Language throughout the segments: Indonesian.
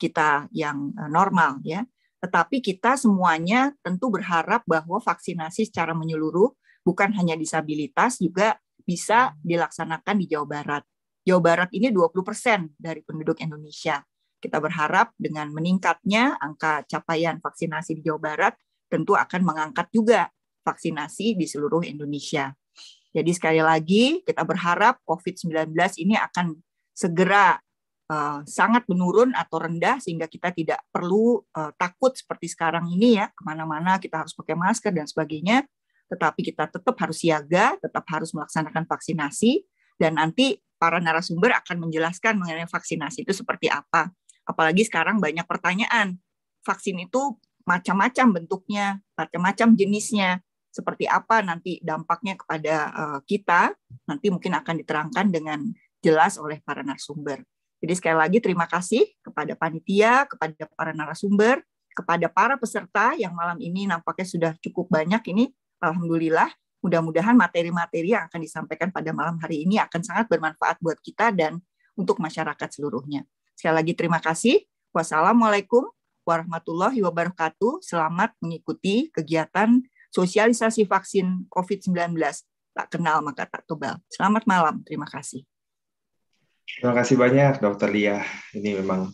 kita yang eh, normal ya. Tetapi kita semuanya tentu berharap bahwa vaksinasi secara menyeluruh bukan hanya disabilitas juga bisa dilaksanakan di Jawa Barat. Jawa Barat ini 20% dari penduduk Indonesia. Kita berharap dengan meningkatnya angka capaian vaksinasi di Jawa Barat tentu akan mengangkat juga vaksinasi di seluruh Indonesia. Jadi sekali lagi kita berharap COVID-19 ini akan segera Eh, sangat menurun atau rendah sehingga kita tidak perlu uh, takut seperti sekarang ini ya kemana-mana kita harus pakai masker dan sebagainya tetapi kita tetap harus siaga tetap harus melaksanakan vaksinasi dan nanti para narasumber akan menjelaskan mengenai vaksinasi itu seperti apa apalagi sekarang banyak pertanyaan vaksin itu macam-macam bentuknya macam-macam jenisnya seperti apa nanti dampaknya kepada uh, kita nanti mungkin akan diterangkan dengan jelas oleh para narasumber. Jadi sekali lagi terima kasih kepada panitia, kepada para narasumber, kepada para peserta yang malam ini nampaknya sudah cukup banyak ini. Alhamdulillah, mudah-mudahan materi-materi yang akan disampaikan pada malam hari ini akan sangat bermanfaat buat kita dan untuk masyarakat seluruhnya. Sekali lagi terima kasih. Wassalamualaikum warahmatullahi wabarakatuh. Selamat mengikuti kegiatan sosialisasi vaksin COVID-19. Tak kenal maka tak tebal. Selamat malam. Terima kasih. Terima kasih banyak, Dokter Lia. Ini memang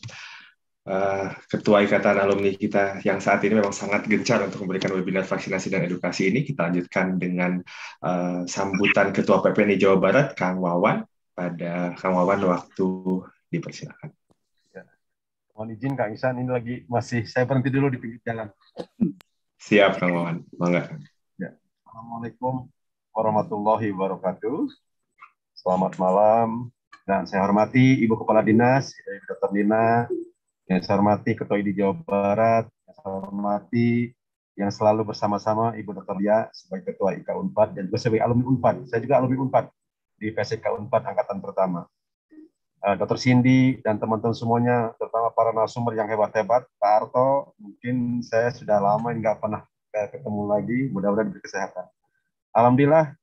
uh, Ketua Ikatan Alumni kita yang saat ini memang sangat gencar untuk memberikan webinar vaksinasi dan edukasi ini. Kita lanjutkan dengan uh, sambutan Ketua PPNI Jawa Barat, Kang Wawan. Pada Kang Wawan, waktu dipersilakan. Ya. Mohon izin, Kang Isan, ini lagi masih saya berhenti dulu di pinggir jalan. Siap, Kang Wawan. bangga. Ya. Assalamualaikum warahmatullahi wabarakatuh. Selamat malam, dan saya hormati Ibu Kepala Dinas, Ibu Dr. Nina, yang saya hormati Ketua ID Jawa Barat, yang saya hormati yang selalu bersama-sama Ibu Dr. Lia sebagai Ketua IK UNPAD dan juga sebagai alumni UNPAD. Saya juga alumni UNPAD di PSK UNPAD angkatan pertama. Eh, dokter Dr. Cindy dan teman-teman semuanya, terutama para narasumber yang hebat-hebat, Pak Arto, mungkin saya sudah lama nggak pernah ketemu lagi, mudah-mudahan kesehatan. Alhamdulillah,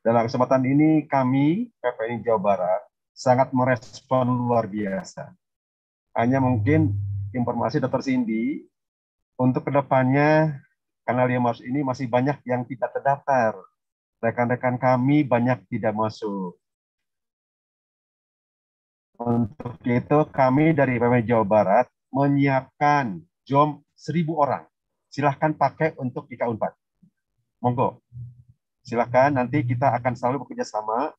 dalam kesempatan ini kami, PPI Jawa Barat, sangat merespon luar biasa. Hanya mungkin informasi dokter Cindy untuk kedepannya kanal masuk ini masih banyak yang tidak terdaftar. Rekan-rekan kami banyak tidak masuk. Untuk itu kami dari PMI Jawa Barat menyiapkan jom 1000 orang. Silahkan pakai untuk IKA Unpad. Monggo. Silahkan nanti kita akan selalu bekerja sama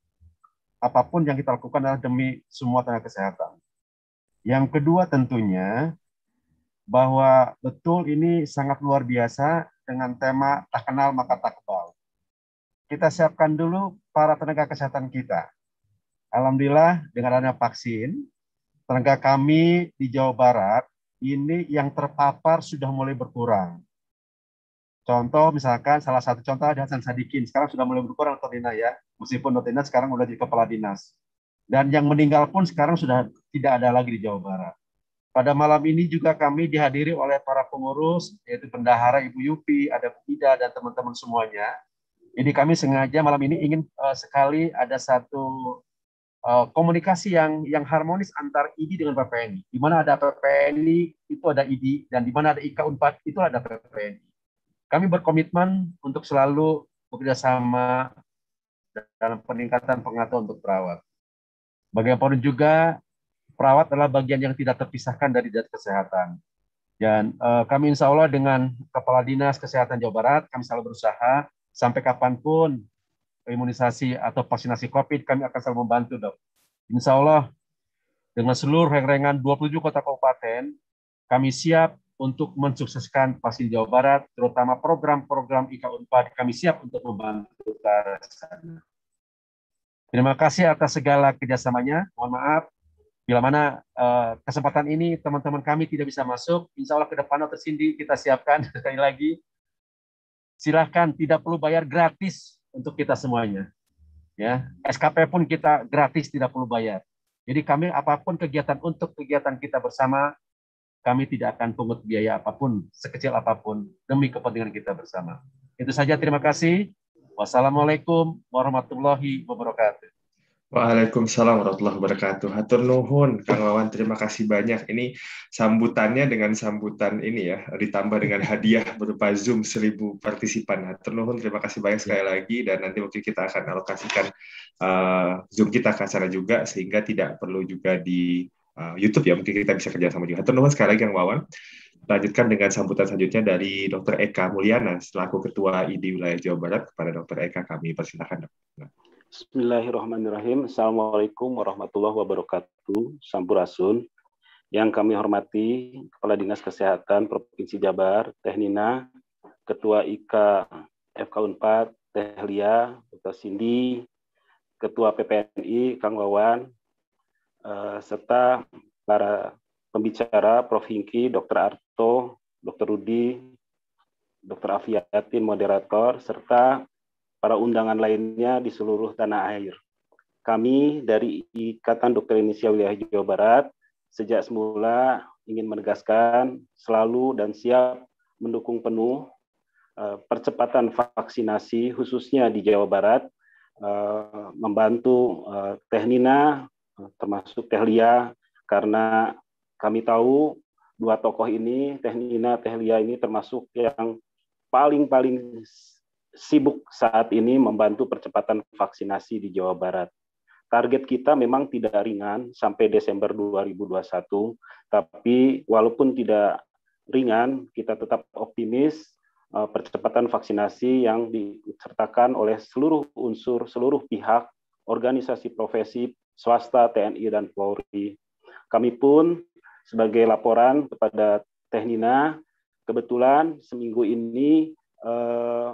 apapun yang kita lakukan adalah demi semua tenaga kesehatan. Yang kedua tentunya bahwa betul ini sangat luar biasa dengan tema tak kenal maka tak kebal. Kita siapkan dulu para tenaga kesehatan kita. Alhamdulillah dengan adanya vaksin, tenaga kami di Jawa Barat ini yang terpapar sudah mulai berkurang. Contoh misalkan salah satu contoh adalah Hasan Sadikin, sekarang sudah mulai berkurang Torina ya, Meskipun notenya sekarang sudah jadi kepala dinas. Dan yang meninggal pun sekarang sudah tidak ada lagi di Jawa Barat. Pada malam ini juga kami dihadiri oleh para pengurus, yaitu Pendahara Ibu Yupi, ada Bu dan teman-teman semuanya. Jadi kami sengaja malam ini ingin uh, sekali ada satu uh, komunikasi yang yang harmonis antar ID dengan PPNI. Di mana ada PPNI, itu ada ID, dan di mana ada IK Unpad, itu ada PPNI. Kami berkomitmen untuk selalu bekerjasama dalam peningkatan pengetahuan untuk perawat. Bagaimanapun juga perawat adalah bagian yang tidak terpisahkan dari jasa kesehatan. Dan eh, kami insya Allah dengan Kepala Dinas Kesehatan Jawa Barat, kami selalu berusaha sampai kapanpun imunisasi atau vaksinasi COVID, kami akan selalu membantu dok. Insya Allah dengan seluruh reng-rengan 27 kota kabupaten, kami siap untuk mensukseskan vaksin Jawa Barat, terutama program-program IKA UNPAD, kami siap untuk membantu ke sana. Terima kasih atas segala kerjasamanya. Mohon maaf bila mana uh, kesempatan ini teman-teman kami tidak bisa masuk. Insya Allah ke depan atau Cindy kita siapkan sekali lagi. Silahkan tidak perlu bayar gratis untuk kita semuanya. Ya, SKP pun kita gratis tidak perlu bayar. Jadi kami apapun kegiatan untuk kegiatan kita bersama, kami tidak akan pungut biaya apapun, sekecil apapun, demi kepentingan kita bersama. Itu saja, terima kasih. Wassalamualaikum warahmatullahi wabarakatuh. Waalaikumsalam warahmatullahi wabarakatuh. Hatur nuhun, Kang Wawan. Terima kasih banyak. Ini sambutannya dengan sambutan ini ya, ditambah dengan hadiah berupa Zoom seribu partisipan. Hatur nuhun, terima kasih banyak sekali lagi. Dan nanti mungkin kita akan alokasikan uh, Zoom kita ke sana juga, sehingga tidak perlu juga di uh, YouTube ya. Mungkin kita bisa kerjasama juga. Hatur nuhun sekali lagi, Kang Wawan lanjutkan dengan sambutan selanjutnya dari Dr. Eka Mulyana selaku Ketua ID Wilayah Jawa Barat kepada Dr. Eka kami persilahkan. Bismillahirrahmanirrahim. Assalamualaikum warahmatullahi wabarakatuh. Sampurasun. Yang kami hormati Kepala Dinas Kesehatan Provinsi Jabar, Teh Nina, Ketua IKA FK Unpad, Teh Lia, Dr. Cindy, Ketua PPNI, Kang Wawan, eh, serta para pembicara Prof. Hingki, Dr. Arto, Dr. Rudi, Dr. Afiatin, moderator, serta para undangan lainnya di seluruh tanah air. Kami dari Ikatan Dokter Indonesia Wilayah Jawa Barat sejak semula ingin menegaskan selalu dan siap mendukung penuh eh, percepatan vaksinasi khususnya di Jawa Barat eh, membantu eh, Teh Nina termasuk Teh Lia karena kami tahu dua tokoh ini, Teh Nina, Teh Lia ini termasuk yang paling-paling sibuk saat ini membantu percepatan vaksinasi di Jawa Barat. Target kita memang tidak ringan sampai Desember 2021, tapi walaupun tidak ringan, kita tetap optimis eh, percepatan vaksinasi yang disertakan oleh seluruh unsur, seluruh pihak, organisasi profesi, swasta, TNI, dan Polri. Kami pun sebagai laporan kepada Teh Nina, Kebetulan seminggu ini eh,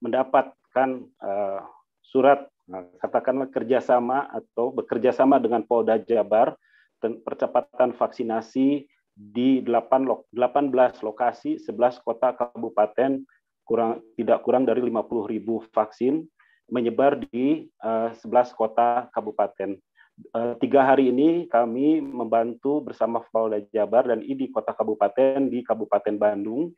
mendapatkan eh, surat nah, katakanlah kerjasama atau bekerjasama dengan Polda Jabar percepatan vaksinasi di 8 lo, 18 lokasi 11 kota kabupaten kurang tidak kurang dari 50.000 vaksin menyebar di uh, eh, 11 kota kabupaten. Eh, tiga hari ini kami membantu bersama Polda Jabar dan IDI Kota Kabupaten di Kabupaten Bandung,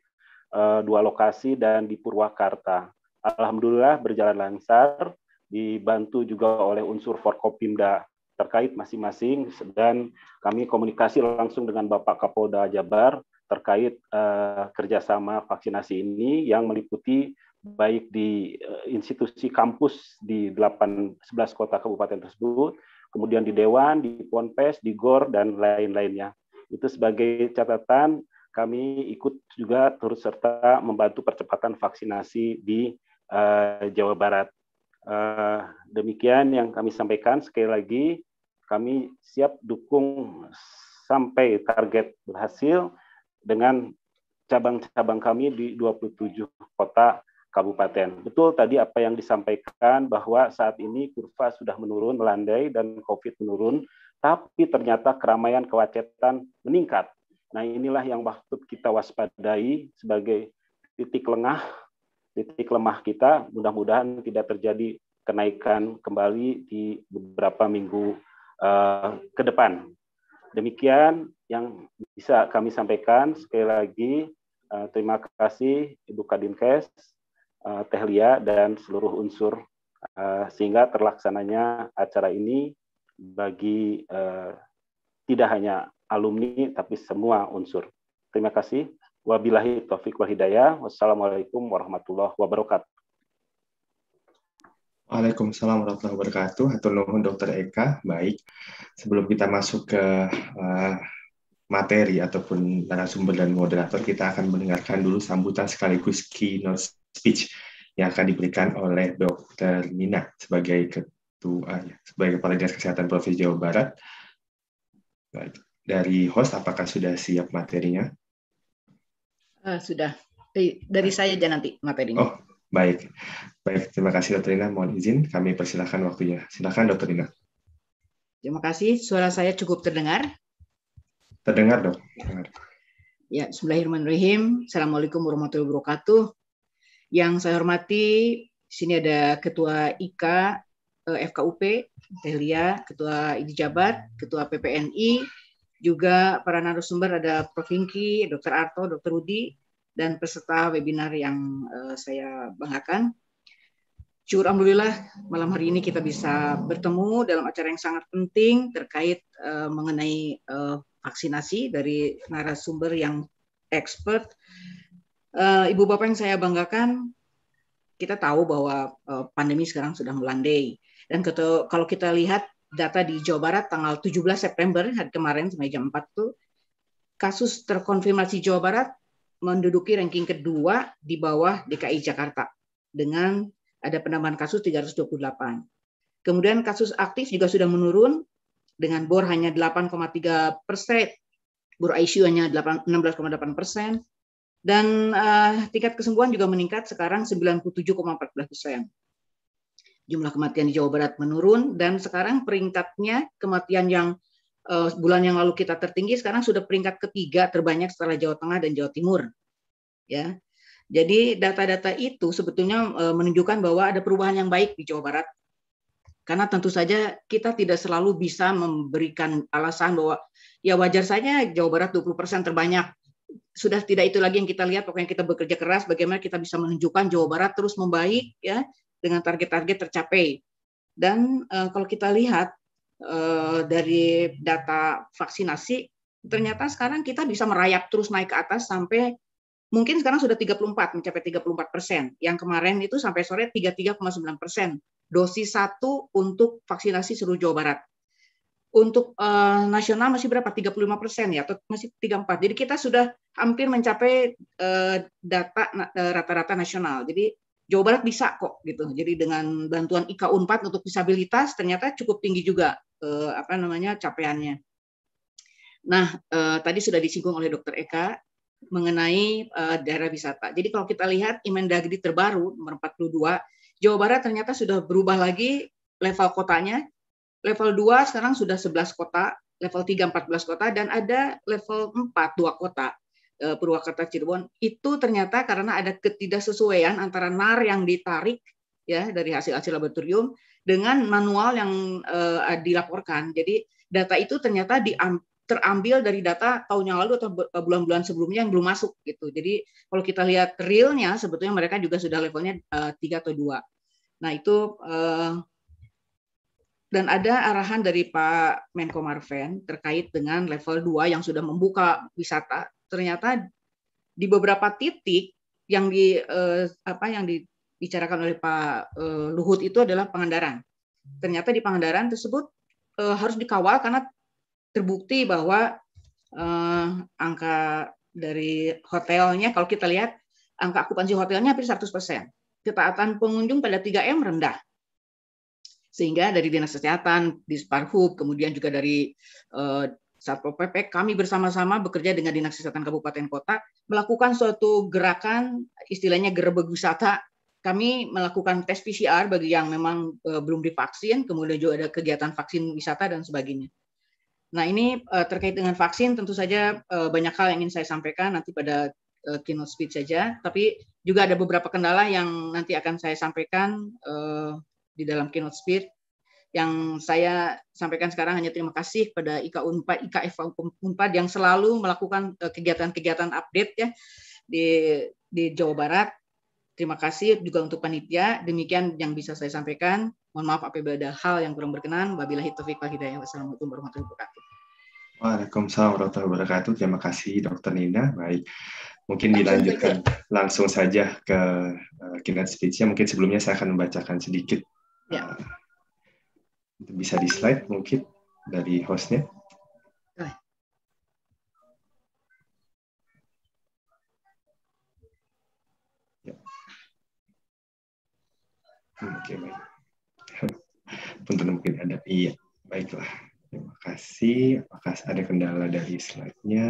eh, dua lokasi dan di Purwakarta. Alhamdulillah berjalan lancar, dibantu juga oleh unsur Forkopimda terkait masing-masing dan kami komunikasi langsung dengan Bapak Kapolda Jabar terkait uh, kerjasama vaksinasi ini yang meliputi baik di uh, institusi kampus di 8, 11 kota kabupaten tersebut kemudian di Dewan, di Ponpes, di GOR, dan lain-lainnya. Itu sebagai catatan kami ikut juga turut serta membantu percepatan vaksinasi di uh, Jawa Barat. Uh, demikian yang kami sampaikan. Sekali lagi, kami siap dukung sampai target berhasil dengan cabang-cabang kami di 27 kota kabupaten. Betul tadi apa yang disampaikan bahwa saat ini kurva sudah menurun, melandai, dan COVID menurun, tapi ternyata keramaian kewacetan meningkat. Nah inilah yang waktu kita waspadai sebagai titik lengah, titik lemah kita, mudah-mudahan tidak terjadi kenaikan kembali di beberapa minggu uh, ke depan. Demikian yang bisa kami sampaikan. Sekali lagi, eh, terima kasih Ibu Kadinkes uh, eh, Tehlia dan seluruh unsur uh, sehingga terlaksananya acara ini bagi uh, tidak hanya alumni tapi semua unsur. Terima kasih. Wabillahi taufik wal hidayah. Wassalamualaikum warahmatullahi wabarakatuh. Waalaikumsalam warahmatullahi wabarakatuh. Hatur nuhun Dr. Eka. Baik. Sebelum kita masuk ke uh, materi ataupun narasumber dan moderator, kita akan mendengarkan dulu sambutan sekaligus keynote speech yang akan diberikan oleh Dr. Nina sebagai ketua sebagai kepala dinas kesehatan Provinsi Jawa Barat. Dari host apakah sudah siap materinya? Uh, sudah. Eh, dari saya aja nanti materinya. Oh, baik. Baik, terima kasih Dr. Nina. Mohon izin kami persilahkan waktunya. silahkan Dr. Nina. Terima kasih. Suara saya cukup terdengar? Terdengar, Dok. Terdengar. Ya, Bismillahirrahmanirrahim. Assalamualaikum warahmatullahi wabarakatuh. Yang saya hormati, di sini ada Ketua IKA eh, FKUP, Tehlia, Ketua Idi Jabat, Ketua PPNI, juga para narasumber ada Prof. Hinki, Dr. Arto, Dr. Rudi, dan peserta webinar yang eh, saya banggakan. Syukur Alhamdulillah malam hari ini kita bisa bertemu dalam acara yang sangat penting terkait uh, mengenai uh, vaksinasi dari narasumber yang expert uh, ibu bapak yang saya banggakan, kita tahu bahwa uh, pandemi sekarang sudah melandai. Dan ketua, kalau kita lihat data di Jawa Barat tanggal 17 September hari kemarin sampai jam 4 itu kasus terkonfirmasi Jawa Barat menduduki ranking kedua di bawah DKI Jakarta dengan ada penambahan kasus 328. Kemudian kasus aktif juga sudah menurun dengan BOR hanya 8,3 persen, BOR ICU hanya 16,8 persen, dan uh, tingkat kesembuhan juga meningkat sekarang 97,14 persen. Jumlah kematian di Jawa Barat menurun dan sekarang peringkatnya kematian yang uh, bulan yang lalu kita tertinggi sekarang sudah peringkat ketiga terbanyak setelah Jawa Tengah dan Jawa Timur. Ya, jadi data-data itu sebetulnya eh, menunjukkan bahwa ada perubahan yang baik di Jawa Barat. Karena tentu saja kita tidak selalu bisa memberikan alasan bahwa ya wajar saja Jawa Barat 20% terbanyak, sudah tidak itu lagi yang kita lihat pokoknya kita bekerja keras bagaimana kita bisa menunjukkan Jawa Barat terus membaik ya dengan target-target tercapai dan uh, kalau kita lihat uh, dari data vaksinasi ternyata sekarang kita bisa merayap terus naik ke atas sampai mungkin sekarang sudah 34 mencapai 34 persen yang kemarin itu sampai sore 33,9 persen dosis satu untuk vaksinasi seluruh Jawa Barat untuk uh, nasional masih berapa? 35 persen ya, atau masih 34. Jadi kita sudah hampir mencapai uh, data rata eh, rata-rata nasional. Jadi Jawa Barat bisa kok gitu. Jadi dengan bantuan IK Unpad untuk disabilitas ternyata cukup tinggi juga uh, apa namanya capaiannya. Nah uh, tadi sudah disinggung oleh Dokter Eka mengenai uh, daerah wisata. Jadi kalau kita lihat Imendagri terbaru nomor 42, Jawa Barat ternyata sudah berubah lagi level kotanya level 2 sekarang sudah 11 kota, level 3 14 kota dan ada level 4 dua kota. Eh, Purwakarta Cirebon itu ternyata karena ada ketidaksesuaian antara nar yang ditarik ya dari hasil hasil laboratorium dengan manual yang uh, dilaporkan. Jadi data itu ternyata terambil dari data tahun yang lalu atau eh, bulan-bulan sebelumnya yang belum masuk gitu. Jadi kalau kita lihat realnya sebetulnya mereka juga sudah levelnya tiga 3 atau dua. Nah itu uh, dan ada arahan dari Pak Menko Marven terkait dengan level 2 yang sudah membuka wisata. Ternyata di beberapa titik yang di eh, apa yang dibicarakan oleh Pak eh, Luhut itu adalah Pangandaran. Ternyata di Pangandaran tersebut eh, harus dikawal karena terbukti bahwa eh, angka dari hotelnya kalau kita lihat angka akupansi hotelnya hampir 100%. Ketaatan pengunjung pada 3M rendah sehingga dari Dinas Kesehatan, Disparhub, kemudian juga dari uh, Satpol PP, kami bersama-sama bekerja dengan Dinas Kesehatan Kabupaten Kota melakukan suatu gerakan istilahnya gerbek wisata. Kami melakukan tes PCR bagi yang memang uh, belum divaksin, kemudian juga ada kegiatan vaksin wisata dan sebagainya. Nah, ini uh, terkait dengan vaksin tentu saja uh, banyak hal yang ingin saya sampaikan nanti pada uh, keynote speech saja, tapi juga ada beberapa kendala yang nanti akan saya sampaikan uh, di dalam keynote speech yang saya sampaikan sekarang hanya terima kasih pada IKA Unpad, IKF Unpad yang selalu melakukan eh, kegiatan-kegiatan update ya di di Jawa Barat. Terima kasih juga untuk panitia. Demikian yang bisa saya sampaikan. Mohon maaf apabila ada hal yang kurang berkenan. Wabillahi taufiq wal hidayah. Wassalamualaikum warahmatullahi wabarakatuh. Waalaikumsalam warahmatullahi wabarakatuh. Terima kasih Dr. Nina. Baik. Mungkin dilanjutkan langsung saja ke uh, keynote speech-nya. Mungkin sebelumnya saya akan membacakan sedikit Ya. Ah, itu bisa di slide mungkin dari hostnya. Ya. Hmm, oke baik. Tentu mungkin ada. Iya baiklah. Terima kasih. Apakah ada kendala dari slide-nya?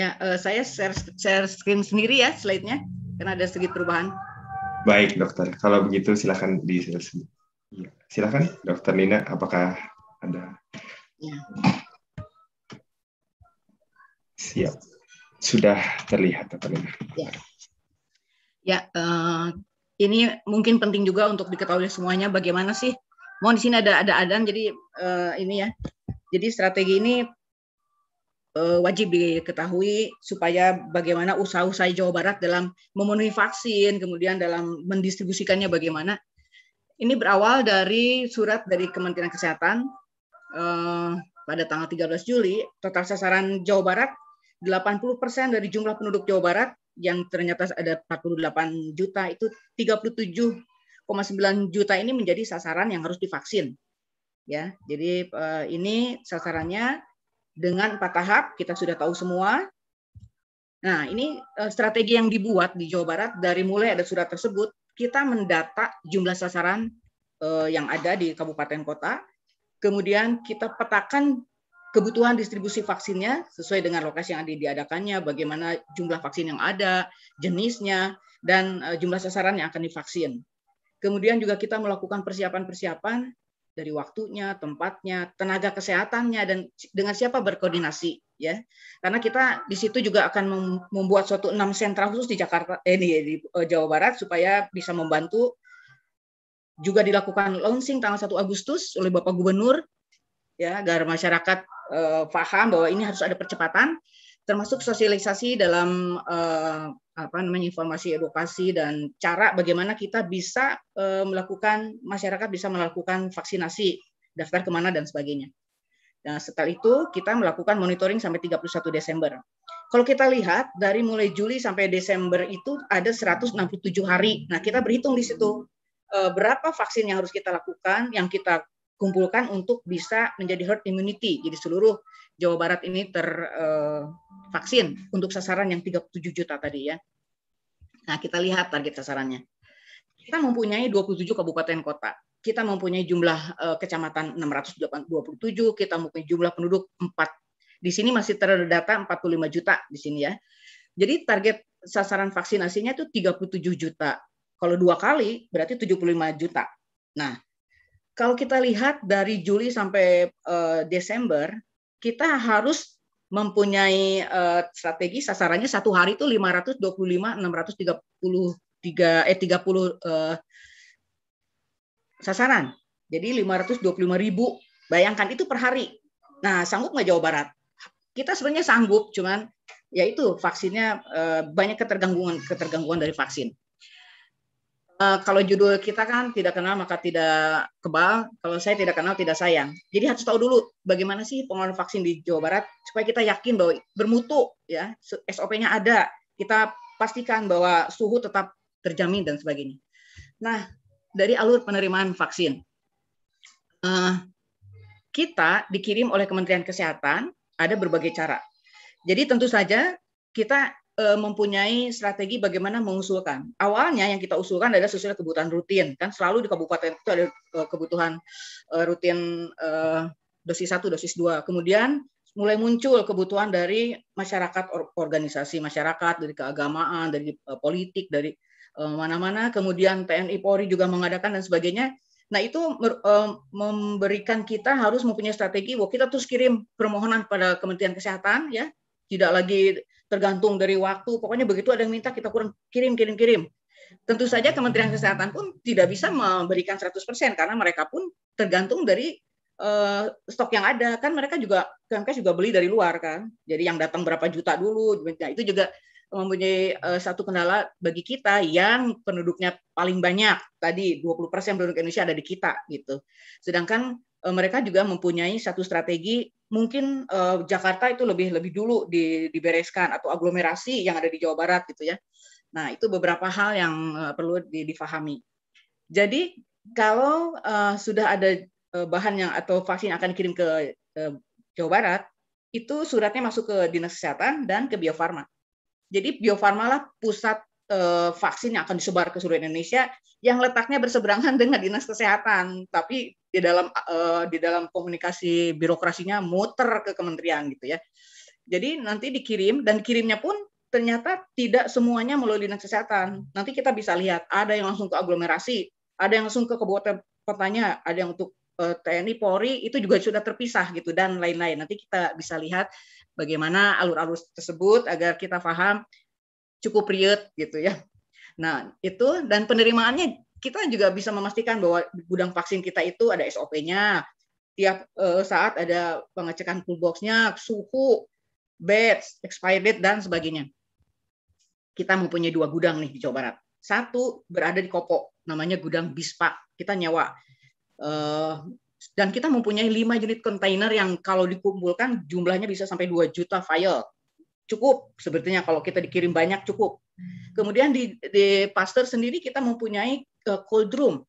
Ya, eh, saya share, share screen sendiri ya slide-nya, karena ada sedikit perubahan. Baik dokter, kalau begitu silakan di iya. Silakan dokter Nina, apakah ada? Ya. Siap, sudah terlihat dokter Nina. Iya. Ya, ya uh, ini mungkin penting juga untuk diketahui semuanya bagaimana sih. Mau di sini ada ada adan, jadi uh, ini ya. Jadi strategi ini Eh, wajib diketahui supaya bagaimana usaha-usaha Jawa Barat dalam memenuhi vaksin, kemudian dalam mendistribusikannya bagaimana. Ini berawal dari surat dari Kementerian Kesehatan eh, pada tanggal 13 Juli, total sasaran Jawa Barat 80% dari jumlah penduduk Jawa Barat yang ternyata ada 48 juta itu 37,9 juta ini menjadi sasaran yang harus divaksin. Ya, jadi eh, ini sasarannya dengan empat tahap kita sudah tahu semua. Nah, ini eh, strategi yang dibuat di Jawa Barat dari mulai ada surat tersebut, kita mendata jumlah sasaran eh, yang ada di kabupaten kota, kemudian kita petakan kebutuhan distribusi vaksinnya sesuai dengan lokasi yang diadakannya, bagaimana jumlah vaksin yang ada, jenisnya, dan eh, jumlah sasaran yang akan divaksin. Kemudian juga kita melakukan persiapan-persiapan dari waktunya, tempatnya, tenaga kesehatannya dan dengan siapa berkoordinasi ya. Karena kita di situ juga akan membuat suatu enam sentra khusus di Jakarta eh di, di eh, Jawa Barat supaya bisa membantu juga dilakukan launching tanggal 1 Agustus oleh Bapak Gubernur ya agar masyarakat eh, paham bahwa ini harus ada percepatan termasuk sosialisasi dalam uh, apa namanya informasi edukasi dan cara bagaimana kita bisa uh, melakukan masyarakat bisa melakukan vaksinasi daftar kemana dan sebagainya. Nah, setelah itu kita melakukan monitoring sampai 31 Desember. Kalau kita lihat dari mulai Juli sampai Desember itu ada 167 hari. Nah, kita berhitung di situ eh, berapa vaksin yang harus kita lakukan, yang kita kumpulkan untuk bisa menjadi herd immunity. Jadi seluruh Jawa Barat ini tervaksin eh, untuk sasaran yang 37 juta tadi ya. Nah, kita lihat target sasarannya. Kita mempunyai 27 kabupaten kota. Kita mempunyai jumlah eh, kecamatan 627, kita mempunyai jumlah penduduk 4. Di sini masih terdata 45 juta di sini ya. Jadi target sasaran vaksinasinya itu 37 juta. Kalau dua kali berarti 75 juta. Nah, kalau kita lihat dari Juli sampai uh, Desember kita harus mempunyai uh, strategi sasarannya satu hari itu 525 633 eh 30 uh, eh, sasaran. Jadi 525 ribu. Bayangkan itu per hari. Nah, sanggup nggak Jawa Barat? Kita sebenarnya sanggup, cuman yaitu vaksinnya eh, banyak ketergangguan ketergangguan dari vaksin. Eh, kalau judul kita kan tidak kenal maka tidak kebal, kalau saya tidak kenal tidak sayang. Jadi harus tahu dulu bagaimana sih pengelolaan vaksin di Jawa Barat supaya kita yakin bahwa bermutu ya, SOP-nya ada. Kita pastikan bahwa suhu tetap terjamin dan sebagainya. Nah, dari alur penerimaan vaksin. Uh, kita dikirim oleh Kementerian Kesehatan ada berbagai cara. Jadi tentu saja kita Eh, mempunyai strategi bagaimana mengusulkan. Awalnya yang kita usulkan adalah sesuai kebutuhan rutin, kan selalu di kabupaten itu ada eh, kebutuhan eh, rutin dosis 1, dosis 2. Kemudian mulai muncul kebutuhan dari masyarakat organisasi masyarakat, dari keagamaan, dari politik, dari mana-mana. Kemudian TNI Polri juga mengadakan dan sebagainya. Nah, itu memberikan kita harus mempunyai strategi bahwa kita terus kirim permohonan pada Kementerian Kesehatan ya, tidak lagi tergantung dari waktu. Pokoknya begitu ada yang minta kita kurang kirim, kirim, kirim. Tentu saja Kementerian Kesehatan pun tidak bisa memberikan 100% karena mereka pun tergantung dari uh, stok yang ada. Kan mereka juga KMK juga beli dari luar kan. Jadi yang datang berapa juta dulu. Nah, itu juga mempunyai uh, satu kendala bagi kita yang penduduknya paling banyak tadi 20% penduduk Indonesia ada di kita gitu. Sedangkan eh, mereka juga mempunyai satu strategi mungkin uh, Jakarta itu lebih lebih dulu di, dibereskan atau aglomerasi yang ada di Jawa Barat gitu ya. Nah itu beberapa hal yang uh, perlu difahami. Jadi kalau uh, sudah ada uh, bahan yang atau vaksin yang akan dikirim ke uh, Jawa Barat itu suratnya masuk ke dinas kesehatan dan ke Bio Farma. Jadi Bio Farma lah pusat eh, vaksin yang akan disebar ke seluruh Indonesia yang letaknya berseberangan dengan dinas kesehatan, tapi di dalam eh, di dalam komunikasi birokrasinya muter ke kementerian gitu ya. Jadi nanti dikirim dan kirimnya pun ternyata tidak semuanya melalui dinas kesehatan. Nanti kita bisa lihat ada yang langsung ke aglomerasi, ada yang langsung ke kabupaten kotanya, ada yang untuk eh, TNI Polri itu juga sudah terpisah gitu dan lain-lain. Nanti kita bisa lihat bagaimana alur-alur tersebut agar kita paham cukup riet gitu ya. Nah, itu dan penerimaannya kita juga bisa memastikan bahwa gudang vaksin kita itu ada SOP-nya. Tiap uh, saat ada pengecekan cool box-nya, suhu, batch, expired date dan sebagainya. Kita mempunyai dua gudang nih di Jawa Barat. Satu berada di Kopo, namanya gudang Bispa. Kita nyewa uh, dan kita mempunyai lima unit kontainer yang kalau dikumpulkan jumlahnya bisa sampai 2 juta file cukup sebetulnya kalau kita dikirim banyak cukup. Hmm. Kemudian di, di pastor sendiri kita mempunyai e, cold room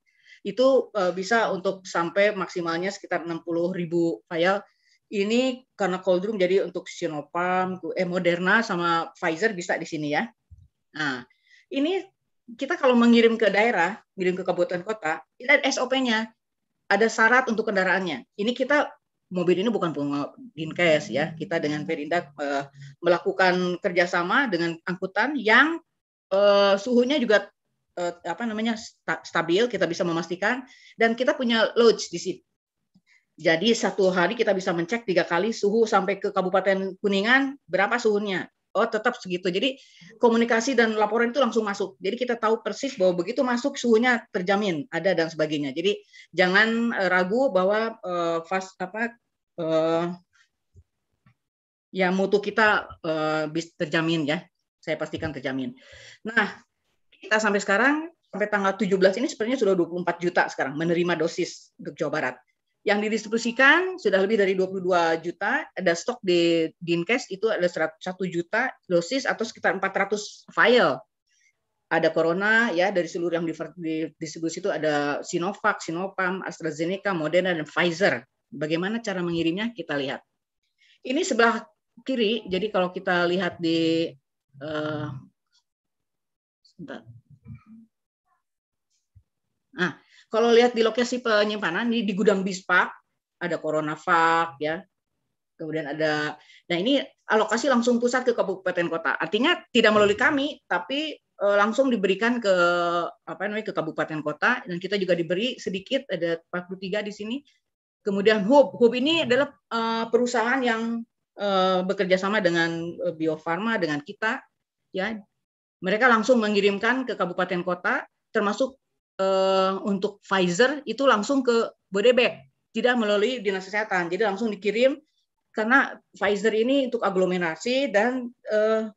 itu e, bisa untuk sampai maksimalnya sekitar 60 ribu file. Ini karena cold room jadi untuk Sinopharm, eh Moderna sama Pfizer bisa di sini ya. Nah, ini kita kalau mengirim ke daerah, mengirim ke kabupaten kota, ada SOP-nya. Ada syarat untuk kendaraannya. Ini kita Mobil ini bukan punya dinkes ya. Kita dengan Perindak uh, eh, melakukan kerjasama dengan angkutan yang uh, suhunya juga uh, apa namanya sta stabil. Kita bisa memastikan dan kita punya lodge di situ. Jadi satu hari kita bisa mencek tiga kali suhu sampai ke Kabupaten Kuningan berapa suhunya oh tetap segitu. Jadi komunikasi dan laporan itu langsung masuk. Jadi kita tahu persis bahwa begitu masuk suhunya terjamin ada dan sebagainya. Jadi jangan eh, ragu bahwa uh, eh, fast apa uh, ya mutu kita uh, terjamin ya. Saya pastikan terjamin. Nah, kita sampai sekarang sampai tanggal 17 ini sepertinya sudah 24 juta sekarang menerima dosis untuk Jawa Barat yang didistribusikan sudah lebih dari 22 juta, ada stok di Dinkes itu ada 1 juta dosis atau sekitar 400 file Ada corona ya dari seluruh yang didistribusi itu ada Sinovac, sinopam, AstraZeneca, Moderna dan Pfizer. Bagaimana cara mengirimnya kita lihat. Ini sebelah kiri, jadi kalau kita lihat di uh, Kalau lihat di lokasi penyimpanan ini di gudang Bispak ada Corona Vac, ya. Kemudian ada nah ini alokasi langsung pusat ke kabupaten kota. Artinya tidak melalui kami tapi eh, langsung diberikan ke apa namanya ke kabupaten kota dan kita juga diberi sedikit ada 43 di sini. Kemudian Hub, Hub ini adalah eh, perusahaan yang eh, bekerja sama dengan Bio Farma dengan kita ya. Mereka langsung mengirimkan ke kabupaten kota termasuk Eh, untuk Pfizer itu langsung ke Bodebek, tidak melalui dinas kesehatan. Jadi langsung dikirim karena Pfizer ini untuk aglomerasi dan uh,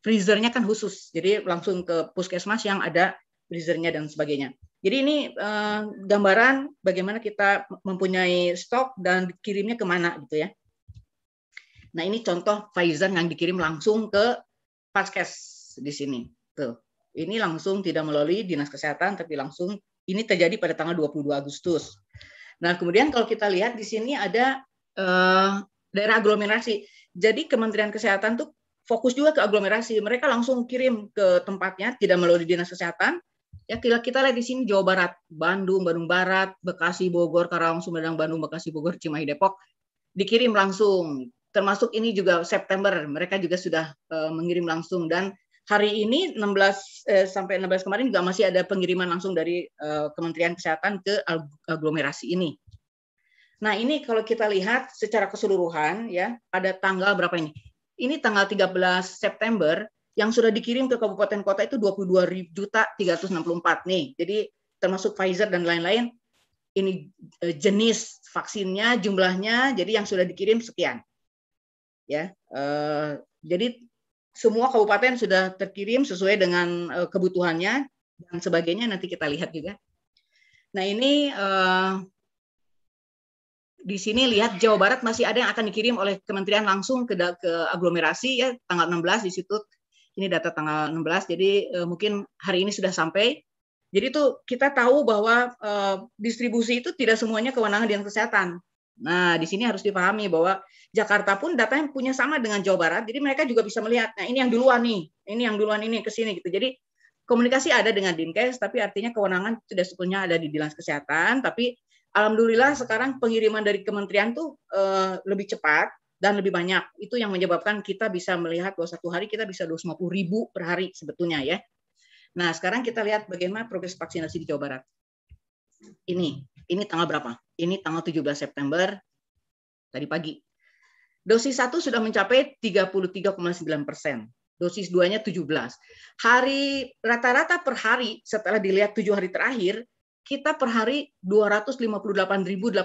freezernya kan khusus. Jadi langsung ke puskesmas yang ada freezernya dan sebagainya. Jadi ini uh, gambaran bagaimana kita mempunyai stok dan dikirimnya kemana gitu ya. Nah ini contoh Pfizer yang dikirim langsung ke Paskes di sini. Tuh. Ini langsung tidak melalui dinas kesehatan, tapi langsung ini terjadi pada tanggal 22 Agustus. Nah, kemudian kalau kita lihat di sini ada uh, daerah aglomerasi. Jadi Kementerian Kesehatan tuh fokus juga ke aglomerasi. Mereka langsung kirim ke tempatnya, tidak melalui dinas kesehatan. Ya kita kita lihat di sini Jawa Barat, Bandung, Bandung Barat, Bekasi, Bogor, Karawang, Sumedang, Bandung, Bekasi, Bogor, Cimahi, Depok dikirim langsung. Termasuk ini juga September, mereka juga sudah uh, mengirim langsung dan hari ini 16 eh, sampai 16 kemarin juga masih ada pengiriman langsung dari eh, Kementerian Kesehatan ke aglomerasi ini. Nah, ini kalau kita lihat secara keseluruhan ya, pada tanggal berapa ini? Ini tanggal 13 September yang sudah dikirim ke kabupaten kota itu 22 juta 364 nih. Jadi termasuk Pfizer dan lain-lain ini eh, jenis vaksinnya, jumlahnya, jadi yang sudah dikirim sekian. Ya. Eh, jadi semua kabupaten sudah terkirim sesuai dengan uh, kebutuhannya dan sebagainya nanti kita lihat juga. Nah ini uh, di sini lihat Jawa Barat masih ada yang akan dikirim oleh kementerian langsung ke, ke aglomerasi ya tanggal 16 di situ ini data tanggal 16 jadi uh, mungkin hari ini sudah sampai. Jadi itu kita tahu bahwa uh, distribusi itu tidak semuanya kewenangan Dinas Kesehatan Nah, di sini harus dipahami bahwa Jakarta pun datanya punya sama dengan Jawa Barat, jadi mereka juga bisa melihat. Nah, ini yang duluan nih, ini yang duluan ini ke sini gitu. Jadi komunikasi ada dengan Dinkes, tapi artinya kewenangan sudah sepenuhnya ada di Dinas Kesehatan. Tapi alhamdulillah sekarang pengiriman dari kementerian tuh eh, lebih cepat dan lebih banyak. Itu yang menyebabkan kita bisa melihat bahwa satu hari kita bisa 250 ribu per hari sebetulnya ya. Nah, sekarang kita lihat bagaimana progres vaksinasi di Jawa Barat. Ini ini tanggal berapa? Ini tanggal 17 September tadi pagi. Dosis 1 sudah mencapai 33,9 persen. Dosis 2-nya 17. Hari rata-rata per hari setelah dilihat tujuh hari terakhir, kita per hari 258.842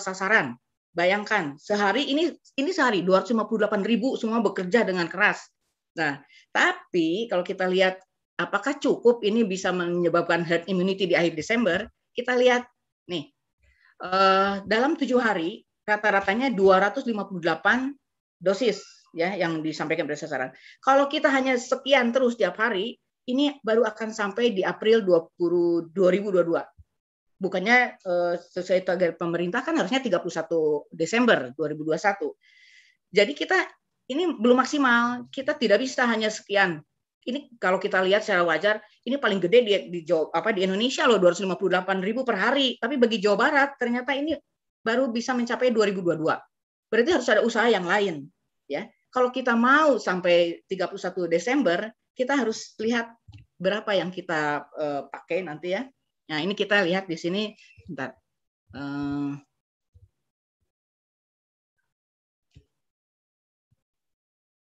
sasaran. Bayangkan, sehari ini ini sehari 258.000 semua bekerja dengan keras. Nah, tapi kalau kita lihat apakah cukup ini bisa menyebabkan herd immunity di akhir Desember, kita lihat Nih, uh, dalam tujuh hari rata-ratanya 258 dosis ya yang disampaikan pada sasaran. Kalau kita hanya sekian terus tiap hari, ini baru akan sampai di April 20, 2022. Bukannya uh, sesuai target pemerintah kan harusnya 31 Desember 2021. Jadi kita ini belum maksimal, kita tidak bisa hanya sekian ini kalau kita lihat secara wajar ini paling gede di, di Jawa, apa di Indonesia loh 258 ribu per hari tapi bagi Jawa Barat ternyata ini baru bisa mencapai 2022 berarti harus ada usaha yang lain ya kalau kita mau sampai 31 Desember kita harus lihat berapa yang kita uh, pakai nanti ya nah ini kita lihat di sini bentar uh,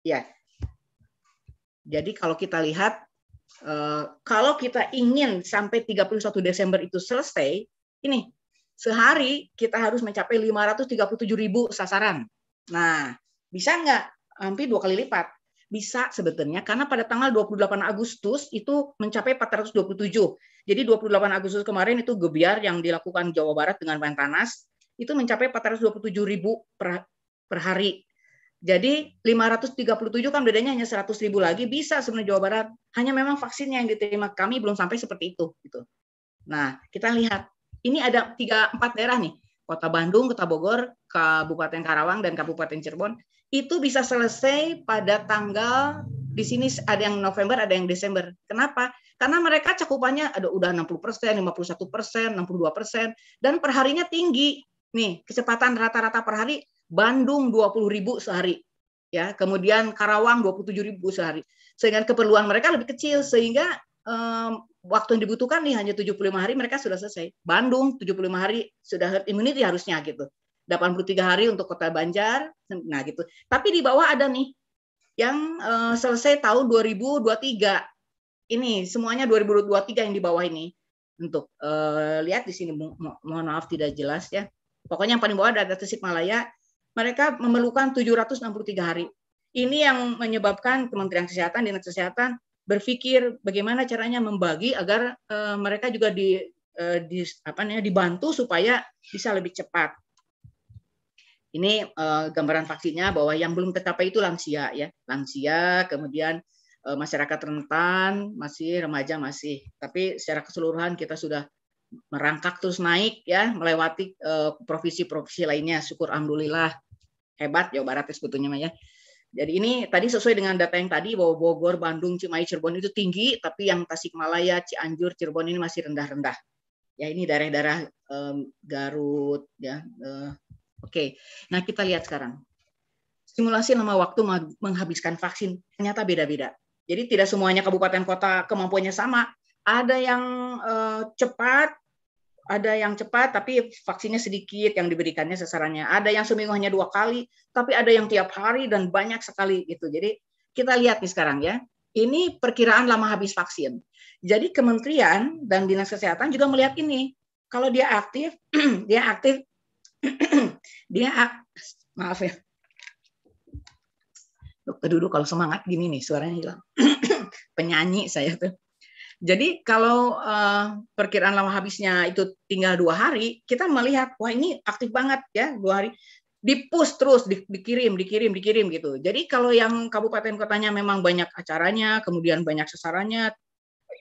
ya jadi kalau kita lihat, eh, kalau kita ingin sampai 31 Desember itu selesai, ini sehari kita harus mencapai 537 ribu sasaran. Nah, bisa nggak? Hampir dua kali lipat. Bisa sebetulnya, karena pada tanggal 28 Agustus itu mencapai 427. Jadi 28 Agustus kemarin itu gebiar yang dilakukan Jawa Barat dengan panas, itu mencapai 427 ribu per, per hari. Jadi 537 kan bedanya hanya 100 ribu lagi bisa sebenarnya Jawa Barat. Hanya memang vaksinnya yang diterima kami belum sampai seperti itu. gitu. Nah kita lihat ini ada tiga empat daerah nih. Kota Bandung, Kota Bogor, Kabupaten Karawang, dan Kabupaten Cirebon itu bisa selesai pada tanggal di sini ada yang November, ada yang Desember. Kenapa? Karena mereka cakupannya ada udah 60 persen, 51 persen, 62 persen, dan perharinya tinggi. Nih, kecepatan rata-rata per hari Bandung 20.000 sehari. Ya, kemudian Karawang 27.000 sehari. Sehingga keperluan mereka lebih kecil sehingga um, waktu yang dibutuhkan nih hanya 75 hari mereka sudah selesai. Bandung 75 hari sudah herd immunity harusnya gitu. 83 hari untuk Kota Banjar. Nah, gitu. Tapi di bawah ada nih yang uh, selesai tahun 2023. Ini semuanya 2023 yang di bawah ini untuk uh, lihat di sini mo mohon maaf tidak jelas ya pokoknya yang paling bawah ada Tasikmalaya, mereka memerlukan 763 hari. Ini yang menyebabkan Kementerian Kesehatan, Dinas Kesehatan berpikir bagaimana caranya membagi agar e, mereka juga di, e, di apa namanya dibantu supaya bisa lebih cepat. Ini e, gambaran vaksinnya bahwa yang belum tercapai itu lansia ya, lansia, kemudian masyarakat rentan, masih remaja masih. Tapi secara keseluruhan kita sudah merangkak terus naik ya melewati eh, provinsi-provinsi lainnya. Syukur alhamdulillah hebat Jawa Barat ya sebetulnya ya. Jadi ini tadi sesuai dengan data yang tadi bahwa Bogor, Bandung, Cimahi, Cirebon itu tinggi, tapi yang Tasikmalaya, Cianjur, Cirebon ini masih rendah-rendah. Ya ini daerah-daerah um, Garut ya. Uh, Oke, okay. nah kita lihat sekarang. Simulasi lama waktu menghabiskan vaksin ternyata beda-beda. Jadi tidak semuanya kabupaten kota kemampuannya sama. Ada yang uh, cepat, ada yang cepat tapi vaksinnya sedikit yang diberikannya sasarannya. Ada yang seminggu hanya dua kali, tapi ada yang tiap hari dan banyak sekali gitu. Jadi kita lihat nih sekarang ya. Ini perkiraan lama habis vaksin. Jadi kementerian dan dinas kesehatan juga melihat ini. Kalau dia aktif, dia aktif, dia ak maaf ya. Dokter dulu kalau semangat gini nih suaranya hilang. Penyanyi saya tuh. Jadi kalau uh, perkiraan lama habisnya itu tinggal dua hari, kita melihat wah ini aktif banget ya dua hari, dipus terus di, dikirim, dikirim, dikirim gitu. Jadi kalau yang kabupaten kotanya memang banyak acaranya, kemudian banyak sasarannya,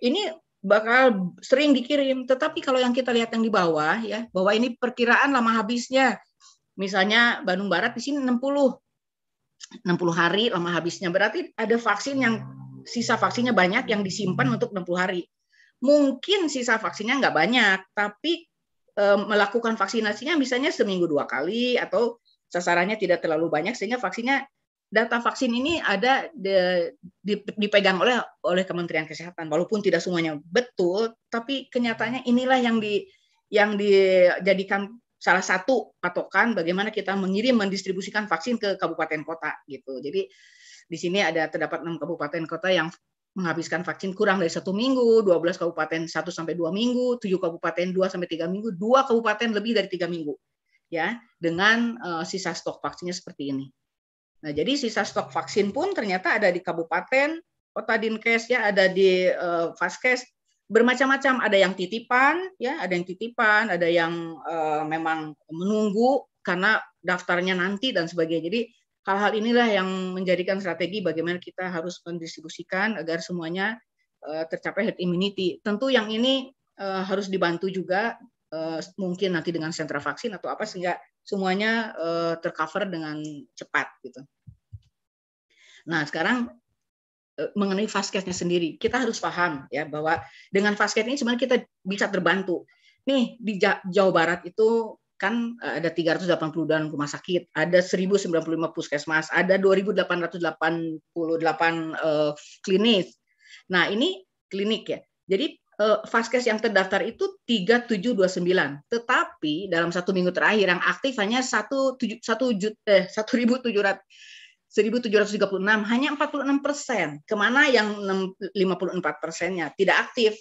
ini bakal sering dikirim. Tetapi kalau yang kita lihat yang di bawah ya, bahwa ini perkiraan lama habisnya, misalnya Bandung Barat di sini 60 60 hari lama habisnya berarti ada vaksin yang sisa vaksinnya banyak yang disimpan hmm. untuk 60 hari. Mungkin sisa vaksinnya nggak banyak, tapi e, melakukan vaksinasinya misalnya seminggu dua kali atau sasarannya tidak terlalu banyak sehingga vaksinnya data vaksin ini ada de, di, dipegang oleh oleh Kementerian Kesehatan walaupun tidak semuanya betul tapi kenyataannya hmm. inilah yang di yang dijadikan salah satu patokan bagaimana kita mengirim mendistribusikan vaksin ke kabupaten kota gitu. Jadi di sini ada terdapat enam kabupaten kota yang menghabiskan vaksin kurang dari satu minggu, 12 kabupaten 1 sampai dua minggu, tujuh kabupaten 2 sampai tiga minggu, dua kabupaten lebih dari tiga minggu. Ya, dengan uh, sisa stok vaksinnya seperti ini. Nah, jadi sisa stok vaksin pun ternyata ada di kabupaten, kota dinkes ya, ada di uh, vaskes bermacam-macam, ada yang titipan ya, ada yang titipan, ada yang uh, memang menunggu karena daftarnya nanti dan sebagainya. Jadi hal-hal inilah yang menjadikan strategi bagaimana kita harus mendistribusikan agar semuanya uh, tercapai herd immunity. Tentu yang ini uh, harus dibantu juga uh, mungkin nanti dengan sentra vaksin atau apa sehingga semuanya uh, tercover dengan cepat gitu. Nah, sekarang mengenai vaskesnya sendiri, kita harus paham ya bahwa dengan vasket ini sebenarnya kita bisa terbantu. Nih di Jawa Barat itu kan eh, ada 382 rumah sakit, ada 1095 puskesmas, ada 2888 uh, eh, klinis. Nah, ini klinik ya. Jadi uh, vaskes yang terdaftar itu 3729, tetapi dalam satu minggu terakhir yang aktif hanya 1 eh 1736 hanya 46 persen. Kemana yang 54 persennya tidak aktif?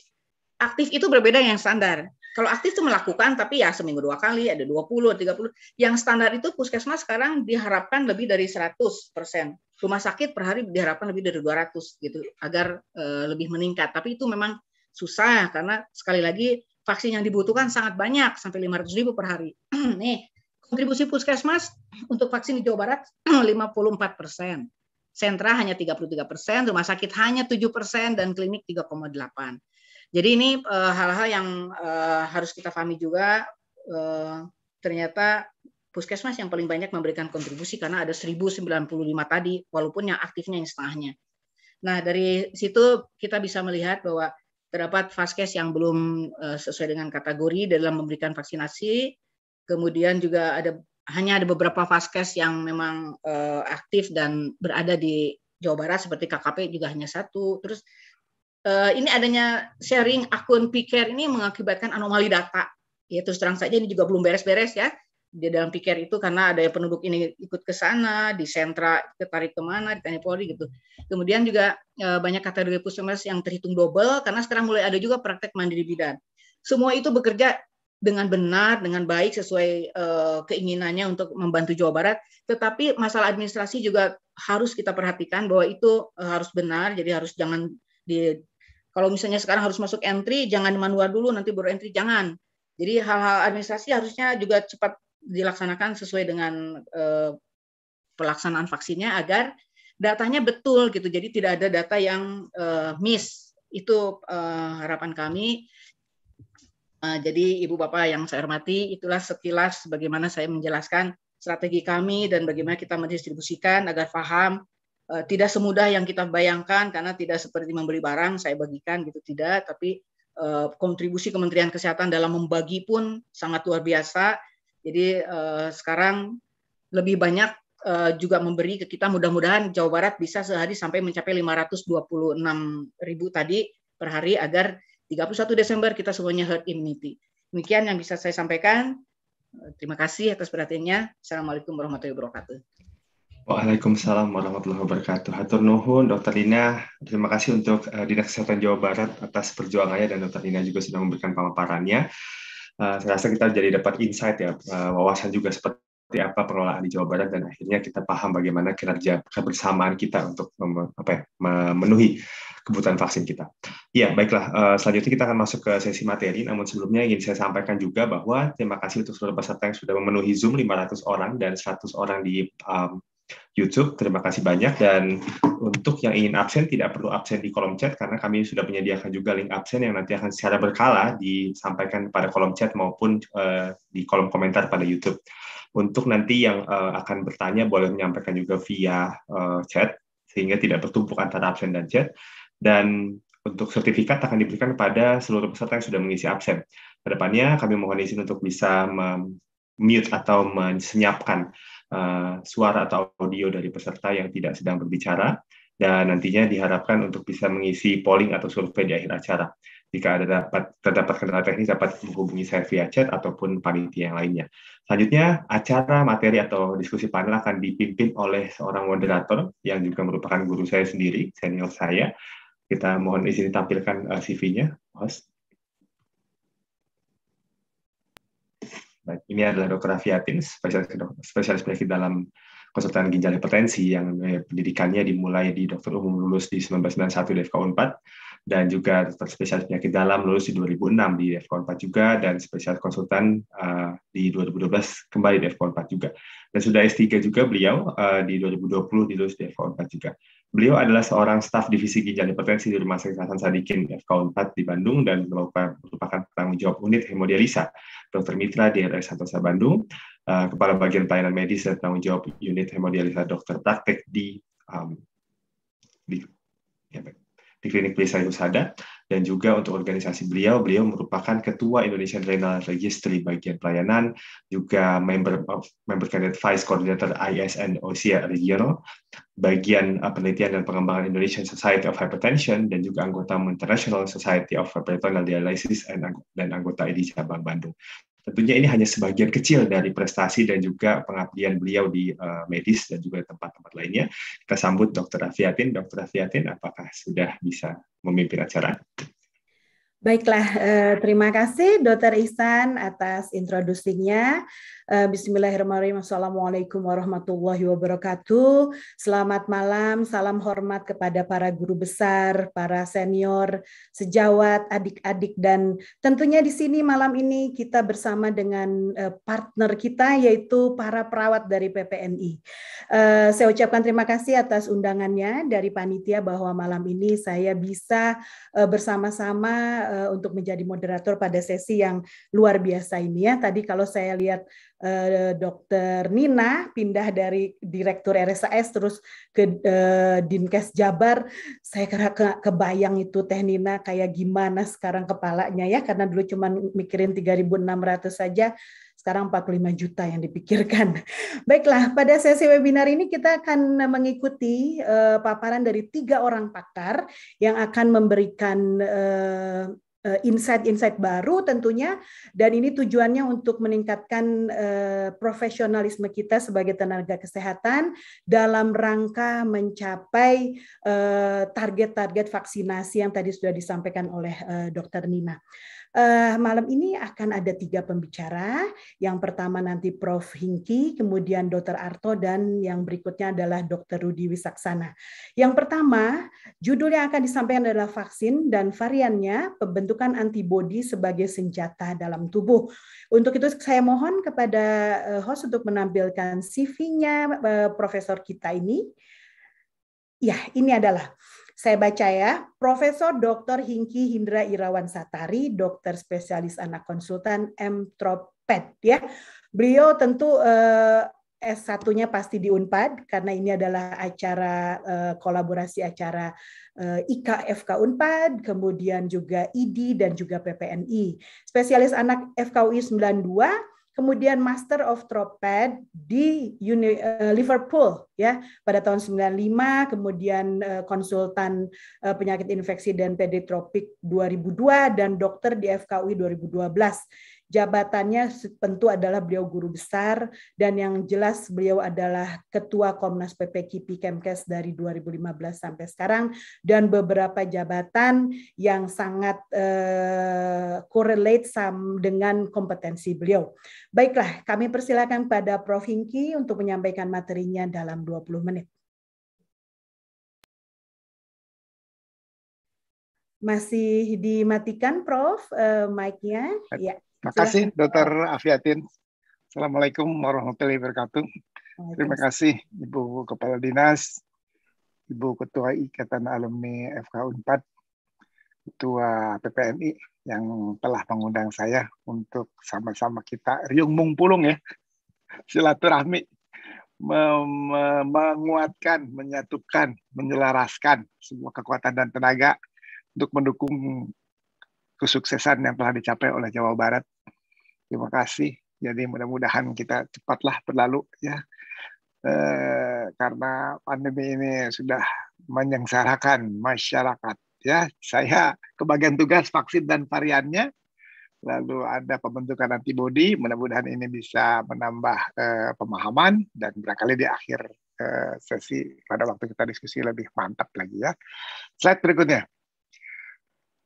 Aktif itu berbeda yang standar. Kalau aktif itu melakukan, tapi ya seminggu dua kali, ada 20, 30. Yang standar itu puskesmas sekarang diharapkan lebih dari 100 persen. Rumah sakit per hari diharapkan lebih dari 200 gitu, agar e, lebih meningkat. Tapi itu memang susah karena sekali lagi vaksin yang dibutuhkan sangat banyak sampai 500 ribu per hari. Nih kontribusi puskesmas untuk vaksin di Jawa Barat 54 persen sentra hanya 33 persen, rumah sakit hanya 7 persen, dan klinik 3,8. Jadi ini eh, hal-hal yang eh, harus kita pahami juga eh, ternyata puskesmas yang paling banyak memberikan kontribusi karena ada 1095 tadi walaupun yang aktifnya yang setengahnya. Nah, dari situ kita bisa melihat bahwa terdapat vaskes yang belum sesuai dengan kategori dalam memberikan vaksinasi. Kemudian juga ada hanya ada beberapa vaskes yang memang aktif dan berada di Jawa Barat seperti KKP juga hanya satu. Terus uh, ini adanya sharing akun pikir ini mengakibatkan anomali data. Ya terus terang saja ini juga belum beres-beres ya di dalam pikir itu karena ada penduduk ini ikut ke sana, di sentra ketarik kemana, ditanya Polri gitu. Kemudian juga e, banyak kategori customers yang terhitung double karena sekarang mulai ada juga praktek mandiri bidan. Semua itu bekerja dengan benar, dengan baik sesuai eh, keinginannya untuk membantu Jawa Barat. Tetapi masalah administrasi juga harus kita perhatikan bahwa itu harus benar, jadi harus jangan di, kalau misalnya sekarang harus masuk entry, jangan manual dulu, nanti baru entry, jangan. Jadi hal-hal administrasi harusnya juga cepat dilaksanakan sesuai dengan eh, pelaksanaan vaksinnya agar datanya betul gitu. Jadi tidak ada data yang eh, miss. Itu eh, harapan kami. jadi Ibu Bapak yang saya hormati, itulah sekilas bagaimana saya menjelaskan strategi kami dan bagaimana kita mendistribusikan agar paham Eh, tidak semudah yang kita bayangkan karena tidak seperti membeli barang saya bagikan gitu tidak tapi eh, kontribusi Kementerian Kesehatan dalam membagi pun sangat luar biasa jadi eh, sekarang lebih banyak juga memberi ke kita mudah-mudahan Jawa Barat bisa sehari sampai mencapai 526 ribu tadi per hari agar 31 Desember kita semuanya herd immunity demikian yang bisa saya sampaikan terima kasih atas perhatiannya assalamualaikum warahmatullahi wabarakatuh Waalaikumsalam warahmatullahi wabarakatuh. Hatur nuhun, Dr. Lina. Terima kasih untuk uh, Dinas Kesehatan Jawa Barat atas perjuangannya dan Dr. Lina juga sudah memberikan pemaparannya. Uh, eh, saya rasa kita jadi dapat insight ya, uh, wawasan juga seperti apa pengelolaan di Jawa Barat dan akhirnya kita paham bagaimana kinerja kebersamaan kita untuk mem- apa ya, memenuhi kebutuhan vaksin kita. Ya, baiklah. Selanjutnya kita akan masuk ke sesi materi, namun sebelumnya ingin saya sampaikan juga bahwa terima kasih untuk seluruh peserta yang sudah memenuhi Zoom 500 orang dan 100 orang di um, YouTube. Terima kasih banyak dan untuk yang ingin absen tidak perlu absen di kolom chat karena kami sudah menyediakan juga link absen yang nanti akan secara berkala disampaikan pada kolom chat maupun uh, di kolom komentar pada YouTube. Untuk nanti yang uh, akan bertanya boleh menyampaikan juga via uh, chat sehingga tidak bertumpuk antara absen dan chat dan untuk sertifikat akan diberikan kepada seluruh peserta yang sudah mengisi absen. Kedepannya kami mohon izin untuk bisa mute atau menyiapkan Eh, suara atau audio dari peserta yang tidak sedang berbicara dan nantinya diharapkan untuk bisa mengisi polling atau survei di akhir acara. Jika ada dapat terdapat kendala teknis dapat menghubungi saya via chat ataupun panitia yang lainnya. Selanjutnya, acara materi atau diskusi panel akan dipimpin oleh seorang moderator yang juga merupakan guru saya sendiri, senior saya. Kita mohon izin tampilkan eh, CV-nya, host. Ini adalah dokter Aviatin, spesialis, spesialis penyakit dalam konsultan ginjal hipertensi yang eh, pendidikannya dimulai di dokter umum lulus di 1991 di FK 4 dan juga dokter spesialis penyakit dalam lulus di 2006 di FK 4 juga dan spesialis konsultan uh, di 2012 kembali di FK 4 juga. Dan sudah S3 juga beliau uh, di 2020 di lulus di FK 4 juga. Beliau adalah seorang staf divisi ginjal hipertensi di Rumah Sakit Hasan Sadikin FK 4 di Bandung dan merupakan tanggung jawab unit hemodialisa Dr. Mitra di RS Santosa Bandung, eh, kepala bagian pelayanan medis dan tanggung jawab unit hemodialisa dokter praktek di um, di, ya, di klinik Pelisai Husada dan juga untuk organisasi beliau, beliau merupakan Ketua Indonesian Renal Registry bagian pelayanan, juga member of, member candidate advice coordinator ISN OSIA Regional, bagian uh, penelitian dan pengembangan Indonesian Society of Hypertension, dan juga anggota International Society of Peritoneal Dialysis dan anggota IDI cabang Bandung. Tentunya ini hanya sebagian kecil dari prestasi dan juga pengabdian beliau di uh, medis dan juga tempat-tempat lainnya. Kita sambut Dr. Afiatin. Dr. Afiatin, apakah sudah bisa memimpin acara? Baiklah, eh, terima kasih Dokter Ihsan atas introduksinya. Eh, bismillahirrahmanirrahim. Assalamualaikum warahmatullahi wabarakatuh. Selamat malam, salam hormat kepada para guru besar, para senior, sejawat, adik-adik, dan tentunya di sini malam ini kita bersama dengan eh, partner kita yaitu para perawat dari PPNI. saya ucapkan terima kasih atas undangannya dari panitia bahwa malam ini saya bisa bersama-sama Eh, untuk menjadi moderator pada sesi yang luar biasa ini ya. Tadi kalau saya lihat uh, eh, Dr. Nina pindah dari Direktur RSAS terus ke eh, Dinkes Jabar, saya kira kebayang itu Teh Nina kayak gimana sekarang kepalanya ya karena dulu cuma mikirin 3.600 saja sekarang 45 juta yang dipikirkan. Baiklah, pada sesi webinar ini kita akan mengikuti uh, paparan dari tiga orang pakar yang akan memberikan uh, insight-insight baru tentunya dan ini tujuannya untuk meningkatkan uh, profesionalisme kita sebagai tenaga kesehatan dalam rangka mencapai target-target vaksinasi yang tadi sudah disampaikan oleh uh, Dr. Nina. Uh, malam ini akan ada tiga pembicara. Yang pertama nanti Prof. Hinki, kemudian Dr. Arto, dan yang berikutnya adalah Dr. Rudi Wisaksana. Yang pertama, judul yang akan disampaikan adalah vaksin dan variannya pembentukan antibodi sebagai senjata dalam tubuh. Untuk itu saya mohon kepada eh, host untuk menampilkan CV-nya uh, eh, profesor kita ini. Ya, ini adalah saya baca ya, Profesor Dr. Hinki Hindra Irawan Satari, dokter spesialis anak konsultan Tropet, ya. Beliau tentu eh, S1-nya pasti di Unpad karena ini adalah acara eh, kolaborasi acara eh, IKFK Unpad, kemudian juga ID dan juga PPNI. Spesialis anak FKUI 92 kemudian Master of Troped di Uni, uh, Liverpool ya pada tahun 95, kemudian uh, konsultan uh, penyakit infeksi dan pediatropik 2002 dan dokter di FKUI 2012. Jabatannya tentu adalah beliau guru besar dan yang jelas beliau adalah ketua Komnas Kipi Kemkes dari 2015 sampai sekarang dan beberapa jabatan yang sangat uh, correlate dengan kompetensi beliau. Baiklah, kami persilakan pada Prof Hingki untuk menyampaikan materinya dalam 20 menit. masih dimatikan Prof uh, mic-nya ya Terima kasih Dokter Afiatin. Assalamualaikum warahmatullahi wabarakatuh. Terima kasih Ibu Kepala Dinas, Ibu Ketua Ikatan Alumni FK Unpad, Ketua PPNI yang telah mengundang saya untuk sama-sama kita riung mung pulung ya silaturahmi mem- menguatkan, menyatukan, menyelaraskan semua kekuatan dan tenaga untuk mendukung kesuksesan yang telah dicapai oleh Jawa Barat. Terima kasih. Jadi mudah-mudahan kita cepatlah berlalu ya. Eh, karena pandemi ini sudah menyengsarakan masyarakat ya. Saya kebagian tugas vaksin dan variannya. Lalu ada pembentukan antibodi, mudah-mudahan ini bisa menambah eh, pemahaman dan barangkali di akhir eh, sesi pada waktu kita diskusi lebih mantap lagi ya. Slide berikutnya.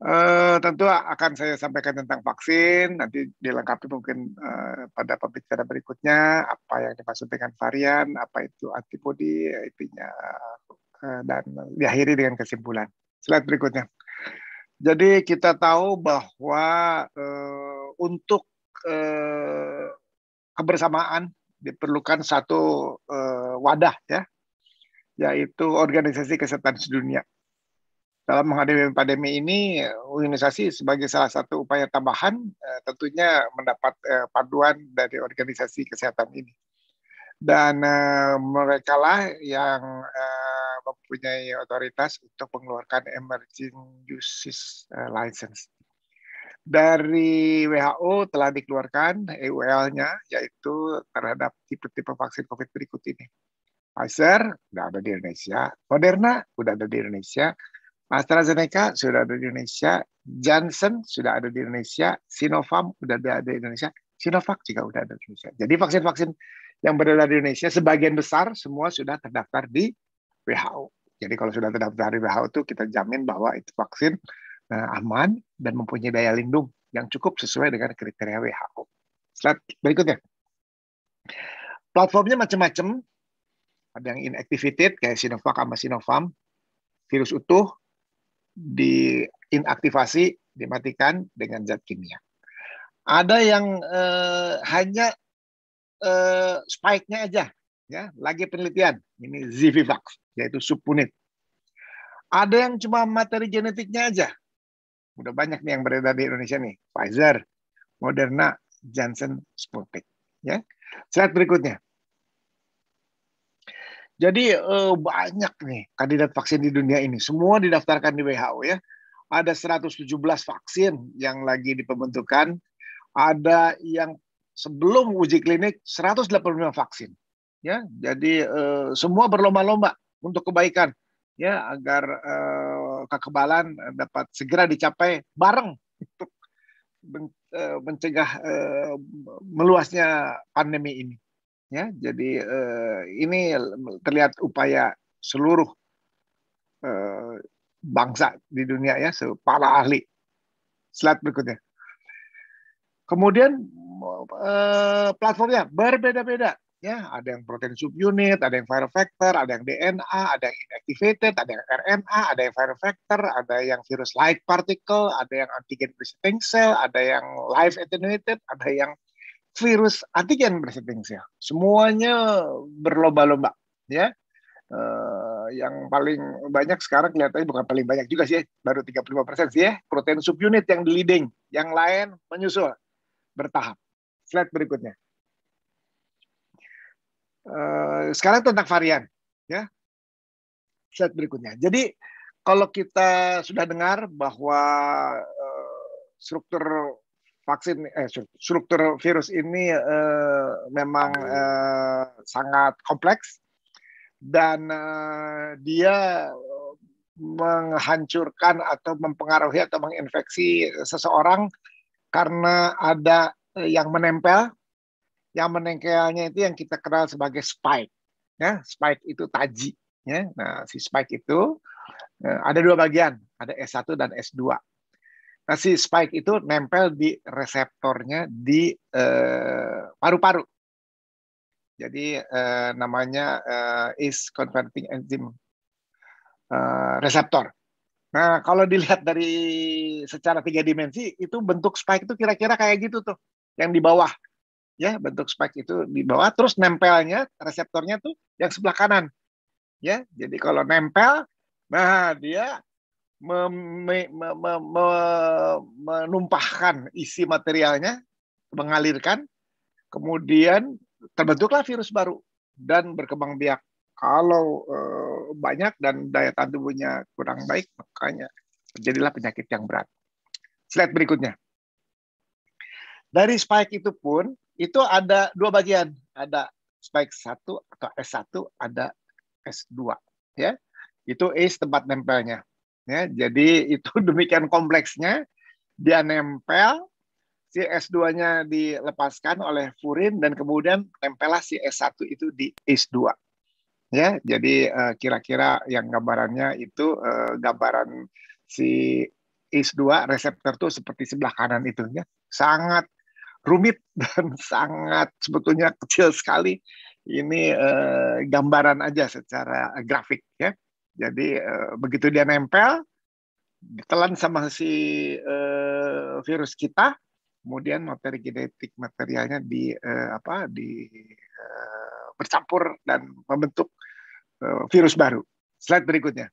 Uh, tentu akan saya sampaikan tentang vaksin, nanti dilengkapi mungkin uh, pada pembicara berikutnya, apa yang dimaksud dengan varian, apa itu antibody uh, dan diakhiri dengan kesimpulan. Slide berikutnya. Jadi kita tahu bahwa uh, untuk uh, kebersamaan diperlukan satu uh, wadah ya, yaitu Organisasi Kesehatan Sedunia dalam menghadapi pandemi ini organisasi sebagai salah satu upaya tambahan eh, tentunya mendapat eh, panduan dari organisasi kesehatan ini dan eh, mereka lah yang mempunyai otoritas untuk mengeluarkan emerging uses license dari WHO telah dikeluarkan EUL-nya yaitu terhadap tipe-tipe vaksin COVID berikut ini. Pfizer sudah ada di Indonesia, Moderna sudah ada di Indonesia, AstraZeneca sudah ada di Indonesia, Johnson sudah ada di Indonesia, Sinovac sudah ada di Indonesia, Sinovac juga sudah ada di Indonesia. Jadi vaksin-vaksin yang berada di Indonesia sebagian besar semua sudah terdaftar di WHO. Jadi kalau sudah terdaftar di WHO itu kita jamin bahwa itu vaksin eh, aman dan mempunyai daya lindung yang cukup sesuai dengan kriteria WHO. Slide berikutnya. Platformnya macam-macam. Ada yang inactivated kayak Sinovac sama Sinovac, virus utuh, diinaktivasi, dimatikan dengan zat kimia. Ada yang eh, hanya eh, spike-nya aja, ya lagi penelitian. Ini Zivivax, yaitu subunit. Ada yang cuma materi genetiknya aja. Udah banyak nih yang beredar di Indonesia nih, Pfizer, Moderna, Johnson, Sputnik. Ya. Slide berikutnya. Jadi eh, banyak nih kandidat vaksin di dunia ini. Semua didaftarkan di WHO ya. Ada 117 vaksin yang lagi diperbentukan. Ada yang sebelum uji klinik 185 vaksin. Ya, jadi eh, semua berlomba-lomba untuk kebaikan ya agar eh, kekebalan dapat segera dicapai bareng untuk eh, mencegah eh, meluasnya pandemi ini ya. Jadi eh, ini terlihat upaya seluruh eh, bangsa di dunia ya, para ahli. Slide berikutnya. Kemudian eh, platformnya berbeda-beda ya. Ada yang protein subunit, ada yang viral vector, ada yang DNA, ada yang inactivated, ada yang RNA, ada yang viral vector, ada yang virus like particle, ada yang antigen presenting cell, ada yang live attenuated, ada yang virus antigen bersetting ya. Semuanya berlomba-lomba ya. Uh, yang paling banyak sekarang kelihatannya bukan paling banyak juga sih, baru 35 persen sih ya, protein subunit yang leading, yang lain menyusul bertahap. Slide berikutnya. Uh, sekarang tentang varian, ya. Slide berikutnya. Jadi kalau kita sudah dengar bahwa eh, struktur vaksin eh, struktur virus ini eh, memang eh, sangat kompleks dan eh, dia menghancurkan atau mempengaruhi atau menginfeksi seseorang karena ada eh, yang menempel yang menempelnya itu yang kita kenal sebagai spike ya spike itu taji ya nah si spike itu eh, ada dua bagian ada S1 dan S2 Nah, si spike itu nempel di reseptornya di eh, paru-paru. Jadi eh, namanya eh, is converting enzyme eh, reseptor. Nah, kalau dilihat dari secara tiga dimensi itu bentuk spike itu kira-kira kayak gitu tuh, yang di bawah. Ya, bentuk spike itu di bawah terus nempelnya reseptornya tuh yang sebelah kanan. Ya, jadi kalau nempel nah dia me, me, me, menumpahkan isi materialnya, mengalirkan, kemudian terbentuklah virus baru dan berkembang biak. Kalau eh, banyak dan daya tahan tubuhnya kurang baik, makanya jadilah penyakit yang berat. Slide berikutnya. Dari spike itu pun, itu ada dua bagian. Ada spike 1 atau S1, ada S2. Ya, Itu ACE tempat nempelnya Ya, jadi itu demikian kompleksnya dia nempel si S2-nya dilepaskan oleh furin dan kemudian tempelah si S1 itu di S2. Ya, jadi eh, kira-kira yang gambarannya itu uh, gambaran si S2 reseptor itu seperti sebelah kanan itu ya. Sangat rumit dan sangat sebetulnya kecil sekali. Ini uh, gambaran aja secara grafik ya. Jadi uh, begitu dia nempel, ditelan sama si uh, virus kita, kemudian materi genetik materialnya di uh, apa di uh, bercampur dan membentuk uh, virus baru. Slide berikutnya.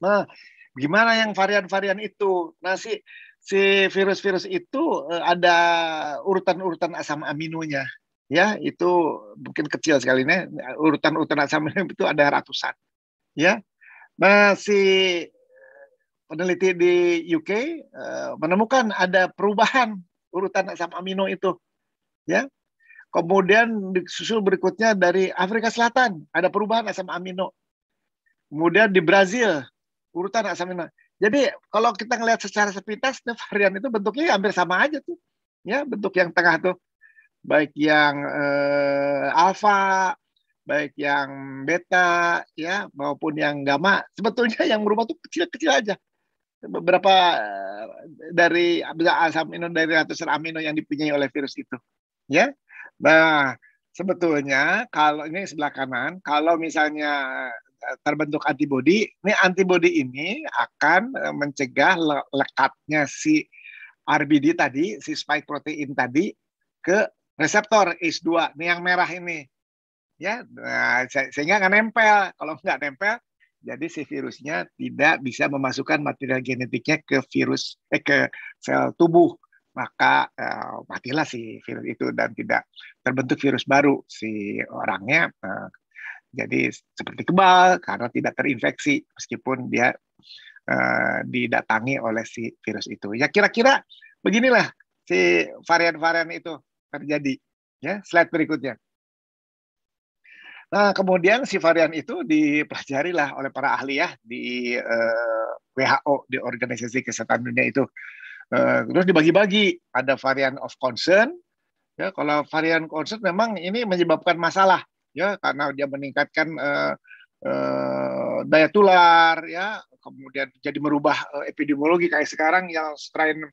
Nah, gimana yang varian-varian itu? Nah, si si virus-virus itu ada urutan-urutan asam aminonya ya itu mungkin kecil sekali nih urutan-urutan asam itu ada ratusan ya masih eh, peneliti di UK uh, eh, menemukan ada perubahan urutan asam amino itu ya kemudian disusul berikutnya dari Afrika Selatan ada perubahan asam amino kemudian di Brazil urutan asam amino jadi kalau kita ngelihat secara sepintas varian itu bentuknya ya hampir sama aja tuh ya bentuk yang tengah tuh baik yang eh, alfa, baik yang beta ya maupun yang gamma sebetulnya yang berubah tuh kecil-kecil aja beberapa eh, dari asam amino dari ratusan amino yang dipunyai oleh virus itu ya nah sebetulnya kalau ini sebelah kanan kalau misalnya eh, terbentuk antibodi ini antibodi ini akan eh, mencegah lekatnya si RBD tadi si spike protein tadi ke reseptor ACE2 ini yang merah ini ya nah, sehingga nggak nempel kalau nggak nempel jadi si virusnya tidak bisa memasukkan material genetiknya ke virus eh, ke sel tubuh maka eh, matilah si virus itu dan tidak terbentuk virus baru si orangnya eh, jadi seperti kebal karena tidak terinfeksi meskipun dia eh, didatangi oleh si virus itu ya kira-kira beginilah si varian-varian itu terjadi. Ya, slide berikutnya. Nah, kemudian si varian itu dipelajarilah oleh para ahli ya di eh, WHO, di Organisasi Kesehatan Dunia itu. Eh, terus dibagi-bagi, ada varian of concern. Ya, kalau varian concern memang ini menyebabkan masalah ya karena dia meningkatkan eh, eh, daya tular ya, kemudian jadi merubah eh, epidemiologi kayak sekarang yang strain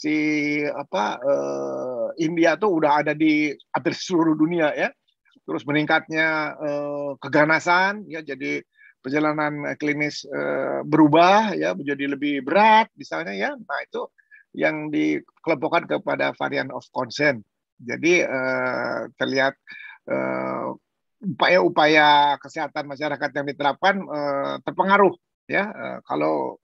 si apa eh, India tuh udah ada di hampir seluruh dunia ya. Terus meningkatnya eh, keganasan ya jadi perjalanan klinis eh, berubah ya menjadi lebih berat misalnya ya. Nah itu yang dikelompokkan kepada varian of concern. Jadi eh, terlihat eh, upaya-upaya kesehatan masyarakat yang diterapkan eh, terpengaruh ya uh, kalau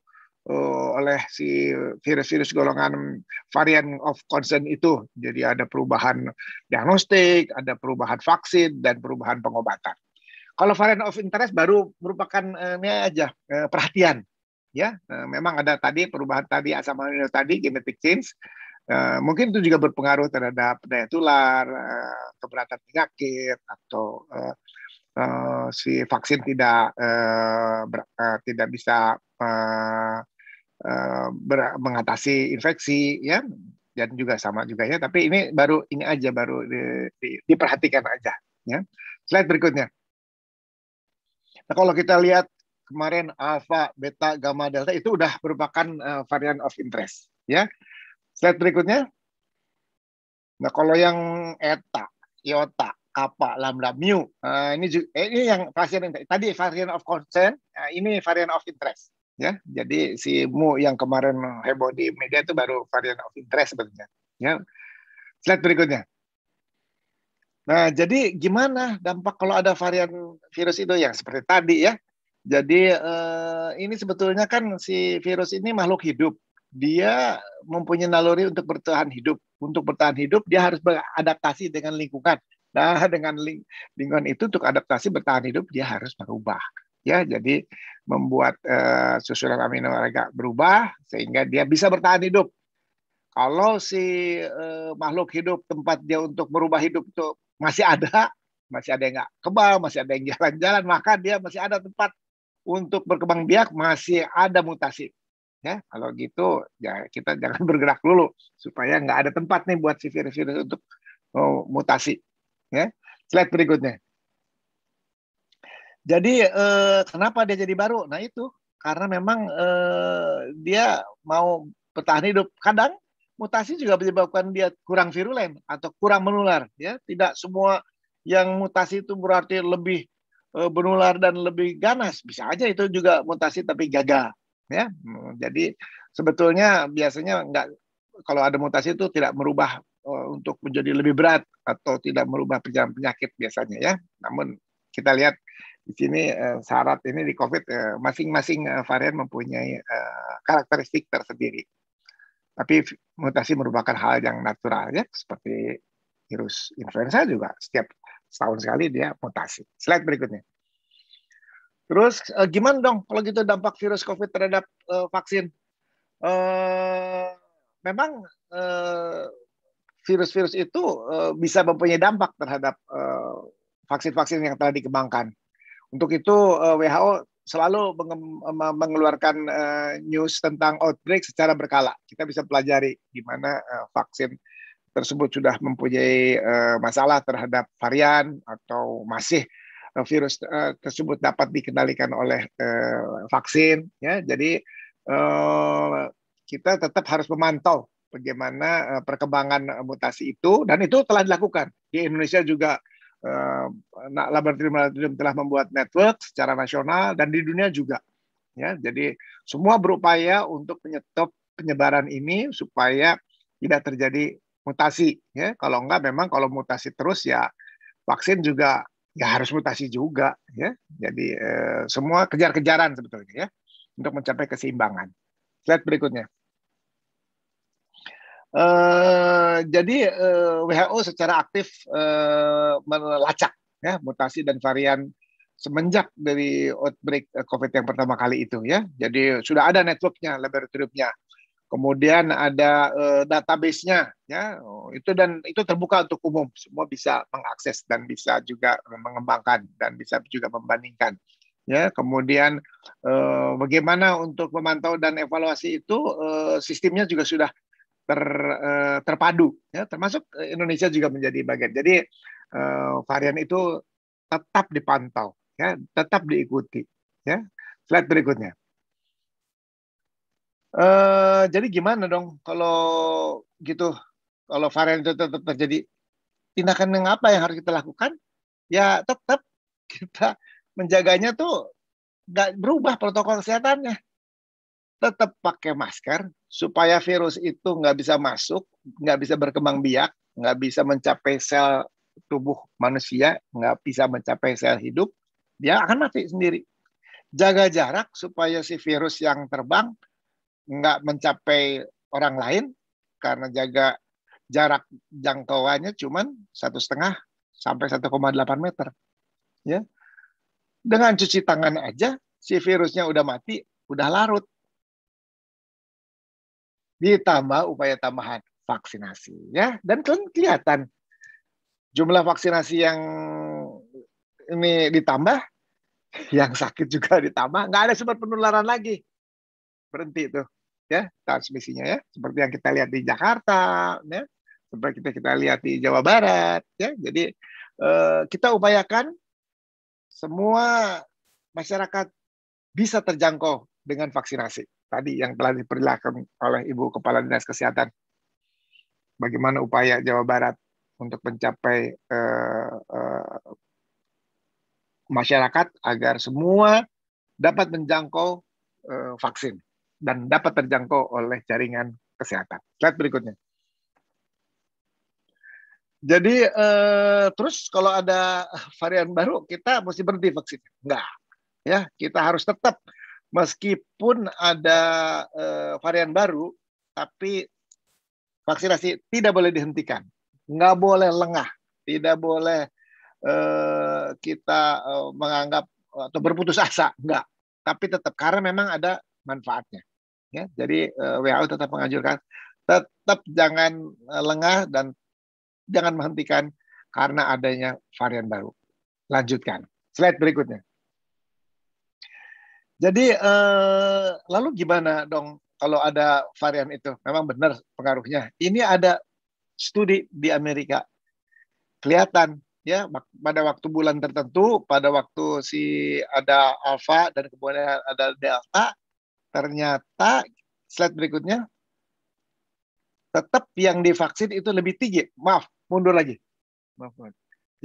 uh, oleh si virus-virus golongan varian of concern itu. Jadi ada perubahan diagnostik, ada perubahan vaksin dan perubahan pengobatan. Kalau varian of interest baru merupakan uh, ini aja uh, perhatian ya. Uh, memang ada tadi perubahan tadi asam amino tadi genetic change Uh, mungkin itu juga berpengaruh terhadap daya tular, uh, keberatan penyakit atau uh, uh, si vaksin tidak uh, ber, uh, tidak bisa uh, Eh, ber, mengatasi infeksi ya dan juga sama juga ya tapi ini baru ini aja baru di, di, diperhatikan aja ya slide berikutnya nah kalau kita lihat kemarin alpha beta gamma delta itu udah merupakan uh, varian of interest ya slide berikutnya nah kalau yang eta iota kappa lambda mu uh, ini juga, eh, ini yang varian tadi varian of concern uh, ini varian of interest ya. Jadi si mu yang kemarin heboh di media itu baru varian of interest sebenarnya. Ya. Slide berikutnya. Nah, jadi gimana dampak kalau ada varian virus itu yang seperti tadi ya? Jadi eh, ini sebetulnya kan si virus ini makhluk hidup. Dia mempunyai naluri untuk bertahan hidup. Untuk bertahan hidup dia harus beradaptasi dengan lingkungan. Nah, dengan ling lingkungan itu untuk adaptasi bertahan hidup dia harus berubah ya jadi membuat uh, susunan amino agak berubah sehingga dia bisa bertahan hidup. Kalau si uh, makhluk hidup tempat dia untuk merubah hidup itu masih ada, masih ada yang nggak kebal, masih ada yang jalan-jalan, maka dia masih ada tempat untuk berkembang biak, masih ada mutasi. Ya, kalau gitu ya kita jangan bergerak dulu supaya nggak ada tempat nih buat si virus-virus untuk oh, mutasi. Ya, slide berikutnya. Jadi eh, kenapa dia jadi baru? Nah itu karena memang eh, dia mau bertahan hidup. Kadang mutasi juga menyebabkan dia kurang virulen atau kurang menular. Ya, tidak semua yang mutasi itu berarti lebih eh, menular dan lebih ganas. Bisa aja itu juga mutasi tapi gagal. Ya, hmm, jadi sebetulnya biasanya nggak kalau ada mutasi itu tidak merubah eh, untuk menjadi lebih berat atau tidak merubah penyakit biasanya ya. Namun kita lihat di sini eh, syarat ini di COVID eh, masing-masing eh, varian mempunyai karakteristik tersendiri. Tapi mutasi merupakan hal yang natural ya, seperti virus influenza juga setiap setahun sekali dia mutasi. Slide berikutnya. Terus gimana dong kalau gitu dampak virus COVID terhadap vaksin? memang virus-virus itu bisa mempunyai dampak terhadap vaksin-vaksin yang telah dikembangkan. Untuk itu eh, WHO selalu mengeluarkan eh, news tentang outbreak secara berkala. Kita bisa pelajari di mana eh, vaksin tersebut sudah mempunyai masalah terhadap varian atau masih virus tersebut dapat dikendalikan oleh vaksin ya. Jadi kita tetap harus memantau bagaimana perkembangan mutasi itu dan itu telah dilakukan. Di Indonesia juga Eh, nah, laboratorium-laboratorium telah membuat network secara nasional dan di dunia juga. Ya, jadi semua berupaya untuk menyetop penyebaran ini supaya tidak terjadi mutasi. Ya, kalau enggak memang kalau mutasi terus ya vaksin juga ya harus mutasi juga. Ya, jadi uh, semua kejar-kejaran sebetulnya ya untuk mencapai keseimbangan. Slide berikutnya. Eh, jadi uh, eh, WHO secara aktif uh, melacak ya mutasi dan varian semenjak dari outbreak COVID yang pertama kali itu ya. Jadi sudah ada networknya, laboratoriumnya. Kemudian ada uh, database ya. Oh, itu dan itu terbuka untuk umum, semua bisa mengakses dan bisa juga mengembangkan dan bisa juga membandingkan. Ya, kemudian uh, bagaimana untuk memantau dan evaluasi itu uh, sistemnya juga sudah ter, uh, terpadu ya termasuk eh, Indonesia juga menjadi bagian jadi uh, varian itu tetap dipantau ya tetap diikuti ya slide berikutnya uh, jadi gimana dong kalau gitu kalau varian itu tetap terjadi tindakan yang apa yang harus kita lakukan ya tetap kita menjaganya tuh nggak berubah protokol kesehatannya tetap pakai masker supaya virus itu nggak bisa masuk, nggak bisa berkembang biak, nggak bisa mencapai sel tubuh manusia, nggak bisa mencapai sel hidup, dia akan mati sendiri. Jaga jarak supaya si virus yang terbang nggak mencapai orang lain karena jaga jarak jangkauannya cuma satu setengah sampai 1,8 meter. Ya, dengan cuci tangan aja si virusnya udah mati, udah larut ditambah upaya tambahan vaksinasi ya dan kelihatan jumlah vaksinasi yang ini ditambah yang sakit juga ditambah nggak ada sumber penularan lagi berhenti itu ya transmisinya ya seperti yang kita lihat di Jakarta ya seperti kita kita lihat di Jawa Barat ya jadi eh, kita upayakan semua masyarakat bisa terjangkau dengan vaksinasi tadi yang telah diperlakukan oleh Ibu Kepala Dinas Kesehatan. Bagaimana upaya Jawa Barat untuk mencapai eh, eh, masyarakat agar semua dapat menjangkau eh, vaksin dan dapat terjangkau oleh jaringan kesehatan. Slide berikutnya. Jadi eh, terus kalau ada varian baru kita mesti berhenti vaksin? Enggak. Ya, kita harus tetap meskipun ada uh, varian baru, tapi vaksinasi tidak boleh dihentikan, nggak boleh lengah, tidak boleh uh, kita uh, menganggap atau berputus asa, nggak. Tapi tetap karena memang ada manfaatnya. Ya, jadi uh, WHO tetap menganjurkan tetap jangan lengah dan jangan menghentikan karena adanya varian baru. Lanjutkan. Slide berikutnya. Jadi eh, lalu gimana dong kalau ada varian itu? Memang benar pengaruhnya. Ini ada studi di Amerika kelihatan ya pada waktu bulan tertentu, pada waktu si ada alfa dan kemudian ada delta, ternyata slide berikutnya tetap yang divaksin itu lebih tinggi. Maaf, mundur lagi. Maaf,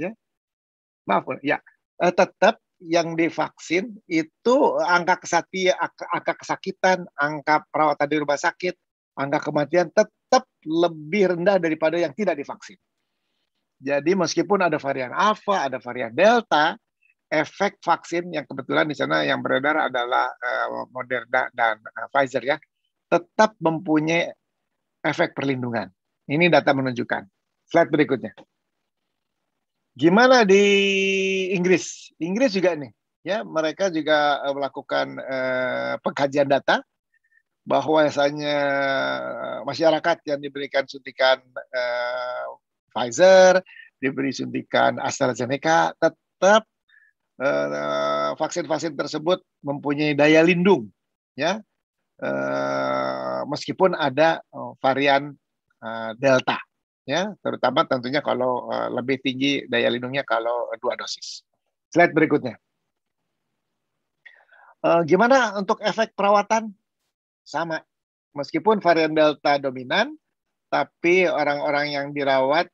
ya. Maaf, ya. Eh, tetap yang divaksin itu angka kesakitan, angka kesakitan, angka perawatan di rumah sakit, angka kematian tetap lebih rendah daripada yang tidak divaksin. Jadi meskipun ada varian Alpha, ada varian Delta, efek vaksin yang kebetulan di sana yang beredar adalah eh, Moderna dan eh, Pfizer ya, tetap mempunyai efek perlindungan. Ini data menunjukkan. Slide berikutnya. Gimana di Inggris? Inggris juga nih, ya mereka juga eh, melakukan eh, pengkajian data bahwa misalnya eh, masyarakat yang diberikan suntikan eh, Pfizer, diberi suntikan AstraZeneca, tetap vaksin eh, vaksin-vaksin tersebut mempunyai daya lindung, ya eh, meskipun ada varian eh, Delta ya terutama tentunya kalau eh, lebih tinggi daya lindungnya kalau dua dosis. Slide berikutnya. Eh, gimana untuk efek perawatan? Sama, meskipun varian delta dominan, tapi orang-orang yang dirawat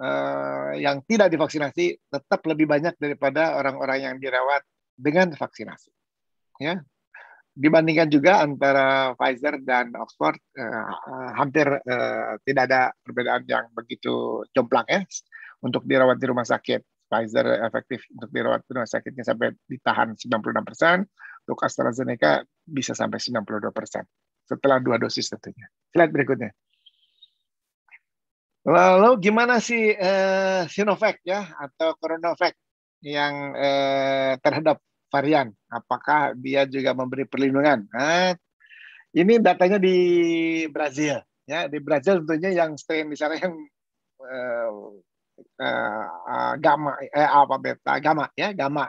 eh, yang tidak divaksinasi tetap lebih banyak daripada orang-orang yang dirawat dengan vaksinasi. Ya, dibandingkan juga antara Pfizer dan Oxford uh, hampir uh, tidak ada perbedaan yang begitu jomplang ya untuk dirawat di rumah sakit. Pfizer efektif untuk dirawat di rumah sakitnya sampai ditahan 96 persen, untuk AstraZeneca bisa sampai 92 persen setelah dua dosis tentunya. Slide berikutnya. Lalu gimana sih uh, Sinovac ya atau CoronaVac yang uh, terhadap varian? Apakah dia juga memberi perlindungan? Nah, ini datanya di Brazil. Ya, di Brazil tentunya yang strain di sana yang eh, eh, eh, gamma, eh, apa beta, gamma, ya, gamma.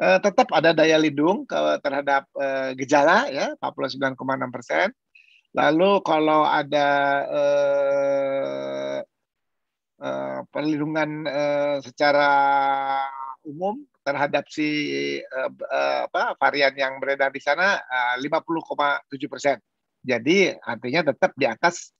Eh, tetap ada daya lindung ke, terhadap eh, gejala, ya, 49,6 persen. Lalu kalau ada eh, eh, perlindungan eh, secara umum terhadap si uh, apa, varian yang beredar di sana eh, uh, 50,7 persen. Jadi artinya tetap di atas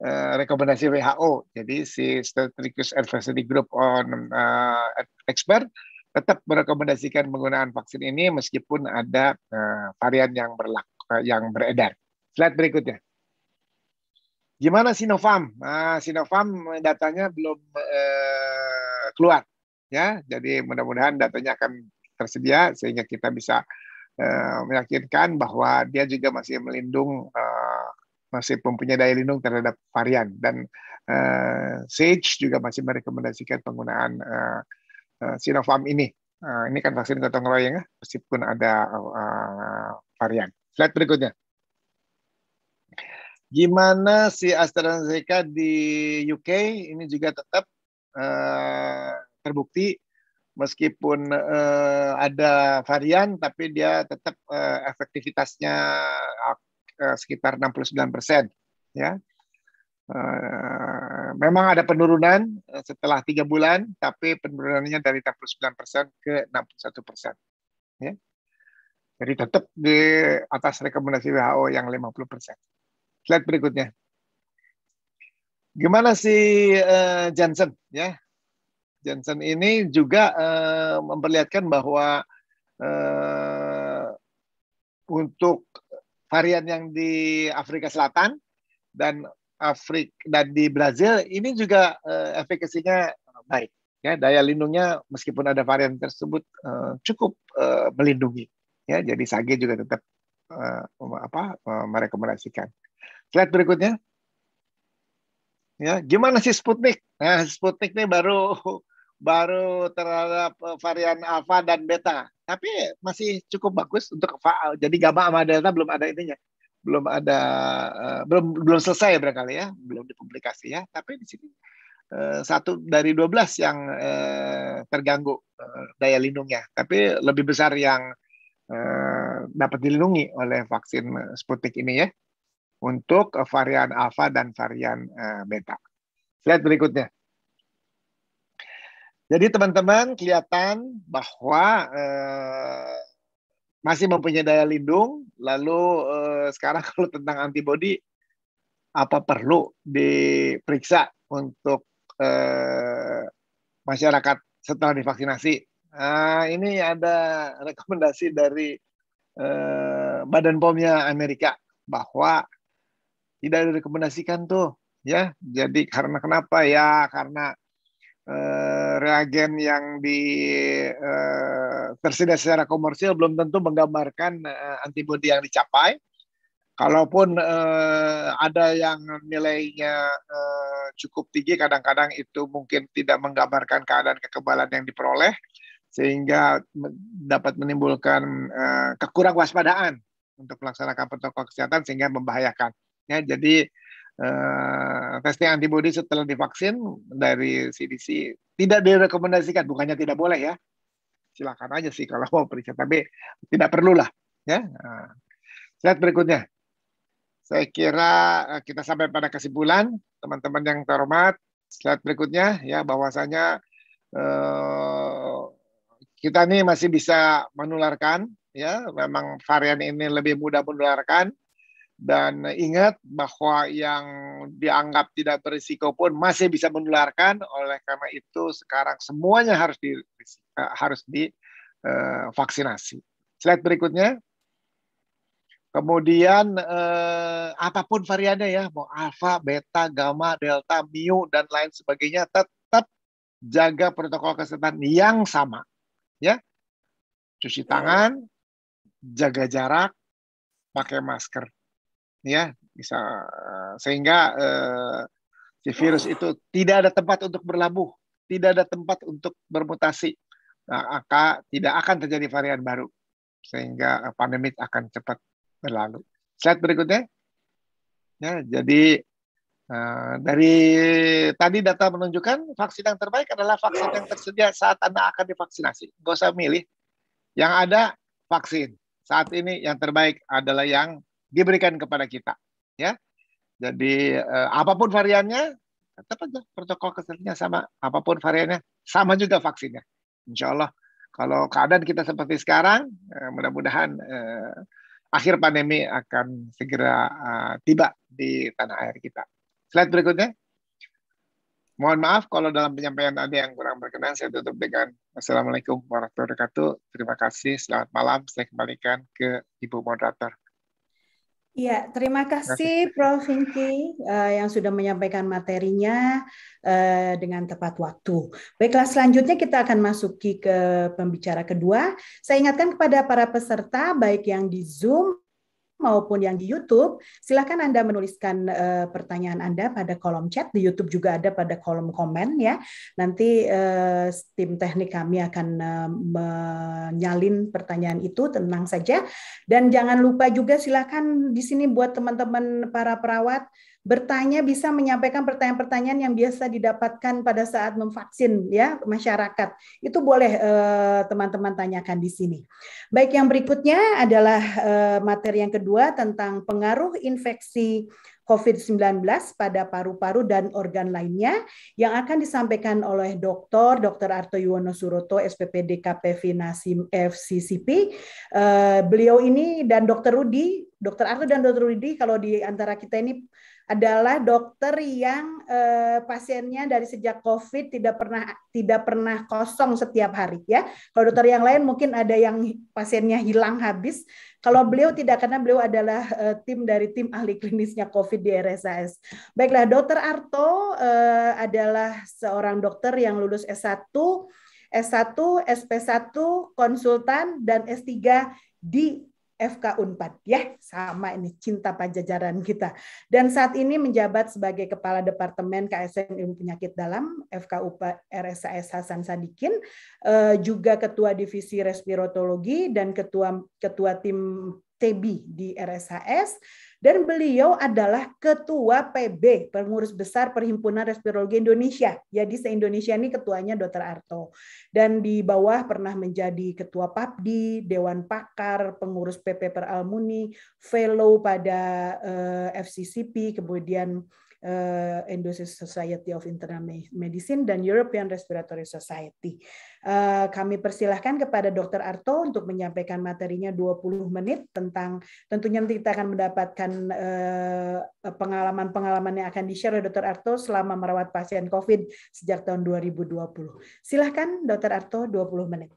uh, rekomendasi WHO. Jadi si Strategic Advisory Group on uh, Expert tetap merekomendasikan penggunaan vaksin ini meskipun ada uh, varian yang berlaku, yang beredar. Slide berikutnya. Gimana Sinovac? Nah, Sinovac datanya belum uh, keluar ya. Jadi mudah-mudahan datanya akan tersedia sehingga kita bisa uh, meyakinkan bahwa dia juga masih melindung uh, masih mempunyai daya lindung terhadap varian dan uh, Sage juga masih merekomendasikan penggunaan uh, uh, Sinovac ini. Uh, ini kan vaksin gotong royong ya, meskipun ada uh, varian. Slide berikutnya. Gimana si AstraZeneca di UK ini juga tetap uh, terbukti meskipun uh, ada varian tapi dia tetap uh, efektivitasnya uh, sekitar 69 persen ya uh, memang ada penurunan setelah tiga bulan tapi penurunannya dari 69 persen ke 61 persen ya jadi tetap di atas rekomendasi WHO yang 50 persen slide berikutnya gimana sih uh, Johnson ya Johnson ini juga uh, memperlihatkan bahwa uh, untuk varian yang di Afrika Selatan dan Afrik dan di Brazil ini juga uh, efekasinya baik ya daya lindungnya meskipun ada varian tersebut uh, cukup uh, melindungi ya jadi Sage juga tetap uh, apa uh, merekomendasikan slide berikutnya ya gimana sih Sputnik nah Sputnik ini baru baru terhadap eh, varian Alpha dan beta. Tapi masih cukup bagus untuk jadi gamma sama delta belum ada intinya, Belum ada uh, belum belum selesai barangkali ya, belum dipublikasi ya. Tapi di sini eh, satu dari 12 yang uh, terganggu uh, daya lindungnya. Tapi lebih besar yang uh, dapat dilindungi oleh vaksin Sputnik ini ya untuk varian Alpha dan varian uh, beta. Slide berikutnya. Jadi teman-teman kelihatan bahwa eh, masih mempunyai daya lindung. Lalu eh, sekarang kalau tentang antibodi, apa perlu diperiksa untuk eh, masyarakat setelah divaksinasi? Nah, ini ada rekomendasi dari eh, Badan Pomnya Amerika bahwa tidak direkomendasikan tuh ya. Jadi karena kenapa ya? Karena Eh, reagen yang di eh, tersedia secara komersil belum tentu menggambarkan eh, antibodi yang dicapai. Kalaupun eh, ada yang nilainya eh, cukup tinggi, kadang-kadang itu mungkin tidak menggambarkan keadaan kekebalan yang diperoleh, sehingga dapat menimbulkan eh, kekurang waspadaan untuk melaksanakan protokol kesehatan sehingga membahayakan. Ya, jadi Eh, testing antibody setelah divaksin dari CDC tidak direkomendasikan, bukannya tidak boleh ya. Silakan aja sih kalau mau periksa, tapi tidak perlulah ya. Nah. Slide berikutnya. Saya kira eh, kita sampai pada kesimpulan, teman-teman yang terhormat. Slide berikutnya ya bahwasanya eh, kita ini masih bisa menularkan ya, memang varian ini lebih mudah menularkan dan ingat bahwa yang dianggap tidak berisiko pun masih bisa menularkan. Oleh karena itu sekarang semuanya harus di eh, harus divaksinasi. Eh, uh, Slide berikutnya. Kemudian eh, apapun variannya ya, mau alfa, beta, gamma, delta, mu dan lain sebagainya tetap jaga protokol kesehatan yang sama. Ya. Cuci tangan, jaga jarak, pakai masker ya bisa sehingga uh, si virus itu tidak ada tempat untuk berlabuh, tidak ada tempat untuk bermutasi, nah, maka tidak akan terjadi varian baru sehingga eh, pandemi akan cepat berlalu. Slide berikutnya, ya jadi uh, dari tadi data menunjukkan vaksin yang terbaik adalah vaksin yang tersedia saat anda akan divaksinasi. Gak usah milih, yang ada vaksin saat ini yang terbaik adalah yang diberikan kepada kita ya jadi eh, apapun variannya tetap aja protokol kesehatannya sama apapun variannya sama juga vaksinnya insya Allah kalau keadaan kita seperti sekarang eh, mudah-mudahan eh, akhir pandemi akan segera eh, tiba di tanah air kita slide berikutnya mohon maaf kalau dalam penyampaian ada yang kurang berkenan saya tutup dengan Assalamualaikum warahmatullahi wabarakatuh terima kasih selamat malam saya kembalikan ke Ibu moderator Ya, terima kasih Prof. Hinki uh, eh, yang sudah menyampaikan materinya uh, dengan tepat waktu. Baiklah, selanjutnya kita akan masuki ke pembicara kedua. Saya ingatkan kepada para peserta, baik yang di Zoom maupun yang di YouTube, silakan Anda menuliskan uh, pertanyaan Anda pada kolom chat di YouTube juga ada pada kolom komen ya. Nanti uh, tim teknik kami akan uh, menyalin pertanyaan itu tenang saja dan jangan lupa juga silakan di sini buat teman-teman para perawat bertanya bisa menyampaikan pertanyaan-pertanyaan yang biasa didapatkan pada saat memvaksin ya masyarakat. Itu boleh eh, teman-teman eh, tanyakan di sini. Baik, yang berikutnya adalah eh, materi yang kedua tentang pengaruh infeksi COVID-19 pada paru-paru dan organ lainnya yang akan disampaikan oleh Dr. Dr. Arto Yuwono Suroto, SPPD KPV Nasim FCCP. Uh, eh, beliau ini dan Dr. Rudi, Dr. Arto dan Dr. Rudi kalau di antara kita ini adalah dokter yang eh, pasiennya dari sejak COVID tidak pernah tidak pernah kosong setiap hari ya. Kalau dokter yang lain mungkin ada yang pasiennya hilang habis. Kalau beliau tidak karena beliau adalah eh, tim dari tim ahli klinisnya COVID di RSAS. Baiklah, Dokter Arto eh, adalah seorang dokter yang lulus S1 S1, SP1, konsultan, dan S3 di FK Unpad ya sama ini cinta pajajaran kita dan saat ini menjabat sebagai kepala departemen KSN Ilmu Penyakit Dalam FK UPA RSAS Hasan Sadikin eh, juga ketua divisi respirotologi dan ketua ketua tim TB di RSHS dan beliau adalah ketua PB, pengurus besar Perhimpunan Respirologi Indonesia. Jadi se-Indonesia ini ketuanya Dr. Arto. Dan di bawah pernah menjadi ketua PAPDI, Dewan Pakar, pengurus PP Per fellow pada eh, FCCP, kemudian uh, Endosis Society of Internal Medicine dan European Respiratory Society. Uh, kami persilahkan kepada Dr. Arto untuk menyampaikan materinya 20 menit tentang tentunya nanti kita akan mendapatkan eh, pengalaman-pengalaman uh, yang akan di-share oleh Dr. Arto selama merawat pasien COVID sejak tahun 2020. Silahkan Dr. Arto 20 menit.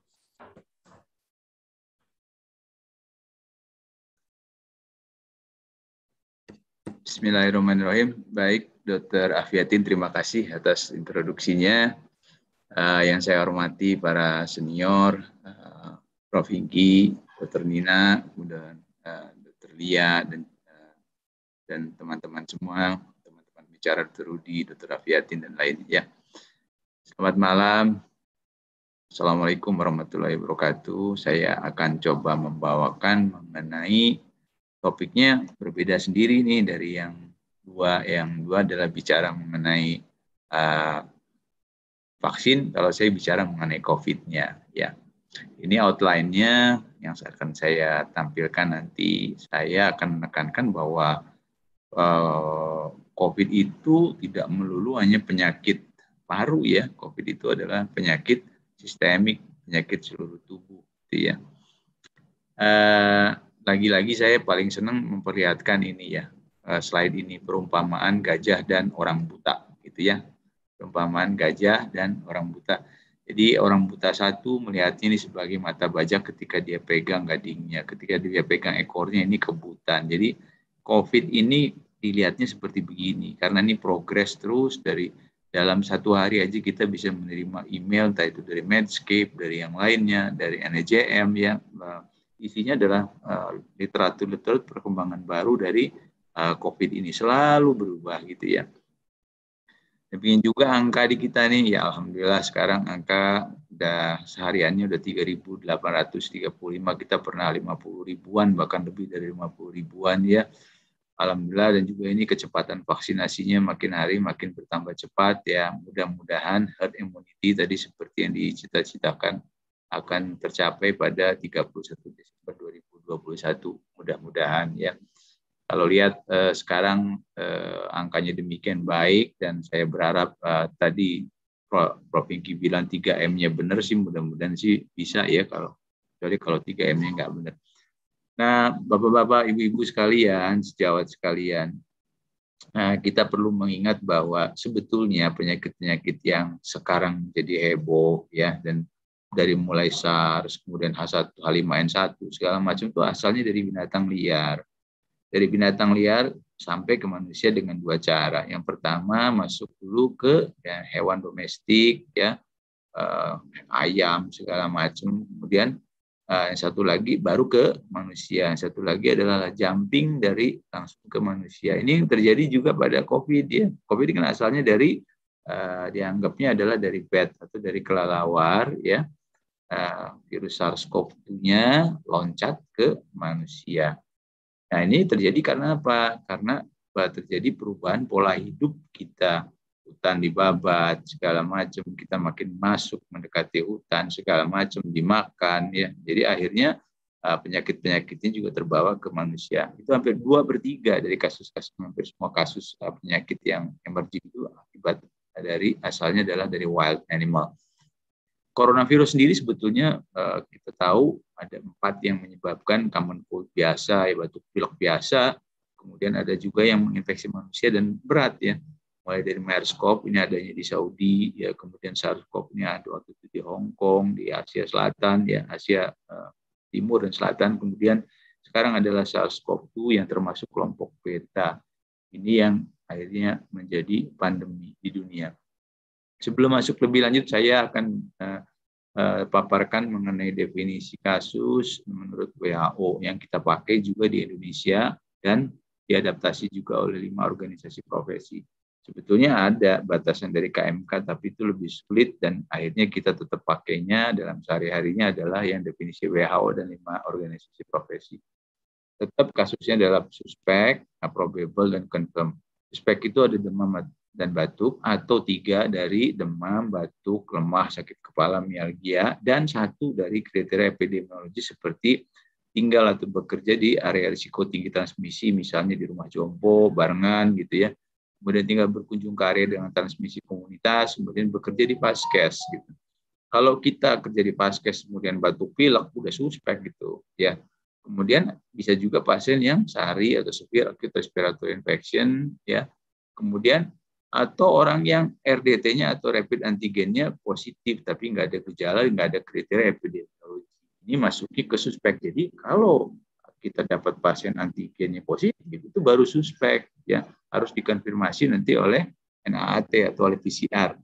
Bismillahirrahmanirrahim. Baik, Dr. Afiatin, terima kasih atas introduksinya. Uh, yang saya hormati para senior, uh, Prof. Hingki, Dr. Nina, kemudian uh, eh, Dr. Lia, dan uh, dan teman-teman semua, teman-teman bicara Dr. Rudi, Dr. Afiatin, dan lainnya. Ya. Selamat malam. Assalamualaikum warahmatullahi wabarakatuh. Saya akan coba membawakan mengenai topiknya berbeda sendiri nih dari yang dua. Yang dua adalah bicara mengenai uh, vaksin, kalau saya bicara mengenai COVID-nya. Ya, ini outline-nya yang akan saya tampilkan nanti. Saya akan menekankan bahwa uh, COVID itu tidak melulu hanya penyakit paru ya. COVID itu adalah penyakit sistemik, penyakit seluruh tubuh, gitu ya. Uh, lagi-lagi saya paling senang memperlihatkan ini ya eh, slide ini perumpamaan gajah dan orang buta gitu ya perumpamaan gajah dan orang buta jadi orang buta satu melihatnya ini sebagai mata bajak ketika dia pegang gadingnya ketika dia pegang ekornya ini kebutan jadi covid ini dilihatnya seperti begini karena ini progres terus dari dalam satu hari aja kita bisa menerima email entah itu dari Medscape, dari yang lainnya, dari njm ya, eh, isinya adalah eh, literatur-literatur perkembangan baru dari eh, COVID ini selalu berubah gitu ya. Demikian juga angka di kita nih, ya alhamdulillah sekarang angka udah sehariannya udah 3.835, kita pernah 50 ribuan bahkan lebih dari 50 ribuan ya. Alhamdulillah dan juga ini kecepatan vaksinasinya makin hari makin bertambah cepat ya. Mudah-mudahan herd immunity tadi seperti yang dicita-citakan akan tercapai pada 31 Desember 2021. Mudah-mudahan ya. Kalau lihat eh, sekarang eh, angkanya demikian baik dan saya berharap eh, tadi Prof. Hingki bilang 3M-nya benar sih, mudah-mudahan sih bisa ya kalau jadi kalau 3M-nya nggak benar. Nah, Bapak-bapak, Ibu-ibu sekalian, sejawat sekalian, Nah, kita perlu mengingat bahwa sebetulnya penyakit-penyakit yang sekarang jadi heboh ya dan dari mulai SARS, kemudian H1H5N1 segala macam itu asalnya dari binatang liar. Dari binatang liar sampai ke manusia dengan dua cara. Yang pertama masuk dulu ke ya, hewan domestik ya eh, ayam segala macam. Kemudian eh, yang satu lagi baru ke manusia. Yang satu lagi adalah jumping dari langsung ke manusia. Ini yang terjadi juga pada COVID ya. COVID kan asalnya dari Uh, dianggapnya adalah dari bat atau dari kelelawar ya Nah, virus SARS-CoV-2-nya loncat ke manusia. Nah, ini terjadi karena apa? Karena terjadi perubahan pola hidup kita. Hutan dibabat, segala macam, kita makin masuk mendekati hutan, segala macam dimakan ya. Jadi akhirnya ah, penyakit-penyakitnya juga terbawa ke manusia. Itu hampir dua per dari kasus-kasus hampir semua kasus ah, penyakit yang emerging itu akibat dari asalnya adalah dari wild animal coronavirus sendiri sebetulnya uh, kita tahu ada empat yang menyebabkan common cold biasa, ya, batuk pilek biasa, kemudian ada juga yang menginfeksi manusia dan berat ya. Mulai dari MERS-CoV ini adanya di Saudi, ya kemudian SARS-CoV ini ada waktu itu di Hong Kong, di Asia Selatan, ya Asia uh, Timur dan Selatan, kemudian sekarang adalah SARS-CoV-2 yang termasuk kelompok beta. Ini yang akhirnya menjadi pandemi di dunia sebelum masuk lebih lanjut saya akan uh, Eh, paparkan mengenai definisi kasus menurut WHO yang kita pakai juga di Indonesia dan diadaptasi juga oleh lima organisasi profesi. Sebetulnya ada batasan dari KMK, tapi itu lebih sulit dan akhirnya kita tetap pakainya dalam sehari-harinya adalah yang definisi WHO dan lima organisasi profesi. Tetap kasusnya adalah suspek, probable, dan confirm. Suspek itu ada demam dan batuk atau tiga dari demam, batuk, lemah, sakit kepala, mialgia dan satu dari kriteria epidemiologi seperti tinggal atau bekerja di area risiko tinggi transmisi misalnya di rumah jompo, barengan gitu ya. Kemudian tinggal berkunjung ke area dengan transmisi komunitas, kemudian bekerja di paskes gitu. Kalau kita kerja di paskes kemudian batuk pilek udah suspek gitu ya. Kemudian bisa juga pasien yang sehari atau severe acute respiratory infection ya. Kemudian atau orang yang RDT-nya atau rapid antigennya positif tapi nggak ada gejala, nggak ada kriteria epidemiologi. Ini masuki ke suspek. Jadi kalau kita dapat pasien antigennya positif itu baru suspek ya harus dikonfirmasi nanti oleh NAAT atau oleh PCR.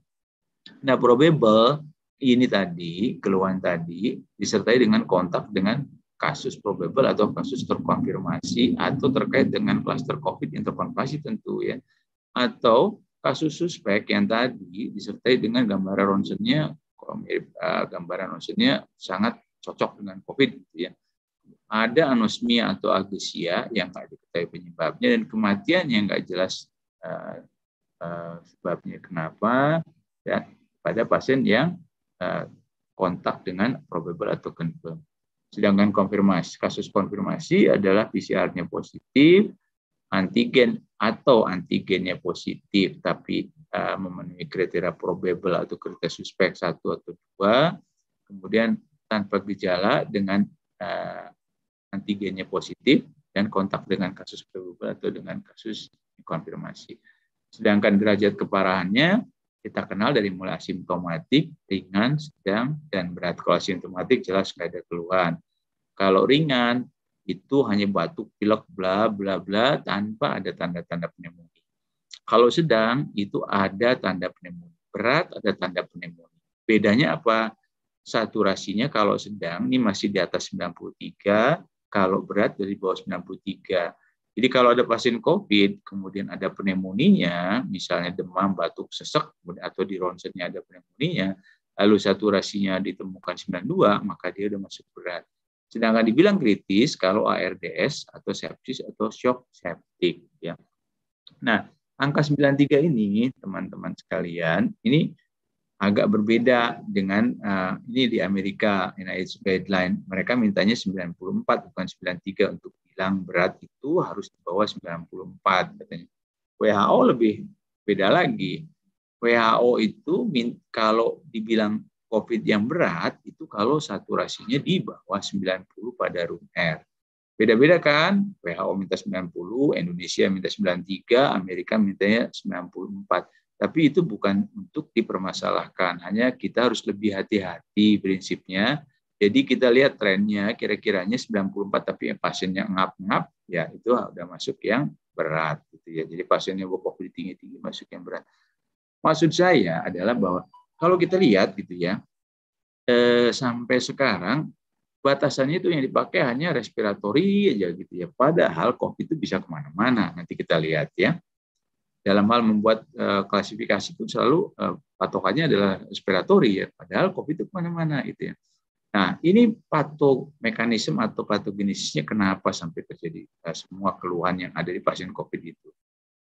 Nah, probable ini tadi, keluhan tadi disertai dengan kontak dengan kasus probable atau kasus terkonfirmasi atau terkait dengan kluster COVID yang terkonfirmasi tentu ya atau kasus suspek yang tadi disertai dengan gambaran ronsennya, kalau mirip uh, gambaran ronsennya sangat cocok dengan COVID. Gitu ya. Ada anosmia atau agesia yang nggak diketahui penyebabnya dan kematian yang nggak jelas uh, uh, sebabnya kenapa ya, pada pasien yang uh, kontak dengan probable atau confirm. Sedangkan konfirmasi kasus konfirmasi adalah PCR-nya positif, antigen atau antigennya positif tapi uh, memenuhi kriteria probable atau kriteria suspek satu atau dua, kemudian tanpa gejala dengan uh, antigennya positif dan kontak dengan kasus probable atau dengan kasus konfirmasi. Sedangkan derajat keparahannya kita kenal dari mulai asimptomatik, ringan, sedang, dan berat. Kalau asimptomatik jelas nggak ada keluhan. Kalau ringan, itu hanya batuk pilek bla bla bla tanpa ada tanda-tanda pneumonia. Kalau sedang itu ada tanda pneumonia. Berat ada tanda pneumonia. Bedanya apa? Saturasinya kalau sedang ini masih di atas 93, kalau berat dari bawah 93. Jadi kalau ada pasien COVID, kemudian ada pneumonia, misalnya demam, batuk, sesek, atau di ronsennya ada pneumonia, lalu saturasinya ditemukan 92, maka dia sudah masuk berat. Sedangkan dibilang kritis kalau ARDS atau sepsis atau shock septic ya. Nah, angka 93 ini teman-teman sekalian, ini agak berbeda dengan uh, ini di Amerika NIH guideline mereka mintanya 94 bukan 93 untuk bilang berat itu harus di bawah 94 katanya. WHO lebih beda lagi. WHO itu kalau dibilang COVID yang berat itu kalau saturasinya di bawah 90 pada room air. Beda-beda kan? WHO minta 90, Indonesia minta 93, Amerika mintanya 94. Tapi itu bukan untuk dipermasalahkan, hanya kita harus lebih hati-hati prinsipnya. Jadi kita lihat trennya kira-kiranya 94 tapi pasiennya ngap-ngap ya itu udah masuk yang berat gitu ya. Jadi pasiennya covid tinggi-tinggi masuk yang berat. Maksud saya adalah bahwa kalau kita lihat gitu ya, eh, sampai sekarang batasannya itu yang dipakai hanya respiratori aja gitu ya. Padahal COVID itu bisa kemana-mana. Nanti kita lihat ya. Dalam hal membuat e, klasifikasi pun selalu e, patokannya adalah respiratori. ya. Padahal COVID itu kemana-mana gitu ya. Nah ini patok mekanisme atau patogenesisnya kenapa sampai terjadi eh, semua keluhan yang ada di pasien COVID itu.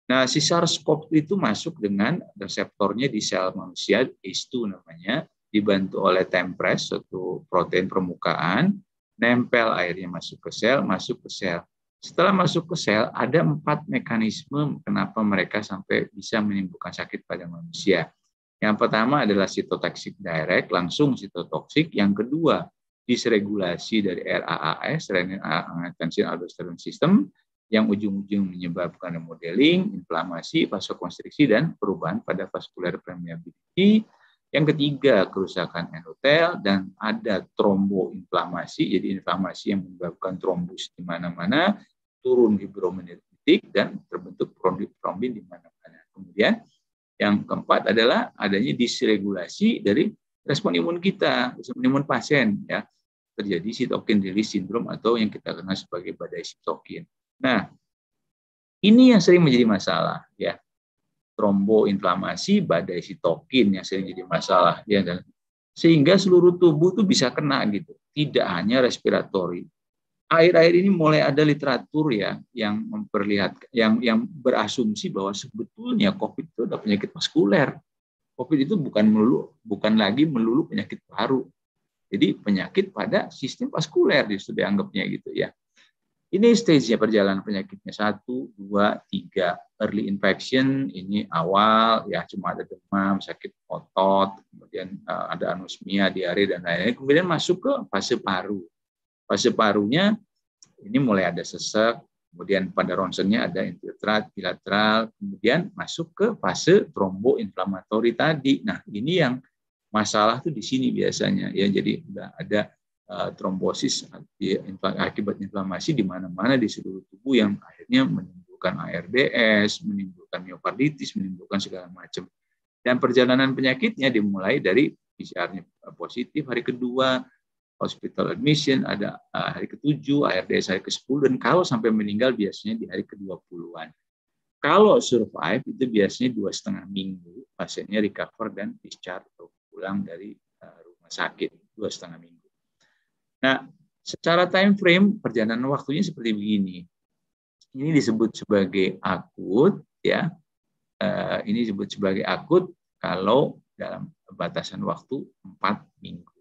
Nah, si SARS-CoV itu masuk dengan reseptornya di sel manusia, ACE2 namanya, dibantu oleh tempres, suatu protein permukaan, nempel airnya masuk ke sel, masuk ke sel. Setelah masuk ke sel, ada empat mekanisme kenapa mereka sampai bisa menimbulkan sakit pada manusia. Yang pertama adalah sitotoxic direct, langsung sitotoksik. Yang kedua, disregulasi dari RAAS, renin angiotensin aldosterone system yang ujung-ujung menyebabkan remodeling, inflamasi, vasokonstriksi, dan perubahan pada vascular permeability. Yang ketiga, kerusakan endotel dan ada tromboinflamasi, jadi inflamasi yang menyebabkan trombus di mana-mana, turun fibromenetik dan terbentuk trombin di mana-mana. Kemudian yang keempat adalah adanya disregulasi dari respon imun kita, respon imun pasien. ya Terjadi sitokin release syndrome atau yang kita kenal sebagai badai sitokin. Nah, ini yang sering menjadi masalah ya. Tromboinflamasi, badai sitokin yang sering jadi masalah ya dan sehingga seluruh tubuh itu bisa kena gitu. Tidak hanya respiratori. Air air ini mulai ada literatur ya yang memperlihatkan yang yang berasumsi bahwa sebetulnya COVID itu adalah penyakit maskuler. COVID itu bukan melulu bukan lagi melulu penyakit paru. Jadi penyakit pada sistem vaskuler justru dianggapnya gitu ya. Ini stage-nya perjalanan penyakitnya satu, dua, tiga. Early infection ini awal ya cuma ada demam, sakit otot, kemudian uh, ada anosmia, diare dan lain-lain. Kemudian masuk ke fase paru. Fase parunya ini mulai ada sesak, kemudian pada ronsennya ada infiltrat bilateral, kemudian masuk ke fase tromboinflamatori tadi. Nah ini yang masalah tuh di sini biasanya ya jadi udah ada Eh, trombosis akibat inflamasi di mana-mana di seluruh tubuh yang akhirnya menimbulkan ARDS, menimbulkan miokarditis, menimbulkan segala macam. Dan perjalanan penyakitnya dimulai dari PCR-nya eh, positif hari kedua, hospital admission ada eh, hari ke-7, ARDS hari ke-10, dan kalau sampai meninggal biasanya di hari ke-20-an. Kalau survive itu biasanya dua setengah minggu pasiennya recover dan discharge atau pulang dari rumah sakit dua setengah minggu. Nah, secara time frame perjalanan waktunya seperti begini. Ini disebut sebagai akut, ya. Eh, ini disebut sebagai akut kalau dalam batasan waktu 4 minggu.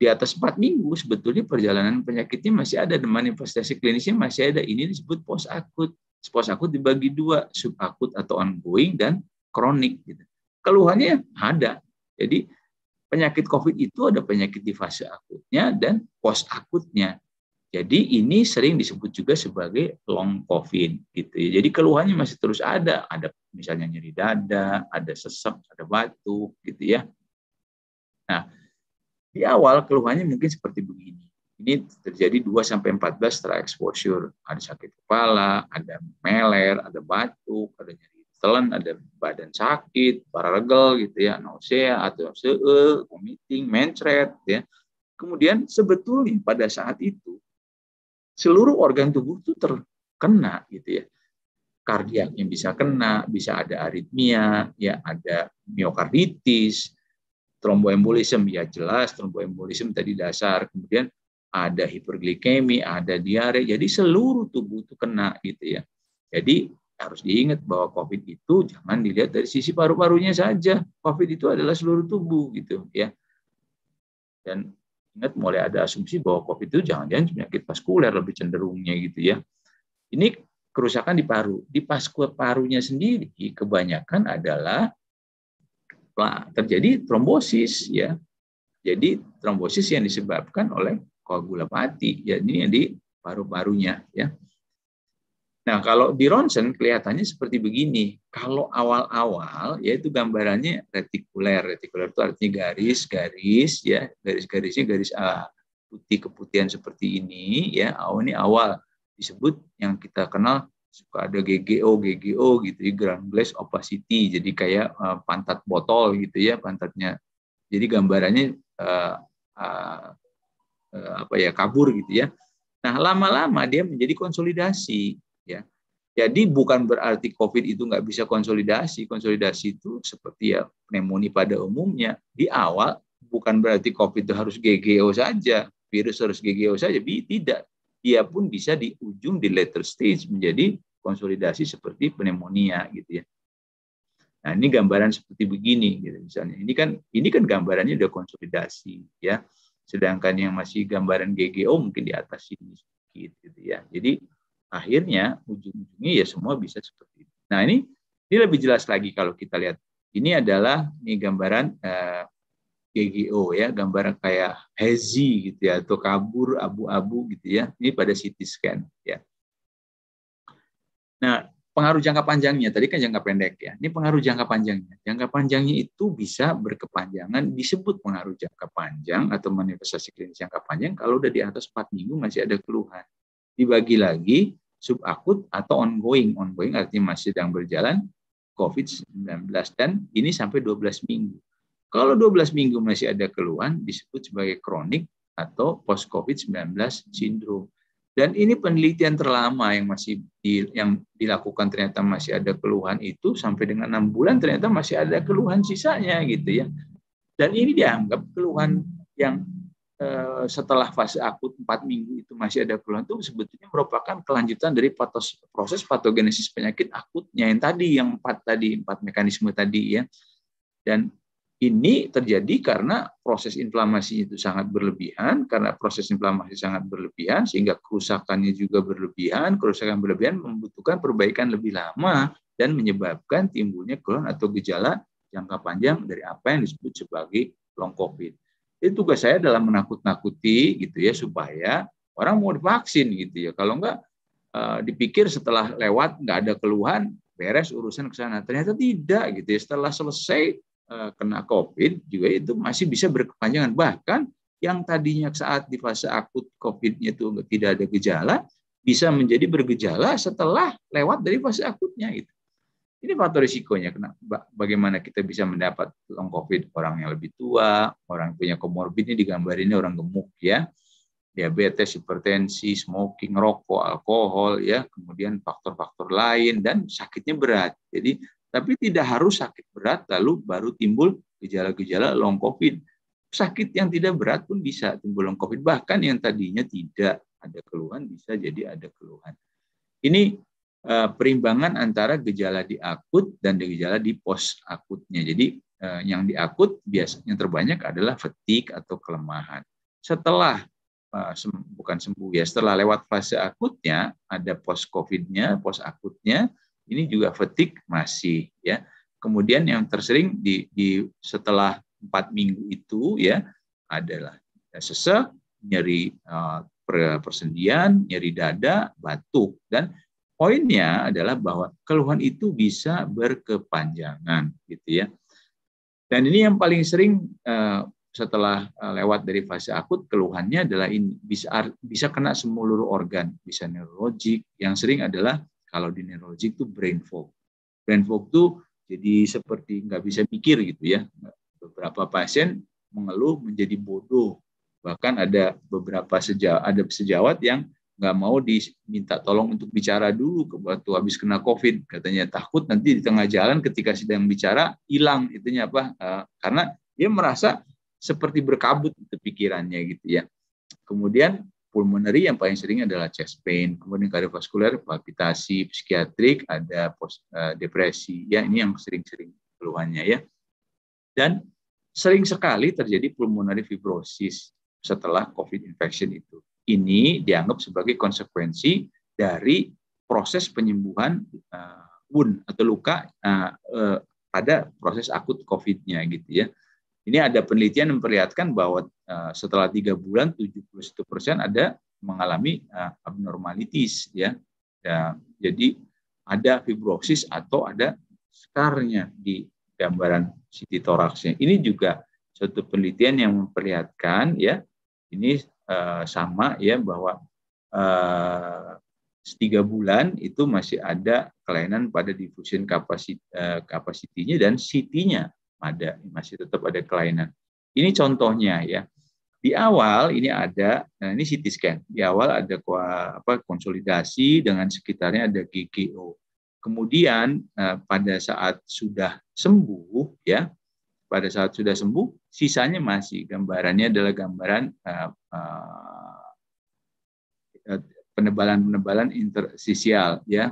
Di atas 4 minggu sebetulnya perjalanan penyakitnya masih ada, manifestasi klinisnya masih ada. Ini disebut post akut. Post akut dibagi dua, sub akut atau ongoing dan kronik. Gitu. Keluhannya ada. Jadi penyakit COVID itu ada penyakit di fase akutnya dan post akutnya. Jadi ini sering disebut juga sebagai long COVID gitu ya. Jadi keluhannya masih terus ada, ada misalnya nyeri dada, ada sesak, ada batuk gitu ya. Nah, di awal keluhannya mungkin seperti begini. Ini terjadi 2 sampai 14 setelah exposure. Ada sakit kepala, ada meler, ada batuk, ada nyeri telan ada badan sakit, para regel gitu ya, nausea atau seul, vomiting, mencret ya. Kemudian sebetulnya pada saat itu seluruh organ tubuh itu terkena gitu ya. Kardiaknya bisa kena, bisa ada aritmia, ya ada miokarditis, tromboembolism ya jelas tromboembolism tadi dasar, kemudian ada hiperglikemi, ada diare. Jadi seluruh tubuh itu kena gitu ya. Jadi harus diingat bahwa COVID itu jangan dilihat dari sisi paru-parunya saja. COVID itu adalah seluruh tubuh gitu ya. Dan ingat mulai ada asumsi bahwa COVID itu jangan-jangan penyakit vaskuler lebih cenderungnya gitu ya. Ini kerusakan di paru. Di pasca parunya sendiri kebanyakan adalah terjadi trombosis ya. Jadi trombosis yang disebabkan oleh koagulopati, ya ini yang di paru-parunya ya. Nah, kalau di ronsen kelihatannya seperti begini. Kalau awal-awal yaitu gambarannya retikuler. Retikuler itu artinya garis-garis ya, garis-garisnya garis A putih keputihan seperti ini ya. Awal oh, ini awal disebut yang kita kenal suka ada GGO GGO gitu ya, ground glass opacity. Jadi kayak uh, pantat botol gitu ya, pantatnya. Jadi gambarannya uh, uh, uh, apa ya kabur gitu ya. Nah, lama-lama dia menjadi konsolidasi jadi bukan berarti COVID itu nggak bisa konsolidasi. Konsolidasi itu seperti ya pneumonia pada umumnya. Di awal bukan berarti COVID itu harus GGO saja, virus harus GGO saja. Bi, tidak. Dia pun bisa di ujung di later stage menjadi konsolidasi seperti pneumonia gitu ya. Nah ini gambaran seperti begini gitu misalnya. Ini kan ini kan gambarannya udah konsolidasi ya. Sedangkan yang masih gambaran GGO mungkin di atas sini sedikit gitu ya. Jadi akhirnya ujung-ujungnya ya semua bisa seperti ini. Nah ini ini lebih jelas lagi kalau kita lihat. Ini adalah ini gambaran eh, GGO ya, gambaran kayak hazy gitu ya atau kabur abu-abu gitu ya. Ini pada CT scan ya. Nah, pengaruh jangka panjangnya tadi kan jangka pendek ya. Ini pengaruh jangka panjangnya. Jangka panjangnya itu bisa berkepanjangan disebut pengaruh jangka panjang atau manifestasi klinis jangka panjang kalau udah di atas 4 minggu masih ada keluhan. Dibagi lagi subakut atau ongoing. Ongoing artinya masih sedang berjalan COVID-19 dan ini sampai 12 minggu. Kalau 12 minggu masih ada keluhan disebut sebagai kronik atau post COVID-19 sindrom. Dan ini penelitian terlama yang masih di, yang dilakukan ternyata masih ada keluhan itu sampai dengan enam bulan ternyata masih ada keluhan sisanya gitu ya. Dan ini dianggap keluhan yang Eh, setelah fase akut 4 minggu itu masih ada keluhan itu sebetulnya merupakan kelanjutan dari patos, proses patogenesis penyakit akutnya yang tadi yang empat tadi empat mekanisme tadi ya dan ini terjadi karena proses inflamasi itu sangat berlebihan karena proses inflamasi sangat berlebihan sehingga kerusakannya juga berlebihan kerusakan berlebihan membutuhkan perbaikan lebih lama dan menyebabkan timbulnya keluhan atau gejala jangka panjang dari apa yang disebut sebagai long covid jadi eh, tugas saya adalah menakut-nakuti gitu ya supaya orang mau divaksin gitu ya. Kalau enggak eh, dipikir setelah lewat nggak ada keluhan beres urusan ke sana. Ternyata tidak gitu ya. Setelah selesai eh, kena COVID juga itu masih bisa berkepanjangan bahkan yang tadinya saat di fase akut COVID-nya itu tidak ada gejala bisa menjadi bergejala setelah lewat dari fase akutnya gitu. Ini faktor risikonya. Kenapa? Bagaimana kita bisa mendapat long COVID orang yang lebih tua, orang yang punya komorbid ini ini orang gemuk ya, diabetes, hipertensi, smoking, rokok, alkohol ya, kemudian faktor-faktor lain dan sakitnya berat. Jadi tapi tidak harus sakit berat lalu baru timbul gejala-gejala long COVID. Sakit yang tidak berat pun bisa timbul long COVID. Bahkan yang tadinya tidak ada keluhan bisa jadi ada keluhan. Ini Eh, perimbangan antara gejala di akut dan gejala di post akutnya. Jadi eh, yang di akut biasanya terbanyak adalah fatigue atau kelemahan. Setelah eh, bukan sembuh ya, setelah lewat fase akutnya ada post COVID-nya, pos akutnya ini juga fatigue masih ya. Kemudian yang tersering di, di setelah empat minggu itu ya adalah sesek, nyeri persendian, nyeri dada, batuk dan Poinnya adalah bahwa keluhan itu bisa berkepanjangan, gitu ya. Dan ini yang paling sering eh, setelah eh, lewat dari fase akut keluhannya adalah ini bisa bisa kena semulur organ bisa neurologik yang sering adalah kalau di neurologik itu brain fog brain fog itu jadi seperti nggak bisa mikir gitu ya beberapa pasien mengeluh menjadi bodoh bahkan ada beberapa sejawat, ada sejawat yang nggak mau diminta tolong untuk bicara dulu ke waktu habis kena COVID katanya takut nanti di tengah jalan ketika sedang bicara hilang itunya apa uh, karena dia merasa seperti berkabut itu pikirannya gitu ya kemudian pulmoneri yang paling sering adalah chest pain kemudian kardiovaskuler palpitasi psikiatrik ada post, uh, eh, depresi ya ini yang sering-sering keluhannya ya dan sering sekali terjadi pulmonari fibrosis setelah COVID infection itu ini dianggap sebagai konsekuensi dari proses penyembuhan uh, wound atau luka uh, uh, pada proses akut COVID-nya gitu ya. Ini ada penelitian memperlihatkan bahwa uh, setelah tiga bulan 71 persen ada mengalami uh, abnormalities ya. ya. Jadi ada fibrosis atau ada skarnya di gambaran CT toraksnya. Ini juga suatu penelitian yang memperlihatkan ya ini Eh, sama ya bahwa uh, eh, tiga bulan itu masih ada kelainan pada diffusion eh, capacity, uh, dan CT-nya ada masih tetap ada kelainan. Ini contohnya ya. Di awal ini ada, nah ini CT scan. Di awal ada apa, konsolidasi dengan sekitarnya ada GGO. Kemudian eh, pada saat sudah sembuh ya, pada saat sudah sembuh, sisanya masih gambarannya adalah gambaran eh, Eh, eh, penebalan-penebalan intersisial ya.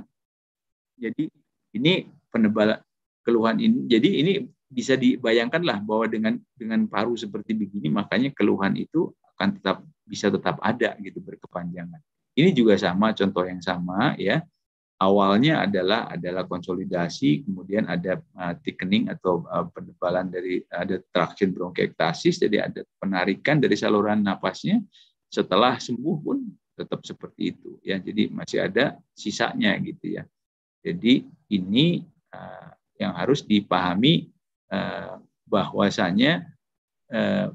Jadi ini penebalan keluhan ini jadi ini bisa dibayangkanlah bahwa dengan dengan paru seperti begini makanya keluhan itu akan tetap bisa tetap ada gitu berkepanjangan. Ini juga sama contoh yang sama ya awalnya adalah adalah konsolidasi, kemudian ada uh, thickening atau uh, penebalan dari ada traction bronkiektasis, jadi ada penarikan dari saluran napasnya. Setelah sembuh pun tetap seperti itu ya. Jadi masih ada sisanya gitu ya. Jadi ini uh, yang harus dipahami uh, bahwasanya uh,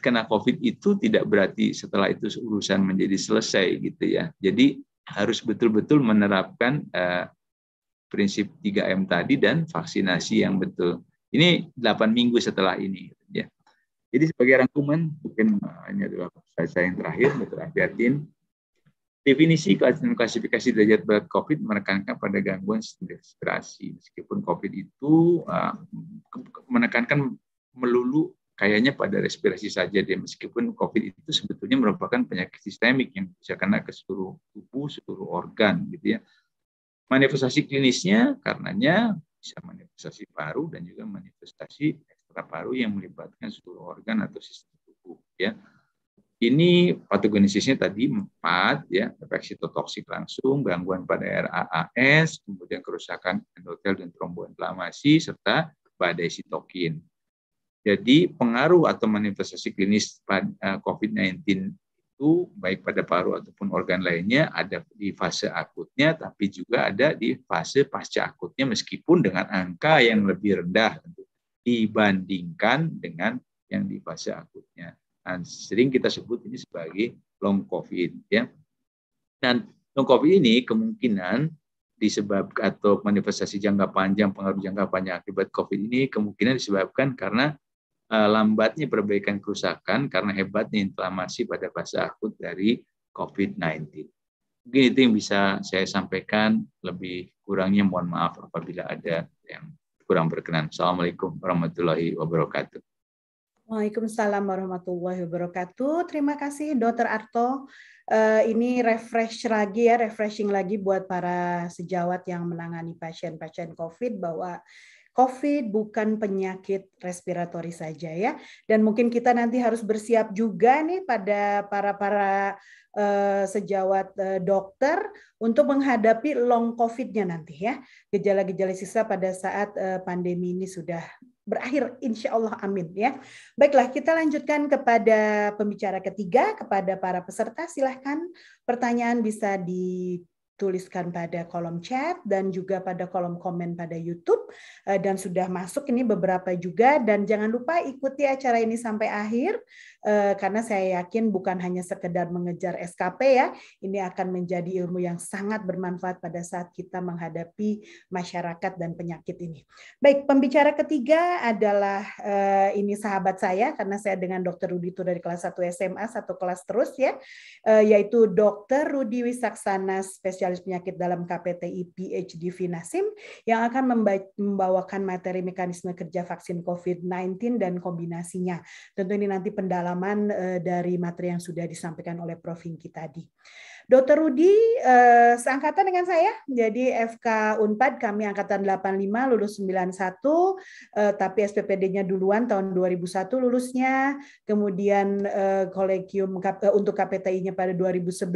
kena COVID itu tidak berarti setelah itu urusan menjadi selesai gitu ya. Jadi harus betul-betul menerapkan uh, prinsip 3M tadi dan vaksinasi yang betul. Ini 8 minggu setelah ini. Ya. Jadi sebagai rangkuman, mungkin eh, ini adalah saya yang terakhir, Dr. Ahdiatin. Definisi klasifikasi derajat berat COVID menekankan pada gangguan sistem respirasi. Meskipun COVID itu eh, menekankan melulu kayaknya pada respirasi saja dia meskipun COVID itu sebetulnya merupakan penyakit sistemik yang bisa kena ke seluruh tubuh, seluruh organ gitu ya. Manifestasi klinisnya karenanya bisa manifestasi paru dan juga manifestasi ekstra paru yang melibatkan seluruh organ atau sistem tubuh ya. Ini patogenesisnya tadi empat ya, efek sitotoksik langsung, gangguan pada RAAS, kemudian kerusakan endotel dan tromboinflamasi serta badai sitokin. Jadi pengaruh atau manifestasi klinis eh, COVID-19 itu baik pada paru ataupun organ lainnya ada di fase akutnya tapi juga ada di fase pasca akutnya meskipun dengan angka yang lebih rendah dibandingkan dengan yang di fase akutnya. Dan sering kita sebut ini sebagai long COVID ya. Dan long COVID ini kemungkinan disebabkan atau manifestasi jangka panjang pengaruh jangka panjang akibat COVID ini kemungkinan disebabkan karena Eh, lambatnya perbaikan kerusakan karena hebatnya inflamasi pada fase akut dari COVID-19. Mungkin itu yang bisa saya sampaikan. Lebih kurangnya mohon maaf apabila ada yang kurang berkenan. Assalamualaikum warahmatullahi wabarakatuh. Waalaikumsalam warahmatullahi wabarakatuh. Terima kasih Dr. Arto. Uh, ini refresh lagi ya, refreshing lagi buat para sejawat yang menangani pasien-pasien COVID bahwa COVID bukan penyakit respiratori saja ya. Dan mungkin kita nanti harus bersiap juga nih pada para para eh, sejawat eh, dokter untuk menghadapi long COVID-nya nanti ya. Gejala-gejala sisa pada saat eh, pandemi ini sudah berakhir insya Allah amin ya. Baiklah kita lanjutkan kepada pembicara ketiga kepada para peserta silahkan pertanyaan bisa di tuliskan pada kolom chat dan juga pada kolom komen pada YouTube eh, dan sudah masuk ini beberapa juga dan jangan lupa ikuti acara ini sampai akhir eh, karena saya yakin bukan hanya sekedar mengejar SKP ya ini akan menjadi ilmu yang sangat bermanfaat pada saat kita menghadapi masyarakat dan penyakit ini. Baik, pembicara ketiga adalah eh, ini sahabat saya karena saya dengan Dr. Rudi itu dari kelas 1 SMA satu kelas terus ya yaitu Dr. Rudi Wisaksana spesial spesialis penyakit dalam KPTI PhD Vinasim yang akan membawakan materi mekanisme kerja vaksin COVID-19 dan kombinasinya. Tentu ini nanti pendalaman eh, dari materi yang sudah disampaikan oleh Prof. Hingki tadi. Dr. Rudi eh, seangkatan dengan saya. Jadi FK Unpad kami angkatan 85 lulus 91 eh, tapi SPPD-nya duluan tahun 2001 lulusnya. Kemudian eh, kolegium eh, untuk KPTI-nya pada 2011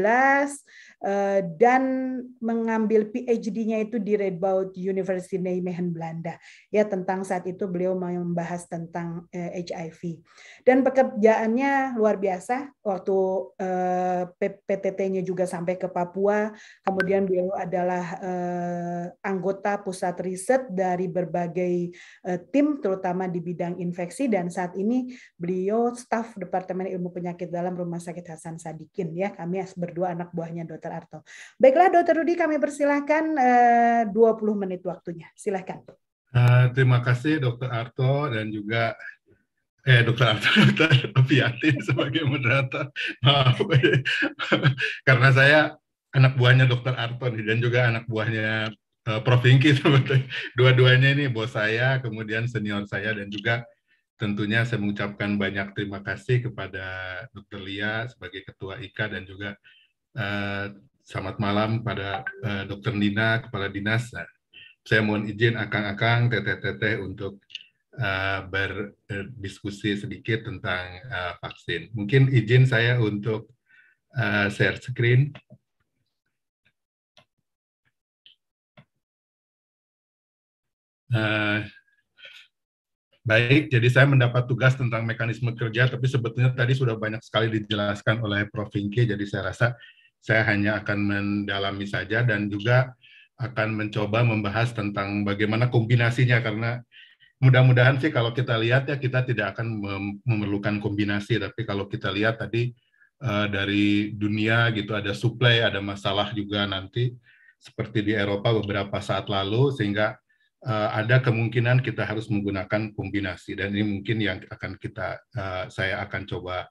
Eh, dan mengambil PhD-nya itu di Radboud University Nijmegen Belanda ya tentang saat itu beliau membahas tentang uh, eh, HIV dan pekerjaannya luar biasa waktu uh, eh, PTT-nya juga sampai ke Papua kemudian beliau adalah uh, anggota pusat riset dari berbagai uh, tim terutama di bidang infeksi dan saat ini beliau staf Departemen Ilmu Penyakit Dalam Rumah Sakit Hasan Sadikin ya kami berdua anak buahnya dokter Arto. Baiklah Dokter Rudi kami persilahkan eh, 20 menit waktunya. Silahkan. Uh, eh, terima kasih Dokter Arto dan juga eh dokter Arto dokter Fiatin sebagai moderator maaf karena saya anak buahnya dokter Arto nih dan juga anak buahnya uh, Prof Hingki dua-duanya ini bos saya kemudian senior saya dan juga tentunya saya mengucapkan banyak terima kasih kepada dokter Lia sebagai ketua IKA dan juga Eh, selamat malam pada uh, eh, Dr. Nina, Kepala Dinas. Nah, saya mohon izin akang-akang, teteh-teteh untuk eh, berdiskusi sedikit tentang vaksin. Mungkin izin saya untuk share screen. Uh, Baik, jadi saya mendapat tugas tentang mekanisme kerja, tapi sebetulnya tadi sudah banyak sekali dijelaskan oleh Prof. Vinke, jadi saya rasa saya hanya akan mendalami saja dan juga akan mencoba membahas tentang bagaimana kombinasinya karena mudah-mudahan sih kalau kita lihat ya kita tidak akan memerlukan kombinasi tapi kalau kita lihat tadi eh, dari dunia gitu ada supply ada masalah juga nanti seperti di Eropa beberapa saat lalu sehingga eh, ada kemungkinan kita harus menggunakan kombinasi dan ini mungkin yang akan kita eh, saya akan coba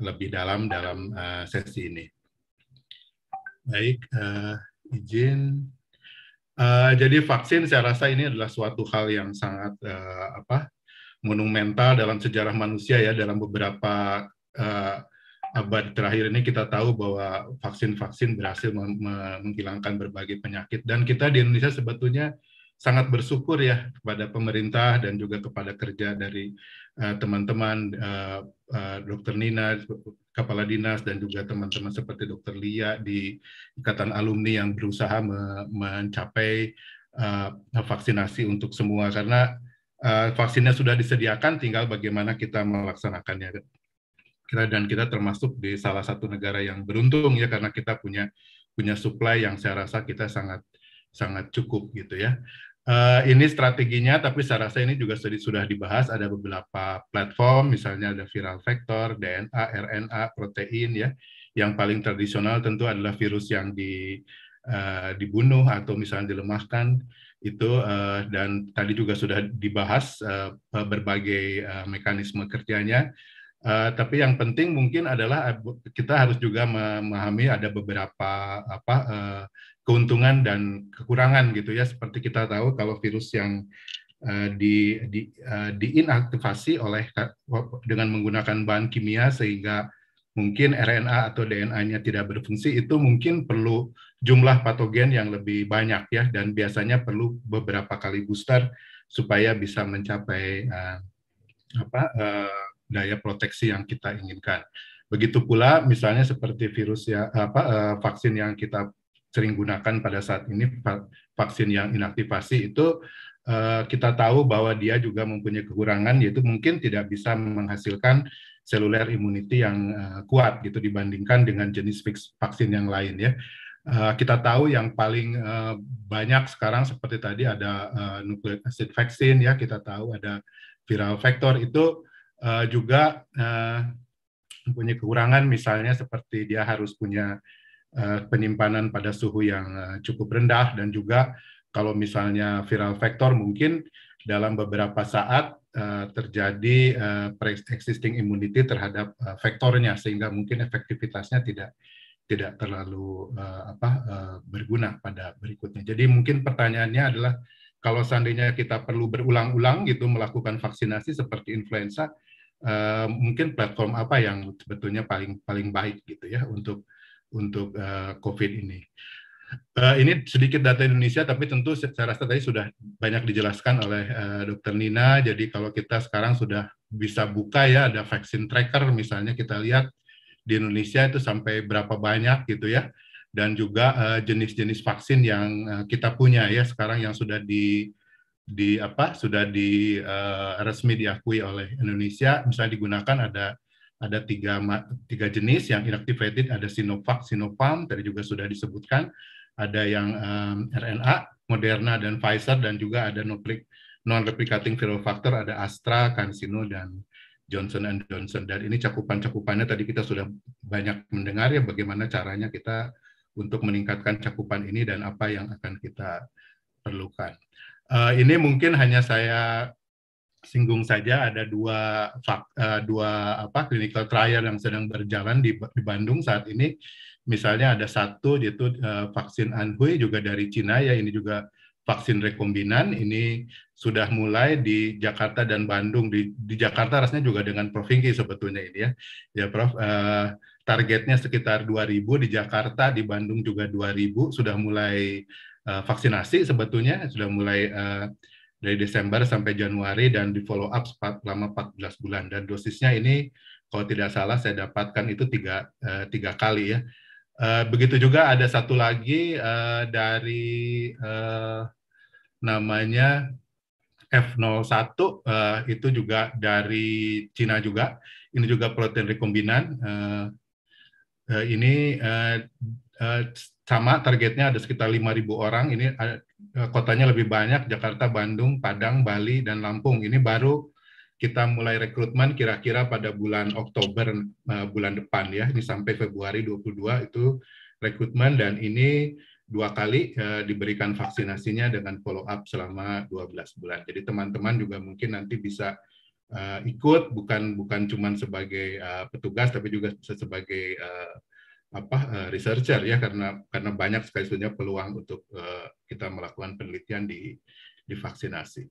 lebih dalam dalam sesi ini. Baik, uh, izin. Uh, jadi vaksin saya rasa ini adalah suatu hal yang sangat uh, apa monumental dalam sejarah manusia ya dalam beberapa uh, abad terakhir ini kita tahu bahwa vaksin-vaksin berhasil menghilangkan berbagai penyakit dan kita di Indonesia sebetulnya sangat bersyukur ya kepada pemerintah dan juga kepada kerja dari teman-teman uh, uh, uh, Dokter Nina kepala dinas dan juga teman-teman seperti Dokter Lia di Ikatan Alumni yang berusaha me mencapai uh, vaksinasi untuk semua karena uh, vaksinnya sudah disediakan tinggal bagaimana kita melaksanakannya. Kita dan kita termasuk di salah satu negara yang beruntung ya karena kita punya punya supply yang saya rasa kita sangat sangat cukup gitu ya. Uh, ini strateginya, tapi saya rasa ini juga sudah dibahas. Ada beberapa platform, misalnya ada viral vector, DNA, RNA, protein, ya. Yang paling tradisional tentu adalah virus yang di, uh, dibunuh atau misalnya dilemahkan itu uh, dan tadi juga sudah dibahas uh, berbagai uh, mekanisme kerjanya. Uh, tapi yang penting mungkin adalah kita harus juga memahami ada beberapa apa uh, keuntungan dan kekurangan gitu ya seperti kita tahu kalau virus yang eh, di di uh, diinaktivasi oleh dengan menggunakan bahan kimia sehingga mungkin RNA atau DNA-nya tidak berfungsi itu mungkin perlu jumlah patogen yang lebih banyak ya dan biasanya perlu beberapa kali booster supaya bisa mencapai uh, apa uh, daya proteksi yang kita inginkan. Begitu pula misalnya seperti virus ya apa uh, vaksin yang kita sering gunakan pada saat ini vaksin yang inaktivasi itu eh, kita tahu bahwa dia juga mempunyai kekurangan yaitu mungkin tidak bisa menghasilkan seluler immunity yang eh, kuat gitu dibandingkan dengan jenis vaksin yang lain ya. Eh, kita tahu yang paling banyak sekarang seperti tadi ada nucleic acid vaksin ya, kita tahu ada viral vector itu juga mempunyai kekurangan misalnya seperti dia harus punya Eh, penyimpanan pada suhu yang eh, cukup rendah dan juga kalau misalnya viral vektor mungkin dalam beberapa saat eh, terjadi pre-existing immunity terhadap vektornya sehingga mungkin efektivitasnya tidak tidak terlalu apa berguna pada berikutnya. Jadi mungkin pertanyaannya adalah kalau seandainya kita perlu berulang-ulang gitu melakukan vaksinasi seperti influenza mungkin platform apa yang sebetulnya paling paling baik gitu ya untuk untuk uh, COVID ini. Uh, ini sedikit data Indonesia, tapi tentu secara rasa tadi sudah banyak dijelaskan oleh uh, eh, Dr. Nina. Jadi kalau kita sekarang sudah bisa buka ya, ada vaksin tracker misalnya kita lihat di Indonesia itu sampai berapa banyak gitu ya, dan juga jenis-jenis uh, vaksin yang uh, kita punya ya sekarang yang sudah di di apa sudah di uh, resmi diakui oleh Indonesia bisa digunakan ada ada tiga, tiga jenis yang inactivated, ada Sinovac, Sinopharm, tadi juga sudah disebutkan, ada yang um, RNA, Moderna dan Pfizer, dan juga ada non-replicating viral factor, ada Astra, CanSino, dan Johnson and Johnson. Dan ini cakupan-cakupannya tadi kita sudah banyak mendengar ya bagaimana caranya kita untuk meningkatkan cakupan ini dan apa yang akan kita perlukan. Uh, ini mungkin hanya saya singgung saja ada dua uh, dua apa clinical trial yang sedang berjalan di, di Bandung saat ini. Misalnya ada satu yaitu uh, vaksin Anhui juga dari Cina ya ini juga vaksin rekombinan ini sudah mulai di Jakarta dan Bandung di, di Jakarta rasanya juga dengan provinsi sebetulnya ini ya. Ya Prof uh, targetnya sekitar 2000 di Jakarta, di Bandung juga 2000 sudah mulai uh, vaksinasi sebetulnya sudah mulai uh, dari Desember sampai Januari dan di follow up selama 14 bulan dan dosisnya ini kalau tidak salah saya dapatkan itu tiga uh, tiga kali ya uh, begitu juga ada satu lagi uh, dari uh, namanya F01 uh, itu juga dari Cina juga. Ini juga protein rekombinan. Uh, uh, ini uh, uh, sama targetnya ada sekitar 5.000 orang. Ini Eh, kotanya lebih banyak Jakarta, Bandung, Padang, Bali dan Lampung. Ini baru kita mulai rekrutmen kira-kira pada bulan Oktober eh, bulan depan ya. Ini sampai Februari 22 itu rekrutmen dan ini dua kali eh, diberikan vaksinasinya dengan follow up selama 12 bulan. Jadi teman-teman juga mungkin nanti bisa ikut bukan bukan cuman sebagai petugas tapi juga sebagai apa eh, researcher ya karena karena banyak sekali punya peluang untuk uh, kita melakukan penelitian di di vaksinasi.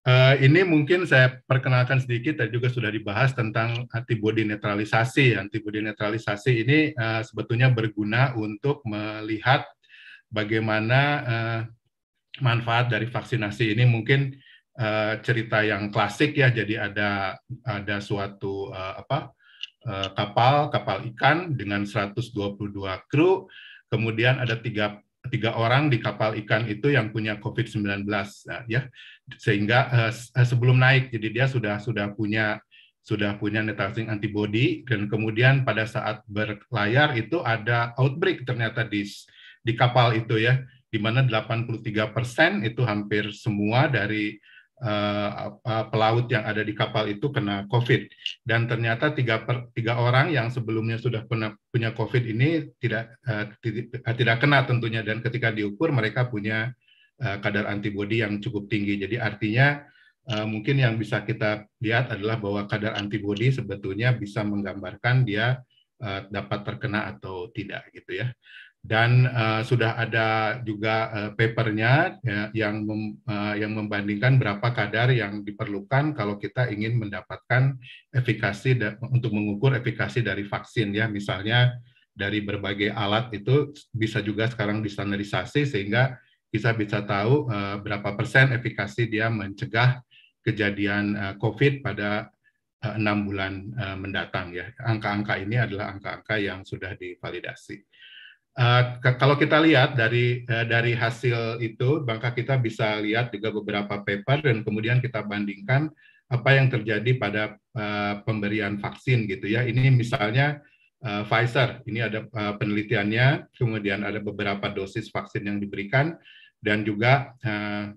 Uh, ini mungkin saya perkenalkan sedikit tadi juga sudah dibahas tentang antibodi netralisasi. Antibodi netralisasi ini uh, sebetulnya berguna untuk melihat bagaimana uh, manfaat dari vaksinasi ini mungkin uh, cerita yang klasik ya. Jadi ada ada suatu uh, apa Eh, kapal, kapal ikan dengan 122 kru. Kemudian ada tiga tiga orang di kapal ikan itu yang punya COVID-19 ya, ya sehingga eh, sebelum naik jadi dia sudah sudah punya sudah punya neutralizing antibody dan kemudian pada saat berlayar itu ada outbreak ternyata di di kapal itu ya di mana 83% persen itu hampir semua dari Eh, pelaut yang ada di kapal itu kena COVID. Dan ternyata tiga, per, tiga orang yang sebelumnya sudah punya, punya COVID ini tidak uh, tidak kena tentunya. Dan ketika diukur mereka punya uh, kadar antibodi yang cukup tinggi. Jadi artinya uh, mungkin yang bisa kita lihat adalah bahwa kadar antibodi sebetulnya bisa menggambarkan dia dapat terkena atau tidak gitu ya dan uh, sudah ada juga uh, papernya ya, yang mem, uh, yang membandingkan berapa kadar yang diperlukan kalau kita ingin mendapatkan efikasi untuk mengukur efikasi dari vaksin ya misalnya dari berbagai alat itu bisa juga sekarang distandarisasi sehingga kita bisa tahu uh, berapa persen efikasi dia mencegah kejadian uh, COVID pada enam bulan uh, mendatang ya angka-angka ini adalah angka-angka yang sudah divalidasi. Uh, kalau kita lihat dari uh, dari hasil itu, maka kita bisa lihat juga beberapa paper dan kemudian kita bandingkan apa yang terjadi pada uh, pemberian vaksin gitu ya. Ini misalnya uh, Pfizer, ini ada uh, penelitiannya, kemudian ada beberapa dosis vaksin yang diberikan dan juga uh,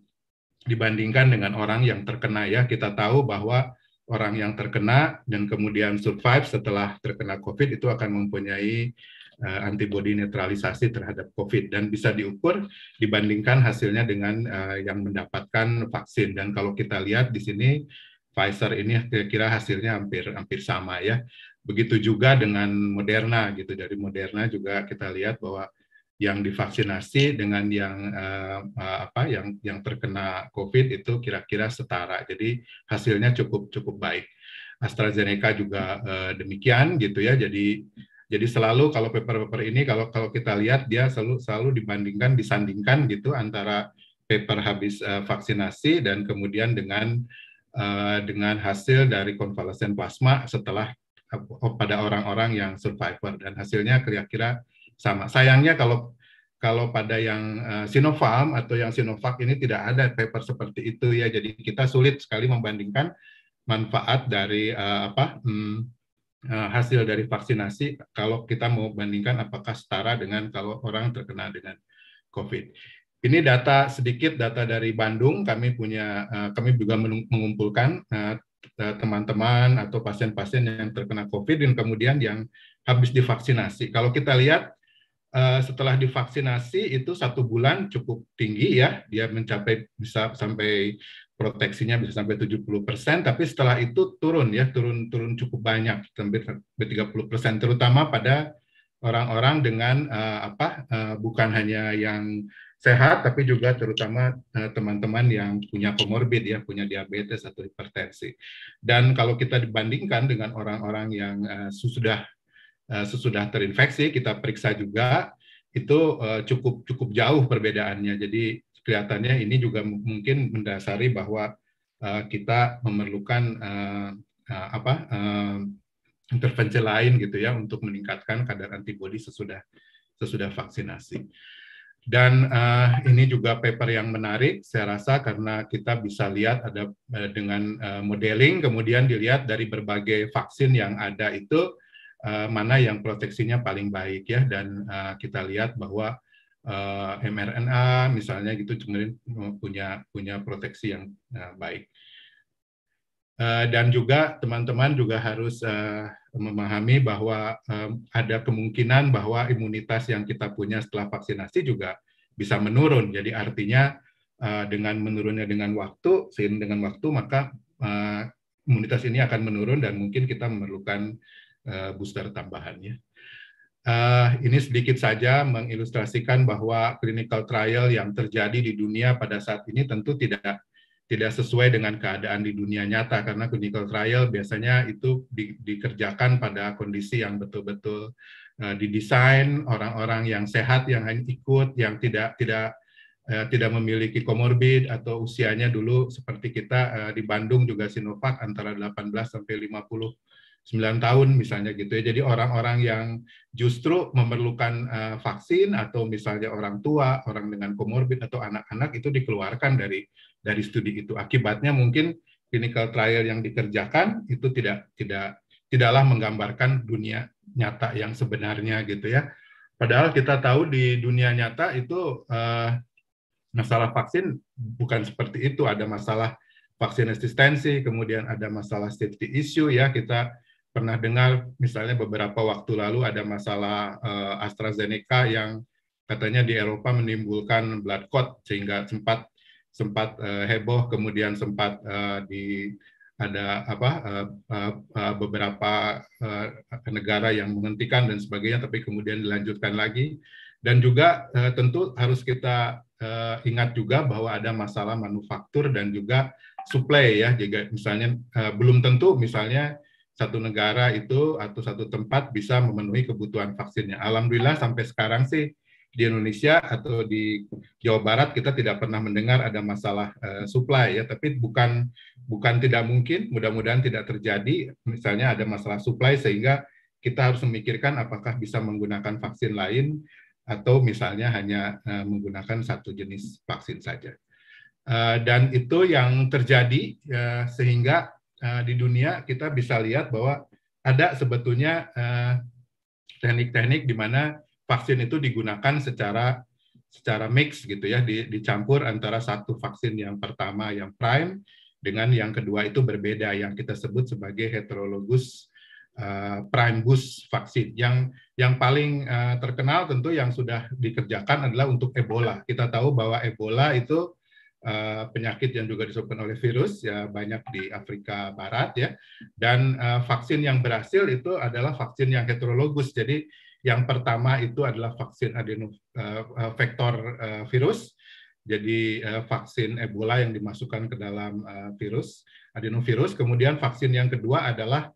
dibandingkan dengan orang yang terkena ya. Kita tahu bahwa orang yang terkena dan kemudian survive setelah terkena COVID itu akan mempunyai uh, eh, antibodi netralisasi terhadap COVID dan bisa diukur dibandingkan hasilnya dengan uh, yang mendapatkan vaksin. Dan kalau kita lihat di sini Pfizer ini kira-kira hasilnya hampir hampir sama ya. Begitu juga dengan Moderna gitu. Dari Moderna juga kita lihat bahwa yang divaksinasi dengan yang uh, apa yang yang terkena COVID itu kira-kira setara. Jadi hasilnya cukup cukup baik. AstraZeneca juga eh, demikian gitu ya. Jadi jadi selalu kalau paper-paper ini kalau kalau kita lihat dia selalu selalu dibandingkan disandingkan gitu antara paper habis uh, vaksinasi dan kemudian dengan uh, dengan hasil dari konvalesen plasma setelah uh, pada orang-orang yang survivor dan hasilnya kira-kira sama. Sayangnya kalau kalau pada yang uh, Sinopharm atau yang Sinovac ini tidak ada paper seperti itu ya. Jadi kita sulit sekali membandingkan manfaat dari uh, apa hmm, Eh, hasil dari vaksinasi kalau kita mau bandingkan apakah setara dengan kalau orang terkena dengan COVID. Ini data sedikit data dari Bandung kami punya eh, kami juga mengumpulkan eh, teman-teman atau pasien-pasien yang terkena COVID dan kemudian yang habis divaksinasi. Kalau kita lihat setelah divaksinasi itu satu bulan cukup tinggi ya, dia mencapai bisa sampai proteksinya bisa sampai 70 persen, tapi setelah itu turun ya, turun turun cukup banyak, hampir 30 terutama pada orang-orang dengan uh, apa uh, bukan hanya yang sehat, tapi juga terutama eh, teman-teman uh, yang punya komorbid ya, punya diabetes atau hipertensi. Dan kalau kita dibandingkan dengan orang-orang yang uh, sudah uh, sesudah terinfeksi, kita periksa juga itu cukup cukup jauh perbedaannya. Jadi kelihatannya ini juga mungkin mendasari bahwa uh, kita memerlukan uh, uh, apa uh, intervensi lain gitu ya untuk meningkatkan kadar antibodi sesudah sesudah vaksinasi. Dan uh, ini juga paper yang menarik, saya rasa karena kita bisa lihat ada uh, dengan uh, modeling, kemudian dilihat dari berbagai vaksin yang ada itu uh, mana yang proteksinya paling baik ya, dan uh, kita lihat bahwa uh, mRNA misalnya gitu cenderung punya punya proteksi yang uh, baik. Uh, dan juga teman-teman juga harus uh, memahami bahwa um, ada kemungkinan bahwa imunitas yang kita punya setelah vaksinasi juga bisa menurun. Jadi artinya uh, dengan menurunnya dengan waktu, seiring dengan waktu maka uh, imunitas ini akan menurun dan mungkin kita memerlukan booster tambahannya. Uh, ini sedikit saja mengilustrasikan bahwa clinical trial yang terjadi di dunia pada saat ini tentu tidak tidak sesuai dengan keadaan di dunia nyata karena clinical trial biasanya itu di, dikerjakan pada kondisi yang betul-betul uh, didesain orang-orang yang sehat yang hanya ikut yang tidak tidak uh, tidak memiliki komorbid atau usianya dulu seperti kita uh, di Bandung juga Sinovac antara 18 sampai 50 9 tahun misalnya gitu ya. Jadi orang-orang yang justru memerlukan uh, vaksin atau misalnya orang tua, orang dengan komorbid atau anak-anak itu dikeluarkan dari dari studi itu. Akibatnya mungkin clinical trial yang dikerjakan itu tidak tidak tidaklah menggambarkan dunia nyata yang sebenarnya gitu ya. Padahal kita tahu di dunia nyata itu uh, masalah vaksin bukan seperti itu, ada masalah vaksin resistensi, kemudian ada masalah safety issue ya kita pernah dengar misalnya beberapa waktu lalu ada masalah uh, AstraZeneca yang katanya di Eropa menimbulkan blood clot sehingga sempat sempat uh, heboh kemudian sempat uh, di ada apa uh, uh, beberapa uh, negara yang menghentikan dan sebagainya tapi kemudian dilanjutkan lagi dan juga uh, tentu harus kita uh, ingat juga bahwa ada masalah manufaktur dan juga supply ya jika misalnya uh, belum tentu misalnya satu negara itu atau satu tempat bisa memenuhi kebutuhan vaksinnya. Alhamdulillah sampai sekarang sih di Indonesia atau di Jawa Barat kita tidak pernah mendengar ada masalah uh, supply ya, tapi bukan bukan tidak mungkin, mudah-mudahan tidak terjadi misalnya ada masalah supply sehingga kita harus memikirkan apakah bisa menggunakan vaksin lain atau misalnya hanya uh, menggunakan satu jenis vaksin saja. Uh, dan itu yang terjadi uh, sehingga Eh, di dunia kita bisa lihat bahwa ada sebetulnya eh, teknik-teknik di mana vaksin itu digunakan secara secara mix gitu ya, dicampur antara satu vaksin yang pertama yang prime dengan yang kedua itu berbeda yang kita sebut sebagai heterologus eh, prime boost vaksin. Yang yang paling terkenal tentu yang sudah dikerjakan adalah untuk Ebola. Kita tahu bahwa Ebola itu Eh, penyakit yang juga disebabkan oleh virus ya banyak di Afrika Barat ya dan uh, vaksin yang berhasil itu adalah vaksin yang heterologus jadi yang pertama itu adalah vaksin adeno uh, vektor uh, virus jadi uh, vaksin Ebola yang dimasukkan ke dalam uh, virus adenovirus kemudian vaksin yang kedua adalah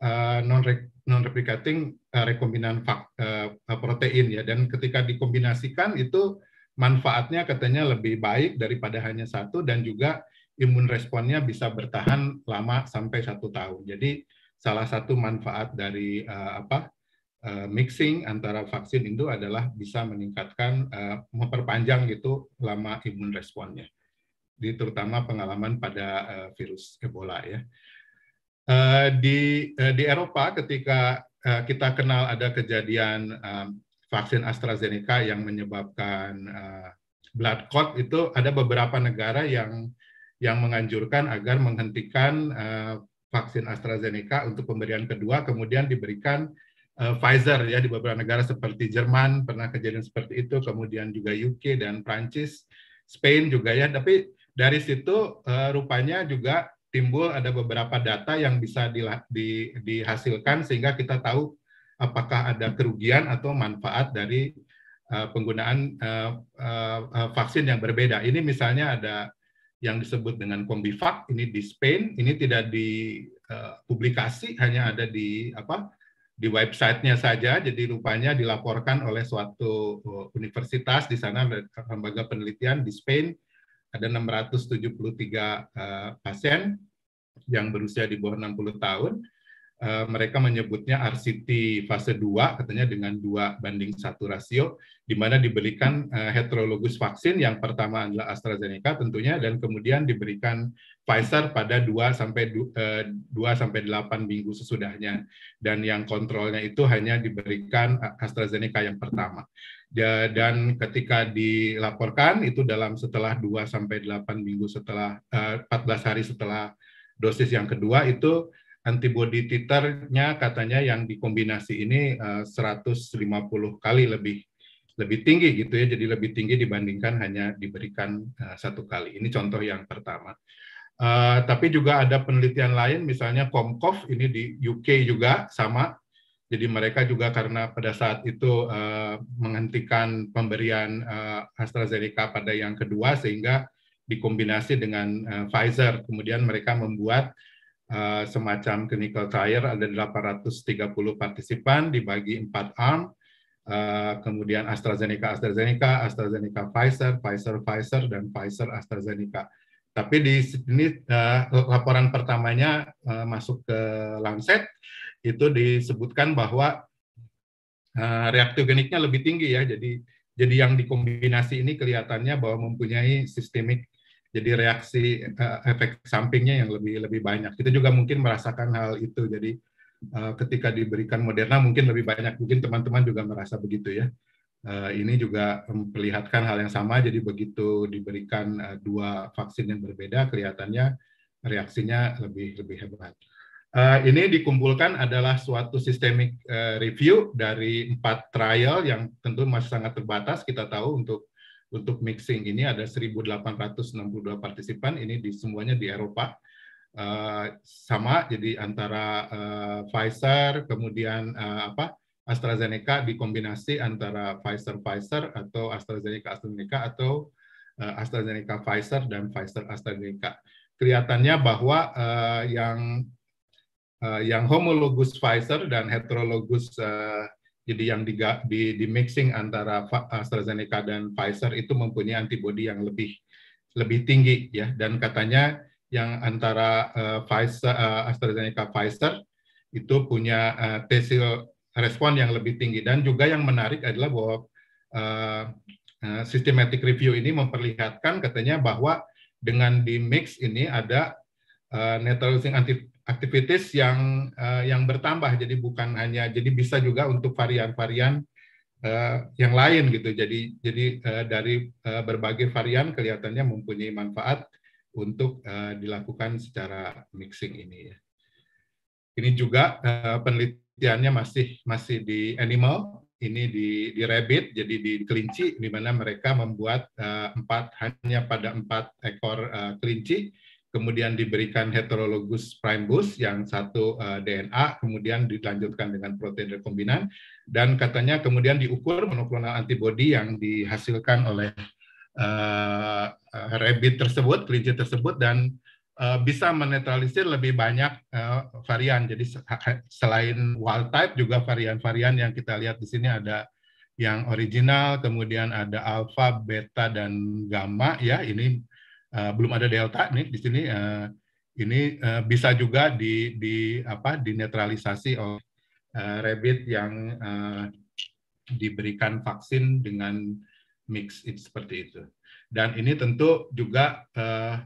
uh, non non replicating uh, rekombinan uh, protein ya dan ketika dikombinasikan itu manfaatnya katanya lebih baik daripada hanya satu dan juga imun responnya bisa bertahan lama sampai satu tahun. Jadi salah satu manfaat dari uh, apa uh, mixing antara vaksin itu adalah bisa meningkatkan uh, memperpanjang gitu lama imun responnya, di terutama pengalaman pada uh, virus Ebola ya. Uh, di uh, di Eropa ketika uh, kita kenal ada kejadian uh, vaksin AstraZeneca yang menyebabkan uh, blood clot itu ada beberapa negara yang yang menganjurkan agar menghentikan uh, vaksin AstraZeneca untuk pemberian kedua kemudian diberikan uh, Pfizer ya di beberapa negara seperti Jerman pernah kejadian seperti itu kemudian juga UK dan Prancis Spain juga ya tapi dari situ uh, rupanya juga timbul ada beberapa data yang bisa di, di, dihasilkan sehingga kita tahu apakah ada kerugian atau manfaat dari uh, penggunaan uh, uh, vaksin yang berbeda. Ini misalnya ada yang disebut dengan Combivac, ini di Spain, ini tidak publikasi hanya ada di apa di websitenya saja. Jadi rupanya dilaporkan oleh suatu universitas di sana lembaga penelitian di Spain ada 673 uh, pasien yang berusia di bawah 60 tahun Eh, mereka menyebutnya RCT fase 2 katanya dengan dua banding satu rasio di mana diberikan eh, heterologus vaksin yang pertama adalah AstraZeneca tentunya dan kemudian diberikan Pfizer pada 2 sampai 2 eh, sampai 8 minggu sesudahnya dan yang kontrolnya itu hanya diberikan AstraZeneca yang pertama. Dan ketika dilaporkan itu dalam setelah 2 sampai 8 minggu setelah 14 hari setelah dosis yang kedua itu antibody titernya katanya yang dikombinasi ini 150 eh, kali lebih lebih tinggi gitu ya, jadi lebih tinggi dibandingkan hanya diberikan eh, satu kali. Ini contoh yang pertama. Eh, tapi juga ada penelitian lain, misalnya Comcov ini di UK juga sama. Jadi mereka juga karena pada saat itu menghentikan pemberian AstraZeneca pada yang kedua, sehingga dikombinasi dengan Pfizer. Kemudian mereka membuat Eh, semacam clinical trial ada 830 partisipan dibagi empat arm eh, kemudian AstraZeneca, AstraZeneca, AstraZeneca, Pfizer, Pfizer, Pfizer, dan Pfizer, AstraZeneca. Tapi di sini eh, laporan pertamanya masuk ke Lancet itu disebutkan bahwa reaktogeniknya lebih tinggi ya. Jadi jadi yang dikombinasi ini kelihatannya bahwa mempunyai sistemik jadi reaksi uh, efek sampingnya yang lebih lebih banyak. Kita juga mungkin merasakan hal itu. Jadi uh, ketika diberikan Moderna mungkin lebih banyak. Mungkin teman-teman juga merasa begitu ya. Uh, ini juga memperlihatkan hal yang sama. Jadi begitu diberikan uh, dua vaksin yang berbeda, kelihatannya reaksinya lebih lebih hebat. Uh, ini dikumpulkan adalah suatu sistemik uh, review dari empat trial yang tentu masih sangat terbatas kita tahu untuk untuk mixing ini ada 1.862 partisipan ini di semuanya di Eropa uh, sama jadi antara uh, Pfizer kemudian uh, apa AstraZeneca dikombinasi antara Pfizer Pfizer atau AstraZeneca AstraZeneca atau uh, AstraZeneca Pfizer dan Pfizer AstraZeneca kelihatannya bahwa uh, yang uh, yang homologus Pfizer dan heterologus uh, jadi yang di, di, di mixing antara AstraZeneca dan Pfizer itu mempunyai antibodi yang lebih lebih tinggi ya dan katanya yang antara uh, Pfizer uh, AstraZeneca Pfizer itu punya uh, eh, T cell respon yang lebih tinggi dan juga yang menarik adalah bahwa uh, uh, systematic review ini memperlihatkan katanya bahwa dengan di mix ini ada uh, neutralizing anti aktivitas yang uh, yang bertambah jadi bukan hanya jadi bisa juga untuk varian-varian uh, yang lain gitu jadi jadi uh, dari uh, berbagai varian kelihatannya mempunyai manfaat untuk uh, dilakukan secara mixing ini ya. ini juga uh, penelitiannya masih masih di animal ini di di rabbit jadi di kelinci di mana mereka membuat uh, empat hanya pada empat ekor uh, kelinci kemudian diberikan heterologus prime boost yang satu eh, DNA, kemudian dilanjutkan dengan protein rekombinan, dan katanya kemudian diukur monoklonal antibody yang dihasilkan oleh uh, rabbit tersebut, kelinci tersebut, dan bisa menetralisir lebih banyak varian. Jadi selain wild type juga varian-varian yang kita lihat di sini ada yang original, kemudian ada alfa, beta, dan gamma. Ya, ini Eh, belum ada delta nih di sini uh, ini uh, bisa juga di di apa dinetralisasi oleh uh, rabbit yang uh, diberikan vaksin dengan mix it seperti itu. Dan ini tentu juga uh,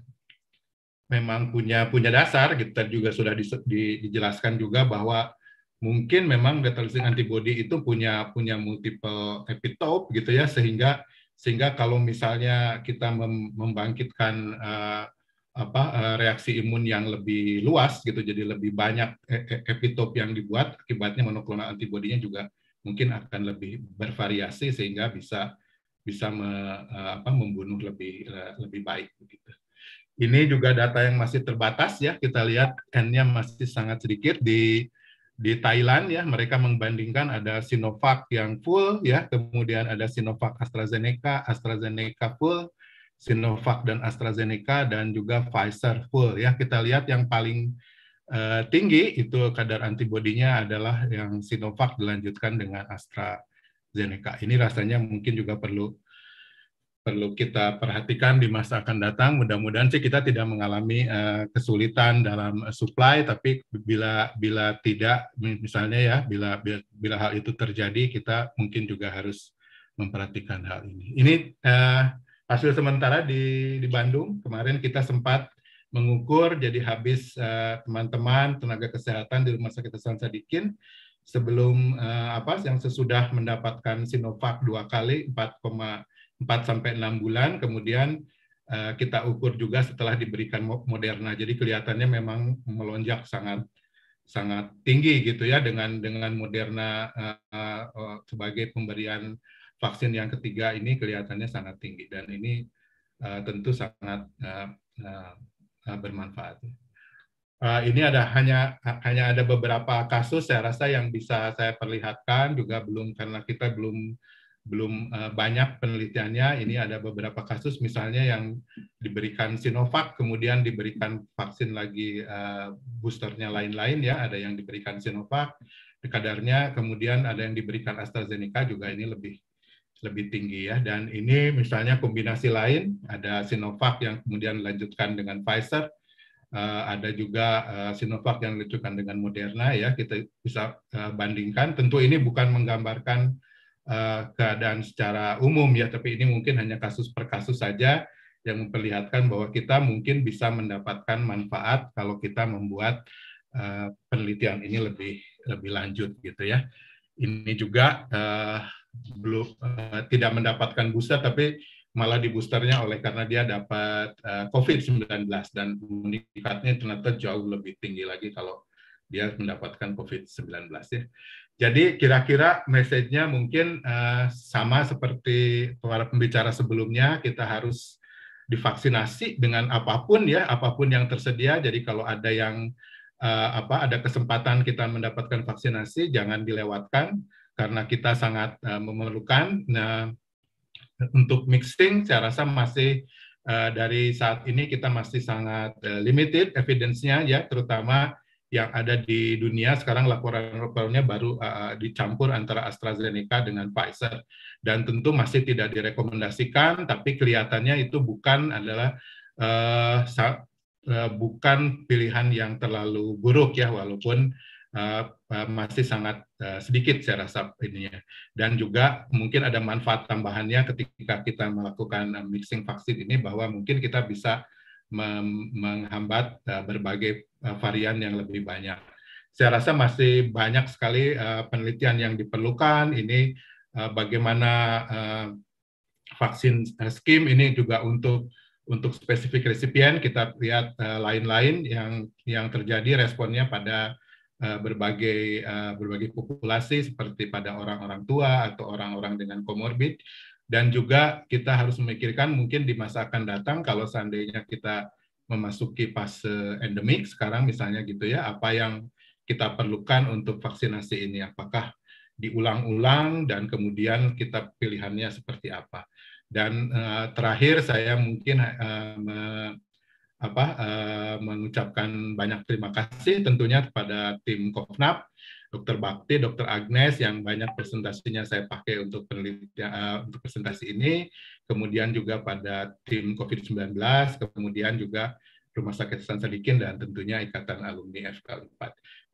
memang punya punya dasar kita gitu. juga sudah di, di, dijelaskan juga bahwa mungkin memang neutralizing antibody itu punya punya multiple epitope gitu ya sehingga sehingga kalau misalnya kita membangkitkan uh, apa uh, reaksi imun yang lebih luas gitu jadi lebih banyak e-, e-, epitop yang dibuat akibatnya monoklonal antibodinya juga mungkin akan lebih bervariasi sehingga bisa bisa me, uh, apa, membunuh lebih uh, lebih baik begitu. Ini juga data yang masih terbatas ya kita lihat n-nya masih sangat sedikit di di Thailand ya mereka membandingkan ada Sinovac yang full ya kemudian ada Sinovac AstraZeneca AstraZeneca full Sinovac dan AstraZeneca dan juga Pfizer full ya kita lihat yang paling uh, tinggi itu kadar antibodinya adalah yang Sinovac dilanjutkan dengan AstraZeneca ini rasanya mungkin juga perlu perlu kita perhatikan di masa akan datang. Mudah-mudahan sih kita tidak mengalami uh, kesulitan dalam supply, tapi bila bila tidak, misalnya ya, bila bila hal itu terjadi, kita mungkin juga harus memperhatikan hal ini. Ini uh, hasil sementara di di Bandung kemarin kita sempat mengukur, jadi habis eh, teman-teman uh, tenaga kesehatan di Rumah Sakit Hasan Sadikin sebelum uh, apa yang sesudah mendapatkan Sinovac dua kali 4, 4 sampai 6 bulan kemudian eh, kita ukur juga setelah diberikan Moderna. Jadi kelihatannya memang melonjak sangat sangat tinggi gitu ya dengan dengan Moderna eh, eh, sebagai pemberian vaksin yang ketiga ini kelihatannya sangat tinggi dan ini tentu sangat bermanfaat. ini ada hanya hanya ada beberapa kasus saya rasa yang bisa saya perlihatkan juga belum karena kita belum belum eh, banyak penelitiannya. Ini ada beberapa kasus misalnya yang diberikan Sinovac, kemudian diberikan vaksin lagi eh, boosternya lain-lain ya. Ada yang diberikan Sinovac kadarnya, kemudian ada yang diberikan AstraZeneca juga ini lebih lebih tinggi ya. Dan ini misalnya kombinasi lain ada Sinovac yang kemudian dilanjutkan dengan Pfizer. Eh, ada juga Sinovac yang dilanjutkan dengan Moderna ya kita bisa bandingkan tentu ini bukan menggambarkan Eh, keadaan secara umum ya, tapi ini mungkin hanya kasus per kasus saja yang memperlihatkan bahwa kita mungkin bisa mendapatkan manfaat kalau kita membuat eh, penelitian ini lebih lebih lanjut gitu ya. Ini juga uh, belum uh, tidak mendapatkan booster tapi malah di boosternya oleh karena dia dapat uh, COVID-19 dan meningkatnya ternyata jauh lebih tinggi lagi kalau dia mendapatkan COVID-19 ya. Jadi kira-kira message-nya mungkin uh, sama seperti para pembicara sebelumnya, kita harus divaksinasi dengan apapun ya, apapun yang tersedia. Jadi kalau ada yang uh, apa ada kesempatan kita mendapatkan vaksinasi, jangan dilewatkan karena kita sangat uh, memerlukan. Nah, untuk mixing, saya rasa masih uh, dari saat ini kita masih sangat uh, limited evidence-nya ya, terutama yang ada di dunia sekarang laporan-laporannya baru uh, dicampur antara AstraZeneca dengan Pfizer dan tentu masih tidak direkomendasikan tapi kelihatannya itu bukan adalah uh, uh, bukan pilihan yang terlalu buruk ya walaupun uh, uh, masih sangat uh, sedikit saya rasa ininya dan juga mungkin ada manfaat tambahannya ketika kita melakukan uh, mixing vaksin ini bahwa mungkin kita bisa menghambat eh, berbagai eh, varian yang lebih banyak. Saya rasa masih banyak sekali eh, penelitian yang diperlukan. Ini bagaimana vaksin uh, skim ini juga untuk untuk spesifik resipien kita lihat lain-lain yang yang terjadi responnya pada uh, berbagai uh, berbagai populasi seperti pada orang-orang tua atau orang-orang dengan komorbid dan juga kita harus memikirkan mungkin di masa akan datang kalau seandainya kita memasuki fase endemik sekarang misalnya gitu ya, apa yang kita perlukan untuk vaksinasi ini, apakah diulang-ulang dan kemudian kita pilihannya seperti apa. Dan uh, terakhir saya mungkin uh, me, apa, uh, mengucapkan banyak terima kasih tentunya kepada tim Kofnap Dokter Bakti, Dokter Agnes yang banyak presentasinya saya pakai untuk penelitian uh, untuk presentasi ini, kemudian juga pada tim COVID-19, kemudian juga Rumah Sakit San Sadikin dan tentunya Ikatan Alumni FK4.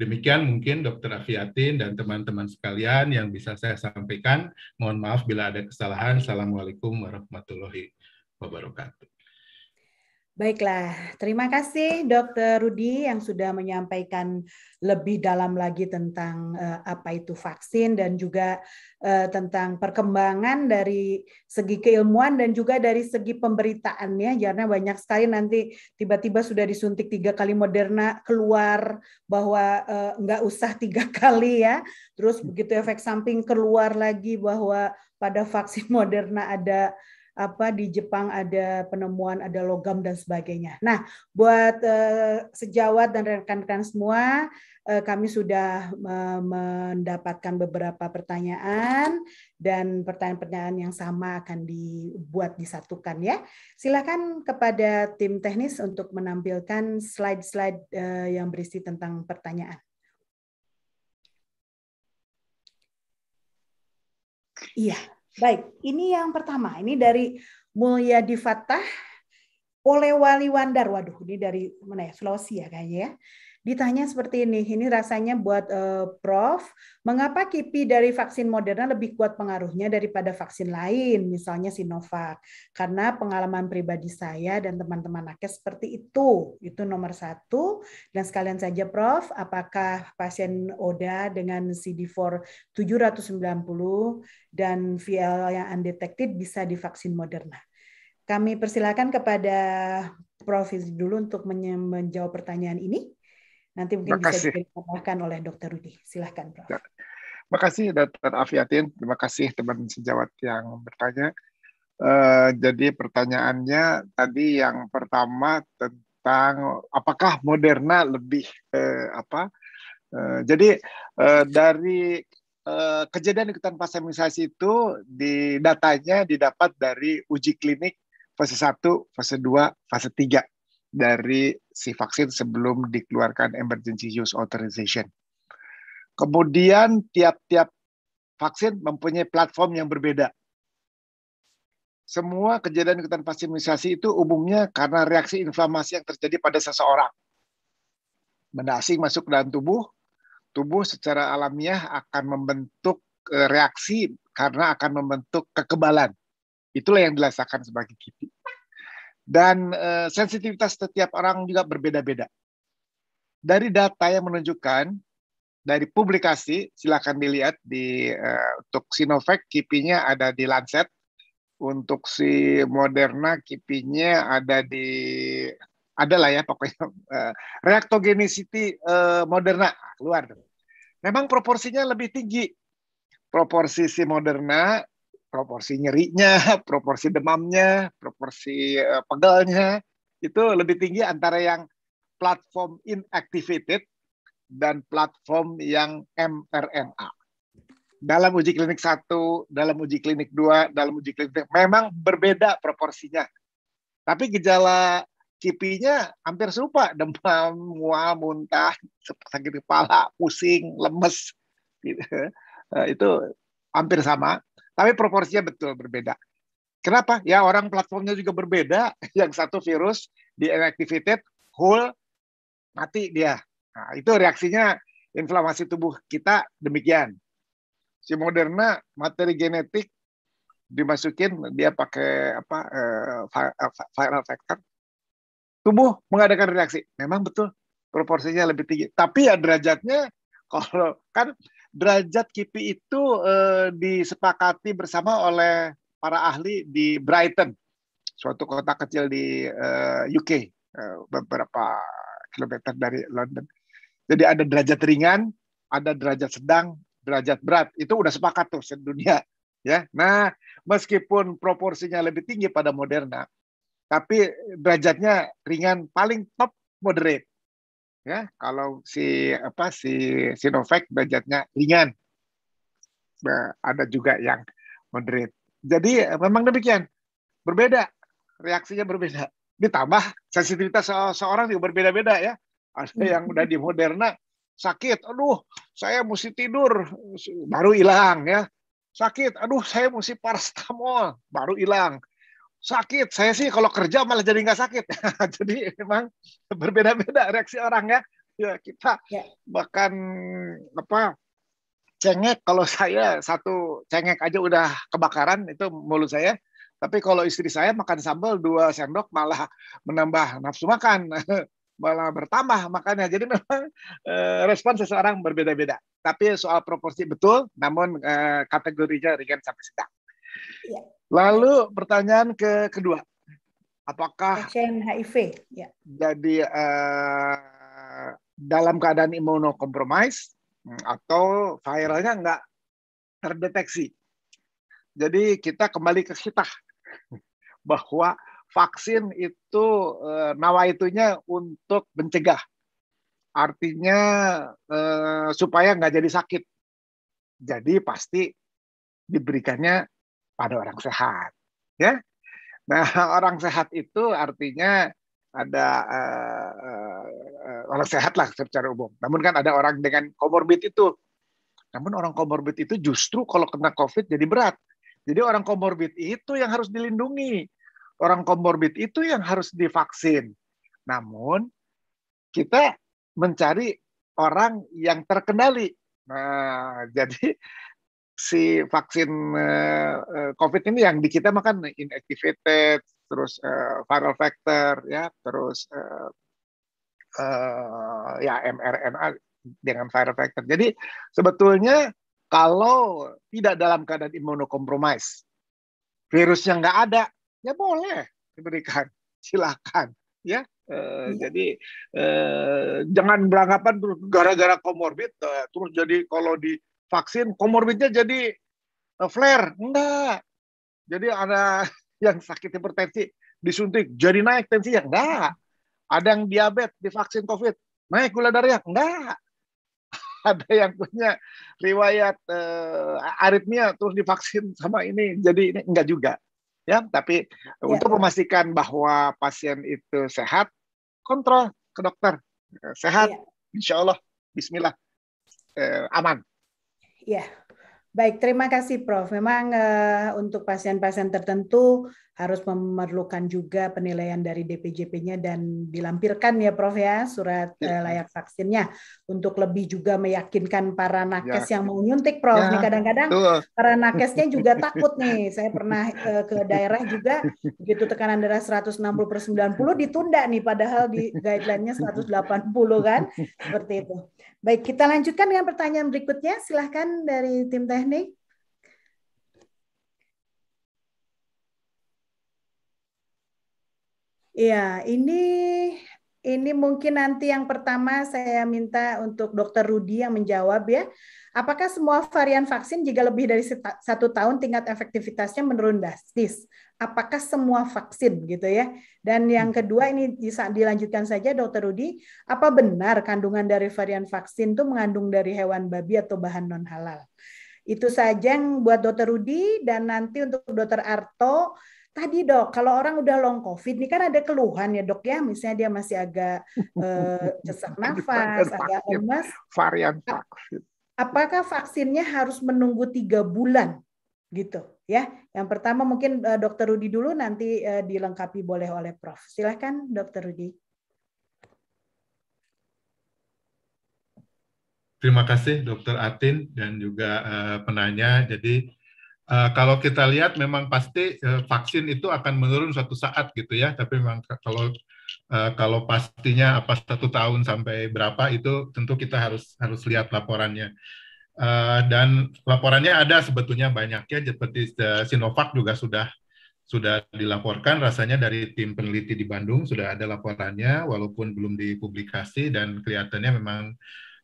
Demikian mungkin Dokter Afiatin dan teman-teman sekalian yang bisa saya sampaikan. Mohon maaf bila ada kesalahan. Assalamualaikum warahmatullahi wabarakatuh. Baiklah, terima kasih Dr. Rudi yang sudah menyampaikan lebih dalam lagi tentang uh, apa itu vaksin dan juga uh, tentang perkembangan dari segi keilmuan dan juga dari segi pemberitaannya. Karena banyak sekali nanti tiba-tiba sudah disuntik tiga kali Moderna keluar bahwa uh, nggak usah tiga kali ya. Terus begitu efek samping keluar lagi bahwa pada vaksin Moderna ada apa di Jepang ada penemuan ada logam dan sebagainya. Nah, buat uh, sejawat dan rekan-rekan semua, uh, kami sudah uh, mendapatkan beberapa pertanyaan dan pertanyaan-pertanyaan yang sama akan dibuat disatukan ya. Silakan kepada tim teknis untuk menampilkan slide-slide uh, yang berisi tentang pertanyaan. Iya. Baik, ini yang pertama. Ini dari Mulya Difatah Wali Wandar. Waduh, ini dari mana ya? Sulawesi ya kayaknya ya. Ditanya seperti ini, ini rasanya buat eh, Prof, mengapa KIPI dari vaksin Moderna lebih kuat pengaruhnya daripada vaksin lain, misalnya Sinovac? Karena pengalaman pribadi saya dan teman-teman nakes seperti itu. Itu nomor satu. Dan sekalian saja Prof, apakah pasien ODA dengan CD4 790 dan VL yang undetected bisa divaksin Moderna? Kami persilakan kepada Prof. dulu untuk menjawab pertanyaan ini. Nanti mungkin Makasih. bisa ditambahkan oleh Dr. Rudi. Silahkan, Prof. Terima ya. kasih, Dr. Afiatin. Terima kasih teman sejawat yang bertanya. Uh, jadi pertanyaannya tadi yang pertama tentang apakah Moderna lebih uh, apa? Uh, jadi uh, dari uh, kejadian ikutan imunisasi itu di datanya didapat dari uji klinik fase 1, fase 2, fase 3 dari si vaksin sebelum dikeluarkan emergency use authorization. Kemudian tiap-tiap vaksin mempunyai platform yang berbeda. Semua kejadian ikutan pasca itu umumnya karena reaksi inflamasi yang terjadi pada seseorang. Benda asing masuk ke dalam tubuh, tubuh secara alamiah akan membentuk e, reaksi karena akan membentuk kekebalan. Itulah yang dirasakan sebagai kipi. Dan eh, sensitivitas setiap orang juga berbeda-beda. Dari data yang menunjukkan dari publikasi silakan dilihat di uh, untuk Sinovac KIPI-nya ada di Lancet, untuk si Moderna KIPI-nya ada di ada lah ya pokoknya uh, reaktogenicity uh, Moderna keluar. Memang proporsinya lebih tinggi proporsi si Moderna proporsi nyerinya, proporsi demamnya, proporsi uh, pegalnya itu lebih tinggi antara yang platform inactivated dan platform yang mRNA. Dalam uji klinik 1, dalam uji klinik 2, dalam uji klinik 3, memang berbeda proporsinya. Tapi gejala CP-nya hampir serupa, demam, mual, muntah, sakit kepala, pusing, lemes. Gitu. Eh, itu hampir sama. Tapi proporsinya betul berbeda. Kenapa? Ya orang platformnya juga berbeda. Yang satu virus di whole, mati dia. Nah, itu reaksinya inflamasi tubuh kita demikian. Si Moderna materi genetik dimasukin dia pakai apa eh, eh viral vector. Tubuh mengadakan reaksi. Memang betul proporsinya lebih tinggi. Tapi ya derajatnya kalau kan derajat KIPI itu eh, disepakati bersama oleh para ahli di Brighton, suatu kota kecil di eh, UK, uh, eh, beberapa kilometer dari London. Jadi ada derajat ringan, ada derajat sedang, derajat berat. Itu udah sepakat tuh sedunia, ya. Nah, meskipun proporsinya lebih tinggi pada Moderna, tapi derajatnya ringan paling top moderate ya kalau si apa si Sinovac derajatnya ringan ada juga yang moderate jadi eh, memang demikian berbeda reaksinya berbeda ditambah sensitivitas seorang juga berbeda-beda ya ada hmm. yang udah di Moderna sakit aduh saya mesti tidur baru hilang ya sakit aduh saya mesti paracetamol baru hilang sakit. Saya sih kalau kerja malah jadi nggak sakit. jadi memang berbeda-beda reaksi orang ya. Ya kita ya. bahkan apa cengek kalau saya satu cengek aja udah kebakaran itu mulut saya. Tapi kalau istri saya makan sambal dua sendok malah menambah nafsu makan, malah bertambah makanya Jadi memang e, respon seseorang berbeda-beda. Tapi soal proporsi betul, namun eh, kategorinya ringan sampai sedang. Ya. Lalu pertanyaan ke kedua, apakah pasien HIV ya. jadi uh, dalam keadaan imunokompromis hmm, atau viralnya nggak terdeteksi? Jadi kita kembali ke kita bahwa vaksin itu eh, nawa nawaitunya untuk mencegah, artinya uh, supaya nggak jadi sakit. Jadi pasti diberikannya pada orang sehat. Ya, nah orang sehat itu artinya ada uh, uh, orang sehat lah secara umum. Namun kan ada orang dengan komorbid itu. Namun orang komorbid itu justru kalau kena COVID jadi berat. Jadi orang komorbid itu yang harus dilindungi. Orang komorbid itu yang harus divaksin. Namun kita mencari orang yang terkendali. Nah, jadi si vaksin uh, COVID ini yang di kita makan inactivated, terus uh, viral factor, ya, terus uh, uh, ya mRNA dengan viral factor. Jadi sebetulnya kalau tidak dalam keadaan imunokompromis, virusnya nggak ada, ya boleh diberikan, silakan, ya. Uh, hmm. Jadi uh, jangan beranggapan gara-gara komorbid uh, terus jadi kalau di vaksin komorbidnya jadi eh, flare. Enggak. Jadi ada yang sakit hipertensi disuntik jadi naik tensi enggak. Ada yang diabetes divaksin Covid naik gula darah enggak. Ada yang punya riwayat uh, aritmia terus divaksin sama ini jadi ini enggak juga. Ya, tapi ya. untuk memastikan bahwa pasien itu sehat, kontrol ke dokter. Sehat, ya. insyaallah bismillah, eh, aman. Ya, baik. Terima kasih, Prof. Memang uh, untuk pasien-pasien tertentu harus memerlukan juga penilaian dari DPJP-nya dan dilampirkan ya Prof ya surat ya. Eh, layak vaksinnya untuk lebih juga meyakinkan para nakes ya. yang mau nyuntik Prof. Ya. Nih kadang-kadang para nakesnya juga takut nih. Saya pernah ke, eh, ke daerah juga begitu tekanan darah 160 90 ditunda nih padahal di guideline-nya 180 kan. Seperti itu. Baik, kita lanjutkan dengan pertanyaan berikutnya. Silahkan dari tim teknik. Iya, ini ini mungkin nanti yang pertama saya minta untuk Dokter Rudi yang menjawab ya. Apakah semua varian vaksin jika lebih dari satu tahun tingkat efektivitasnya menurun drastis? Apakah semua vaksin gitu ya? Dan yang hmm. kedua ini bisa dilanjutkan saja Dokter Rudi, apa benar kandungan dari varian vaksin itu mengandung dari hewan babi atau bahan non halal? Itu saja yang buat Dokter Rudi dan nanti untuk Dokter Arto Tadi dok, kalau orang udah long COVID, ini kan ada keluhan ya dok ya, misalnya dia masih agak eh, sesak nafas, agak lemas. Varian vaksin. Apakah vaksinnya harus menunggu tiga bulan gitu ya? Yang pertama mungkin eh, dokter Rudi dulu nanti eh, dilengkapi boleh oleh Prof. Silahkan dokter Rudi. Terima kasih dokter Atin dan juga uh, penanya. Jadi Eh, kalau kita lihat memang pasti eh, vaksin itu akan menurun suatu saat gitu ya, tapi memang kalau eh, kalau pastinya apa satu tahun sampai berapa itu tentu kita harus harus lihat laporannya. dan laporannya ada sebetulnya banyak ya, seperti Sinovac juga sudah sudah dilaporkan rasanya dari tim peneliti di Bandung sudah ada laporannya walaupun belum dipublikasi dan kelihatannya memang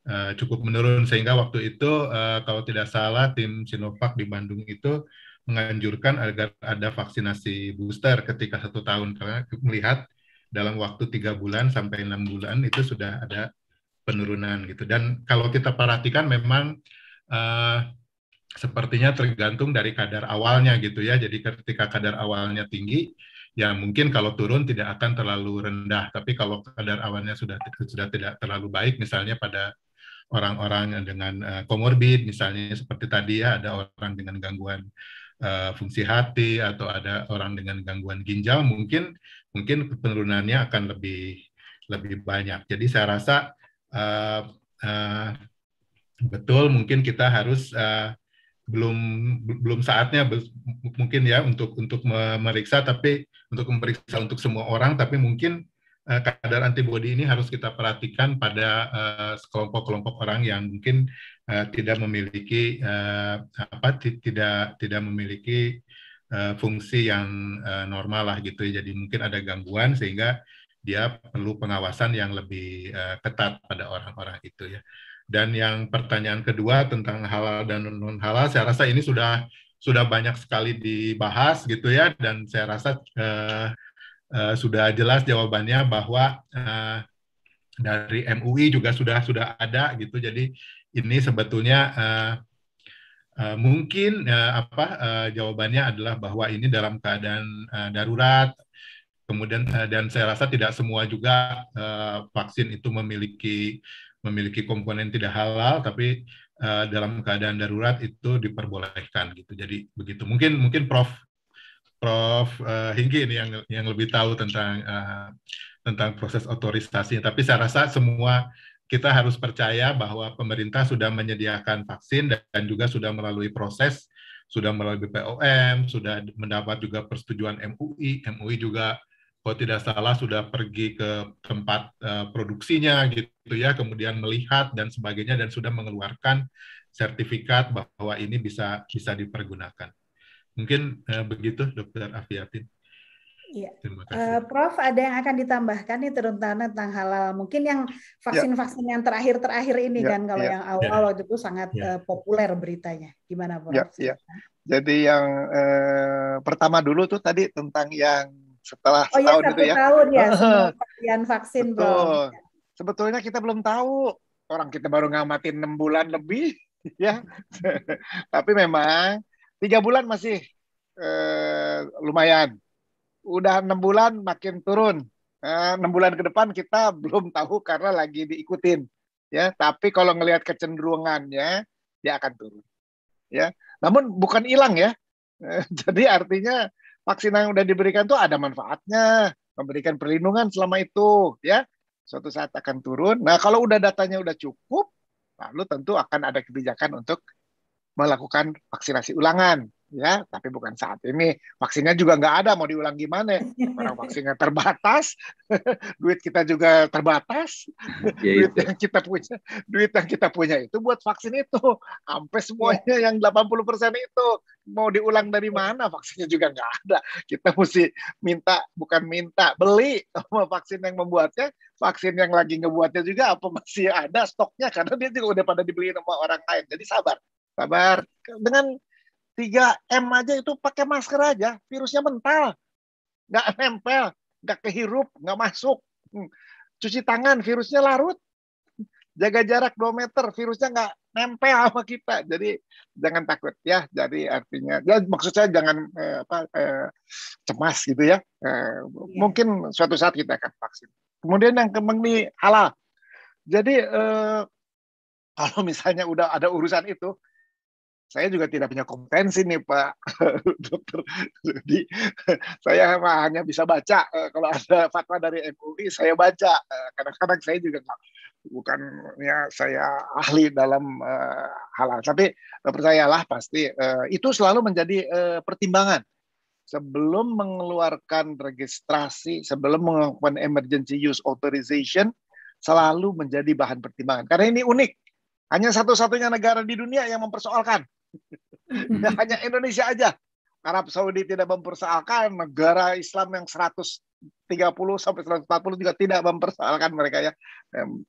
Eh, cukup menurun sehingga waktu itu uh, kalau tidak salah tim Sinovac di Bandung itu menganjurkan agar ada vaksinasi booster ketika satu tahun karena melihat dalam waktu tiga bulan sampai enam bulan itu sudah ada penurunan gitu dan kalau kita perhatikan memang uh, sepertinya tergantung dari kadar awalnya gitu ya jadi ketika kadar awalnya tinggi ya mungkin kalau turun tidak akan terlalu rendah tapi kalau kadar awalnya sudah sudah tidak terlalu baik misalnya pada orang-orang dengan eh, komorbid uh, misalnya seperti tadi ya ada orang dengan gangguan uh, fungsi hati atau ada orang dengan gangguan ginjal mungkin mungkin penurunannya akan lebih lebih banyak. Jadi saya rasa uh, uh, betul mungkin kita harus uh, belum belum saatnya mungkin ya untuk untuk memeriksa tapi untuk memeriksa untuk semua orang tapi mungkin Eh, kadar antibodi ini harus kita perhatikan pada eh, kelompok-kelompok uh, orang yang mungkin uh, tidak memiliki uh, apa tidak tidak memiliki uh, fungsi yang uh, normal lah gitu ya. Jadi mungkin ada gangguan sehingga dia perlu pengawasan yang lebih uh, ketat pada orang-orang itu ya. Dan yang pertanyaan kedua tentang halal dan non halal, saya rasa ini sudah sudah banyak sekali dibahas gitu ya. Dan saya rasa uh, Eh, sudah jelas jawabannya bahwa uh, dari MUI juga sudah sudah ada gitu. Jadi ini sebetulnya uh, uh, mungkin uh, apa uh, jawabannya adalah bahwa ini dalam keadaan uh, darurat. Kemudian uh, dan saya rasa tidak semua juga uh, vaksin itu memiliki memiliki komponen tidak halal, tapi dalam keadaan darurat itu diperbolehkan gitu. Jadi begitu. Mungkin mungkin Prof Prof eh, Hinggi ini yang yang lebih tahu tentang uh, tentang proses otorisasi. Tapi saya rasa semua kita harus percaya bahwa pemerintah sudah menyediakan vaksin dan juga sudah melalui proses, sudah melalui BPOM, sudah mendapat juga persetujuan MUI, MUI juga kalau tidak salah sudah pergi ke tempat uh, produksinya gitu ya, kemudian melihat dan sebagainya dan sudah mengeluarkan sertifikat bahwa ini bisa bisa dipergunakan. Mungkin uh, begitu Dokter Afiatin. Ya. Uh, Prof, ada yang akan ditambahkan nih terutama tentang halal. Mungkin yang ya. vaksin-vaksin ya. yang terakhir-terakhir ini ya, kan, kalau ya. yang awal ya. itu sangat uh, populer beritanya. Gimana, Prof? Ya, ya. Jadi yang uh, pertama dulu tuh tadi tentang yang setelah oh, setahun ya, itu ya. Oh tahun ya, vaksin vaksin Betul. Sebetulnya kita belum tahu. Orang kita baru ngamatin 6 bulan lebih, ya. Tapi memang tiga bulan masih eh, lumayan. Udah enam bulan makin turun. Eh, enam eh, bulan ke depan kita belum tahu karena lagi diikutin. Ya, tapi kalau ngelihat kecenderungannya dia akan turun. Ya, namun bukan hilang ya. Eh, jadi artinya vaksin yang udah diberikan tuh ada manfaatnya, memberikan perlindungan selama itu, ya. Suatu saat akan turun. Nah, kalau udah datanya udah cukup, lalu tentu akan ada kebijakan untuk melakukan vaksinasi ulangan ya tapi bukan saat ini vaksinnya juga nggak ada mau diulang gimana orang vaksinnya terbatas duit kita juga terbatas ya, duit itu. yang kita punya duit yang kita punya itu buat vaksin itu sampai semuanya ya. yang 80% itu mau diulang dari ya. mana vaksinnya juga nggak ada kita mesti minta bukan minta beli sama vaksin yang membuatnya vaksin yang lagi ngebuatnya juga apa masih ada stoknya karena dia juga udah pada dibeli sama orang lain jadi sabar Sabar. Dengan 3M aja itu pakai masker aja, virusnya mental. Nggak nempel, nggak kehirup, nggak masuk. Hmm. Cuci tangan, virusnya larut. Jaga jarak 2 meter, virusnya nggak nempel sama kita. Jadi jangan takut ya. Jadi artinya, ya maksud saya jangan eh, apa, eh, cemas gitu ya. Eh, iya. mungkin suatu saat kita akan vaksin. Kemudian yang nih, halal. Jadi eh, kalau misalnya udah ada urusan itu, saya juga tidak punya kompetensi nih Pak Dokter. Jadi saya hanya bisa baca eh, kalau ada fatwa dari MUI saya baca. Eh, kadang-kadang saya juga nggak bukannya saya ahli dalam uh, eh, hal, hal tapi percayalah pasti uh, itu selalu menjadi uh, pertimbangan sebelum mengeluarkan registrasi, sebelum melakukan emergency use authorization selalu menjadi bahan pertimbangan. Karena ini unik hanya satu-satunya negara di dunia yang mempersoalkan. Hanya Indonesia aja. Arab Saudi tidak mempersoalkan, negara Islam yang 130 sampai 140 juga tidak mempersoalkan mereka ya.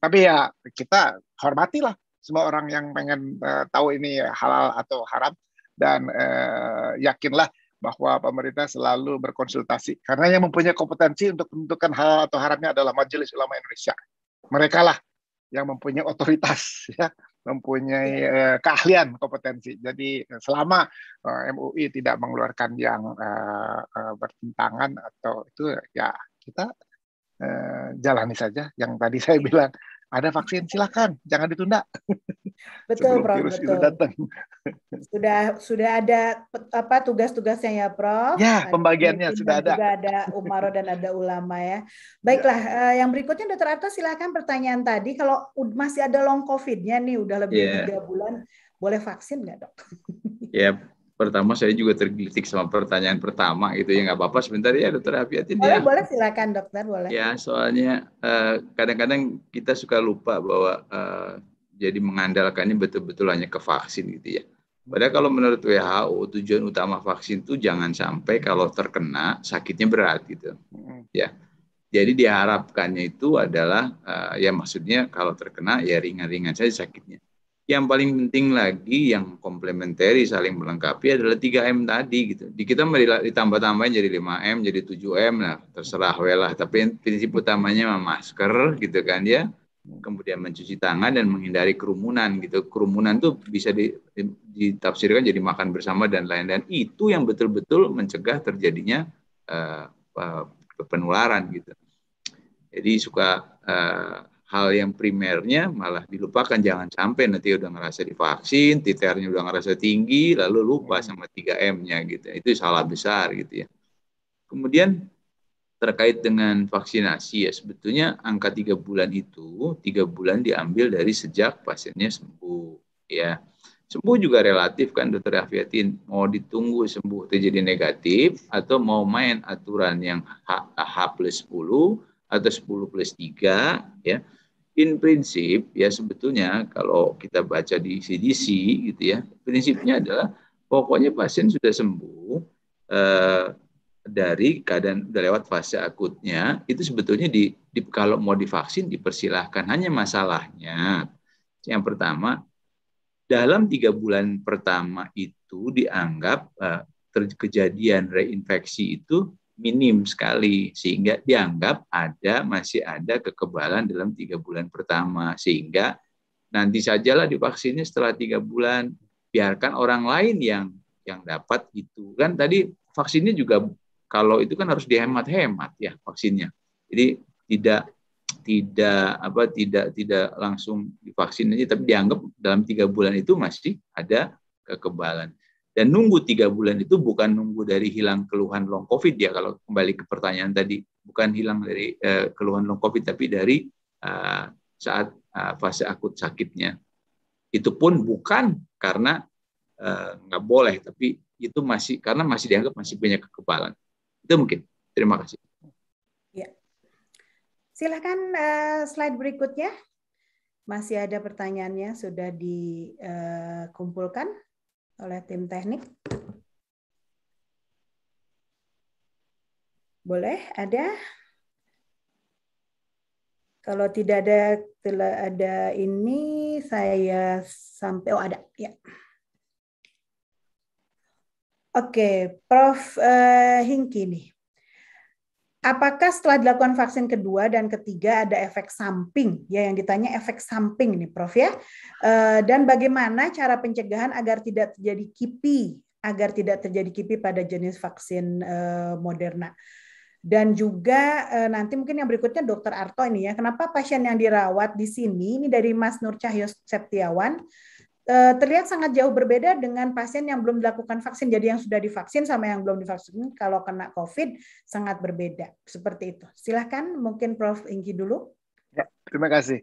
Tapi ya kita hormatilah semua orang yang pengen uh, tahu ini halal atau haram dan uh, yakinlah bahwa pemerintah selalu berkonsultasi karena yang mempunyai kompetensi untuk menentukan halal atau haramnya adalah Majelis Ulama Indonesia. Merekalah yang mempunyai otoritas ya mempunyai uh, keahlian kompetensi. Jadi selama uh, eh, MUI tidak mengeluarkan yang uh, bertentangan atau itu ya kita uh, jalani saja. Yang tadi saya iya. bilang ada vaksin silakan, jangan ditunda. betul sebelum Prof, virus betul. datang. Sudah sudah ada apa tugas-tugasnya ya Prof? Ya, pembagiannya sudah ada. Sudah ada umaro dan ada ulama ya. Baiklah, ya. Eh, yang berikutnya Dokter Arta silakan pertanyaan tadi kalau masih ada long COVID-nya nih udah lebih ya. tiga bulan boleh vaksin nggak dok? Ya, pertama saya juga tergelitik sama pertanyaan pertama itu ya nggak apa-apa sebentar ya dokter Afiatin boleh, ya boleh silakan dokter boleh ya soalnya eh, kadang-kadang uh, kita suka lupa bahwa uh, jadi mengandalkannya betul-betul hanya ke vaksin gitu ya. Padahal kalau menurut WHO tujuan utama vaksin itu jangan sampai kalau terkena sakitnya berat gitu. Hmm. Ya. Jadi diharapkannya itu adalah uh, ya maksudnya kalau terkena ya ringan-ringan saja sakitnya. Yang paling penting lagi yang komplementari saling melengkapi adalah 3M tadi gitu. Di kita ditambah-tambahin jadi 5M, jadi 7M nah, lah terserah welah tapi prinsip utamanya masker gitu kan ya kemudian mencuci tangan dan menghindari kerumunan gitu. Kerumunan tuh bisa ditafsirkan jadi makan bersama dan lain-lain. Itu yang betul-betul mencegah terjadinya uh, penularan gitu. Jadi suka uh, hal yang primernya malah dilupakan jangan sampai nanti udah ngerasa divaksin, titernya udah ngerasa tinggi lalu lupa iya. sama 3M-nya gitu. Itu salah besar gitu ya. Kemudian terkait dengan vaksinasi ya sebetulnya angka tiga bulan itu tiga bulan diambil dari sejak pasiennya sembuh ya sembuh juga relatif kan dokter Afiatin mau ditunggu sembuh terjadi negatif atau mau main aturan yang H, H plus 10 atau 10 plus 3 ya in prinsip ya sebetulnya kalau kita baca di CDC gitu ya prinsipnya adalah pokoknya pasien sudah sembuh eh, dari keadaan udah lewat fase akutnya itu sebetulnya di, di kalau mau divaksin dipersilahkan hanya masalahnya yang pertama dalam tiga bulan pertama itu dianggap uh, kejadian reinfeksi itu minim sekali sehingga dianggap ada masih ada kekebalan dalam tiga bulan pertama sehingga nanti sajalah divaksinnya setelah tiga bulan biarkan orang lain yang yang dapat itu kan tadi vaksinnya juga kalau itu kan harus dihemat-hemat ya vaksinnya. Jadi tidak tidak apa tidak tidak langsung divaksin aja tapi dianggap dalam tiga bulan itu masih ada kekebalan dan nunggu tiga bulan itu bukan nunggu dari hilang keluhan long covid ya kalau kembali ke pertanyaan tadi bukan hilang dari eh, keluhan long covid tapi dari eh, saat eh, fase akut sakitnya itu pun bukan karena eh, nggak boleh tapi itu masih karena masih dianggap masih punya kekebalan itu mungkin. Terima kasih. Ya. Silahkan uh, eh, slide berikutnya. Masih ada pertanyaannya sudah dikumpulkan uh, oleh tim teknik. Boleh, ada? Kalau tidak ada, tidak ada ini, saya sampai, oh ada, ya. Oke, Prof. Eh, Hinki nih. Apakah setelah dilakukan vaksin kedua dan ketiga ada efek samping? Ya, yang ditanya efek samping nih, Prof. Ya. Eh, dan bagaimana cara pencegahan agar tidak terjadi kipi, agar tidak terjadi kipi pada jenis vaksin eh, Moderna? dan juga nanti mungkin yang berikutnya Dokter Arto ini ya, kenapa pasien yang dirawat di sini ini dari Mas Nur Cahyo Septiawan Eh, terlihat sangat jauh berbeda dengan pasien yang belum dilakukan vaksin. Jadi yang sudah divaksin sama yang belum divaksin kalau kena COVID sangat berbeda. Seperti itu. Silahkan mungkin Prof. Inggi dulu. Ya, terima kasih.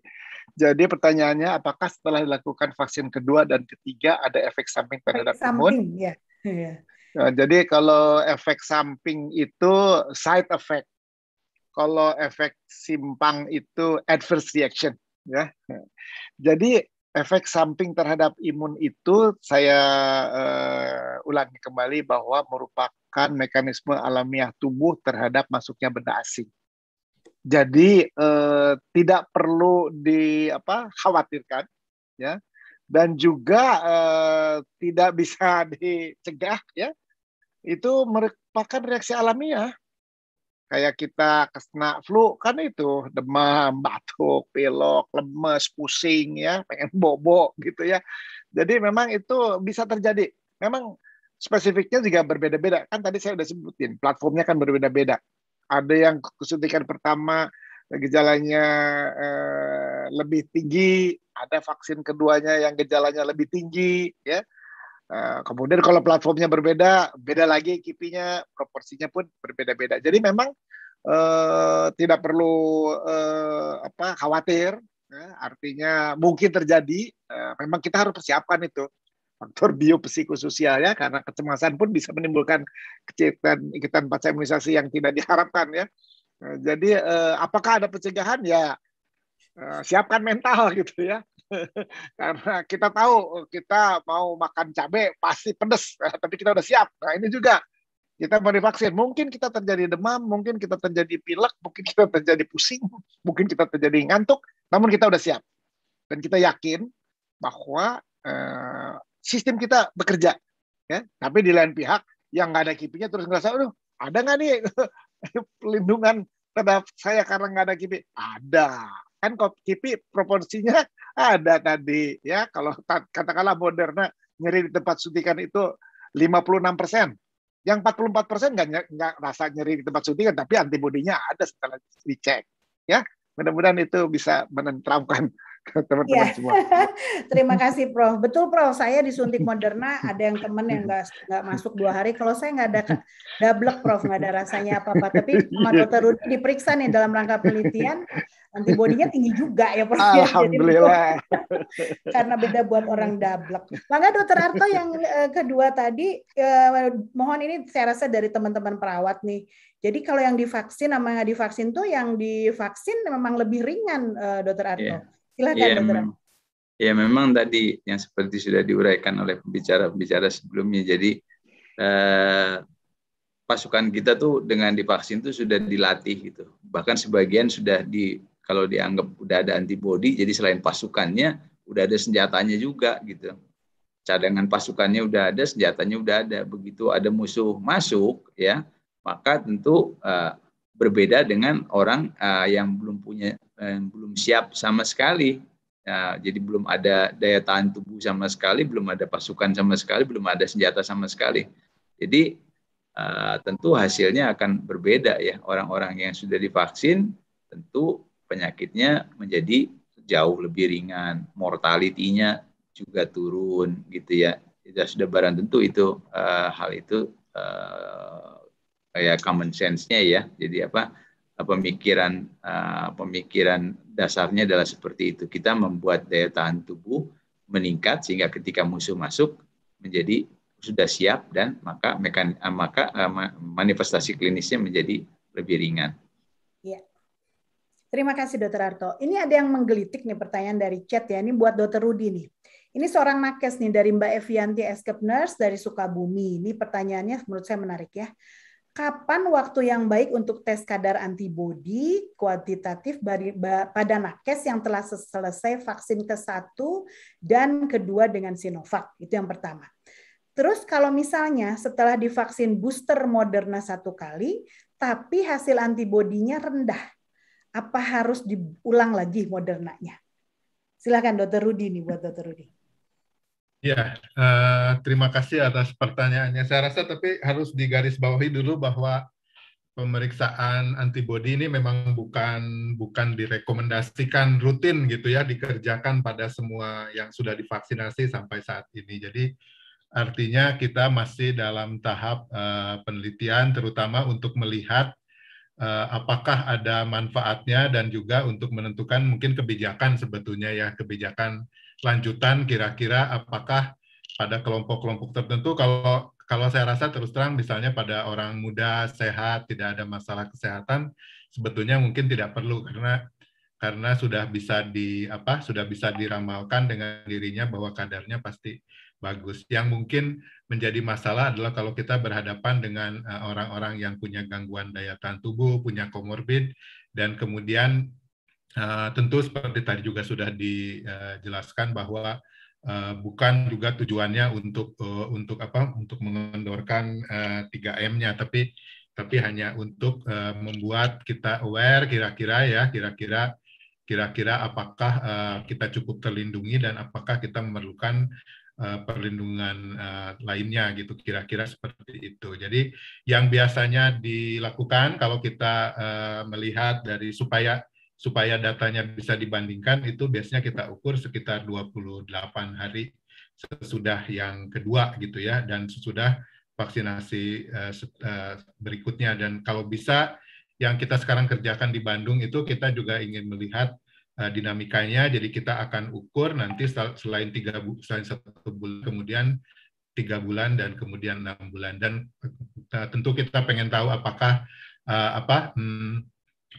Jadi pertanyaannya apakah setelah dilakukan vaksin kedua dan ketiga ada efek samping terhadap imun? Ya. ya. ya. Nah, jadi kalau efek samping itu side effect. Kalau efek simpang itu adverse reaction ya. Jadi efek samping terhadap imun itu saya uh, ulangi kembali bahwa merupakan mekanisme alamiah tubuh terhadap masuknya benda asing. Jadi uh, tidak perlu di apa khawatirkan ya dan juga uh, tidak bisa dicegah ya. Itu merupakan reaksi alamiah kayak kita kena flu kan itu demam, batuk, pilok, lemes, pusing ya, pengen bobo gitu ya. Jadi memang itu bisa terjadi. Memang spesifiknya juga berbeda-beda. Kan tadi saya udah sebutin, platformnya kan berbeda-beda. Ada yang kesuntikan pertama gejalanya eh, lebih tinggi, ada vaksin keduanya yang gejalanya lebih tinggi ya. Eh, kemudian kalau platformnya berbeda, beda lagi kipinya, proporsinya pun berbeda-beda. Jadi memang uh, tidak perlu uh, apa khawatir. Ya, artinya mungkin terjadi. Uh, memang kita harus persiapkan itu faktor biopsikososial ya karena kecemasan pun bisa menimbulkan kecintaan ikutan pasca imunisasi yang tidak diharapkan ya. Jadi eh, apakah ada pencegahan ya Eh, siapkan mental gitu ya. Karena kita tahu kita mau makan cabe pasti pedes, tapi kita udah siap. Nah ini juga kita mau divaksin. Mungkin kita terjadi demam, mungkin kita terjadi pilek, mungkin kita terjadi pusing, mungkin kita terjadi ngantuk, namun kita udah siap. Dan kita yakin bahwa eh, sistem kita bekerja. Ya, tapi di lain pihak yang nggak ada kipinya terus ngerasa, aduh ada nggak nih pelindungan terhadap saya karena nggak ada kipi? Ada kan kipi proporsinya ada tadi ya kalau katakanlah Moderna nyeri di tempat suntikan itu 56 persen yang 44 persen nggak nggak rasa nyeri di tempat suntikan tapi antibodinya ada setelah dicek ya mudah-mudahan itu bisa menentramkan teman-teman ya. semua. Terima kasih Prof. Betul Prof, saya disuntik Moderna, ada yang temen yang nggak masuk dua hari. Kalau saya nggak ada double Prof, nggak ada rasanya apa-apa. Tapi sama dokter Rudi diperiksa nih dalam rangka penelitian, antibodinya tinggi juga ya Prof. Alhamdulillah. Jadi, karena beda buat orang dablek. Maka Dokter Arto yang eh, kedua tadi eh, mohon ini saya rasa dari teman-teman perawat nih. Jadi kalau yang divaksin sama nggak divaksin tuh yang divaksin memang lebih ringan eh, Dokter Arto. Yeah. Silakan yeah, Dokter. Arto. Ya memang tadi yang seperti sudah diuraikan oleh pembicara-pembicara sebelumnya. Jadi eh, pasukan kita tuh dengan divaksin tuh sudah dilatih gitu. Bahkan sebagian sudah di kalau dianggap udah ada antibodi, jadi selain pasukannya udah ada senjatanya juga gitu. Cadangan pasukannya udah ada, senjatanya udah ada. Begitu ada musuh masuk ya, maka tentu uh, berbeda dengan orang uh, yang belum punya yang belum siap sama sekali. Uh, jadi belum ada daya tahan tubuh sama sekali, belum ada pasukan sama sekali, belum ada senjata sama sekali. Jadi uh, tentu hasilnya akan berbeda ya. Orang-orang yang sudah divaksin tentu penyakitnya menjadi jauh lebih ringan, mortalitinya juga turun gitu ya. Sudah barang tentu itu uh, hal itu uh, kayak common sense-nya ya. Jadi apa pemikiran uh, pemikiran dasarnya adalah seperti itu. Kita membuat daya tahan tubuh meningkat sehingga ketika musuh masuk menjadi sudah siap dan maka mekan, maka uh, manifestasi klinisnya menjadi lebih ringan. Iya. Terima kasih Dokter Arto. Ini ada yang menggelitik nih pertanyaan dari chat ya. Ini buat Dokter Rudi nih. Ini seorang nakes nih dari Mbak Evianti Escape Nurse dari Sukabumi. Ini pertanyaannya menurut saya menarik ya. Kapan waktu yang baik untuk tes kadar antibodi kuantitatif pada nakes yang telah selesai vaksin ke-1 dan kedua dengan Sinovac? Itu yang pertama. Terus kalau misalnya setelah divaksin booster Moderna satu kali, tapi hasil antibodinya rendah, apa harus diulang lagi modernanya? Silakan Dokter Rudi nih buat Dokter Rudi. Ya, uh, terima kasih atas pertanyaannya. Saya rasa tapi harus digarisbawahi dulu bahwa pemeriksaan antibodi ini memang bukan bukan direkomendasikan rutin gitu ya dikerjakan pada semua yang sudah divaksinasi sampai saat ini. Jadi artinya kita masih dalam tahap uh, penelitian terutama untuk melihat Eh, apakah ada manfaatnya dan juga untuk menentukan mungkin kebijakan sebetulnya ya kebijakan lanjutan kira-kira apakah pada kelompok-kelompok tertentu kalau kalau saya rasa terus terang misalnya pada orang muda sehat tidak ada masalah kesehatan sebetulnya mungkin tidak perlu karena karena sudah bisa di apa sudah bisa diramalkan dengan dirinya bahwa kadarnya pasti bagus yang mungkin menjadi masalah adalah kalau kita berhadapan dengan eh, orang-orang yang punya gangguan daya tahan tubuh, punya komorbid, dan kemudian eh, tentu seperti tadi juga sudah dijelaskan eh, bahwa bukan juga tujuannya untuk untuk apa untuk mengendorkan 3M-nya tapi tapi hanya untuk membuat kita aware kira-kira ya kira-kira kira-kira apakah kita cukup terlindungi dan apakah kita memerlukan Eh, perlindungan eh, lainnya gitu kira-kira seperti itu. Jadi yang biasanya dilakukan kalau kita eh, melihat dari supaya supaya datanya bisa dibandingkan itu biasanya kita ukur sekitar 28 hari sesudah yang kedua gitu ya dan sesudah vaksinasi berikutnya dan kalau bisa yang kita sekarang kerjakan di Bandung itu kita juga ingin melihat Eh, dinamikanya. Jadi kita akan ukur nanti selain tiga selain satu bulan kemudian tiga bulan dan kemudian enam bulan dan eh, tentu kita pengen tahu apakah eh, apa hmm,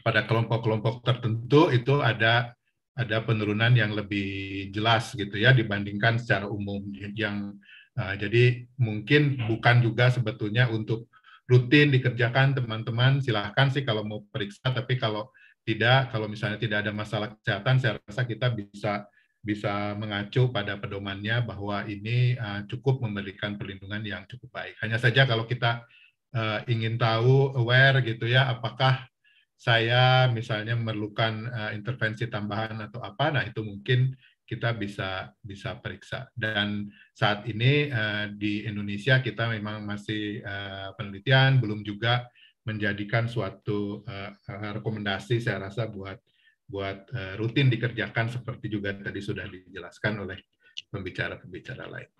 pada kelompok-kelompok tertentu itu ada ada penurunan yang lebih jelas gitu ya dibandingkan secara umum yang uh, jadi mungkin hmm. bukan juga sebetulnya untuk rutin dikerjakan teman-teman silahkan sih kalau mau periksa tapi kalau tidak kalau misalnya tidak ada masalah kesehatan saya rasa kita bisa bisa mengacu pada pedomannya bahwa ini uh, cukup memberikan perlindungan yang cukup baik. Hanya saja kalau kita uh, ingin tahu aware gitu ya apakah saya misalnya memerlukan uh, intervensi tambahan atau apa nah itu mungkin kita bisa bisa periksa. Dan saat ini uh, di Indonesia kita memang masih uh, penelitian belum juga menjadikan suatu uh, rekomendasi saya rasa buat buat uh, rutin dikerjakan seperti juga tadi sudah dijelaskan oleh pembicara-pembicara lain.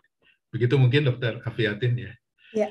Begitu mungkin Dokter Afiatin ya. Ya.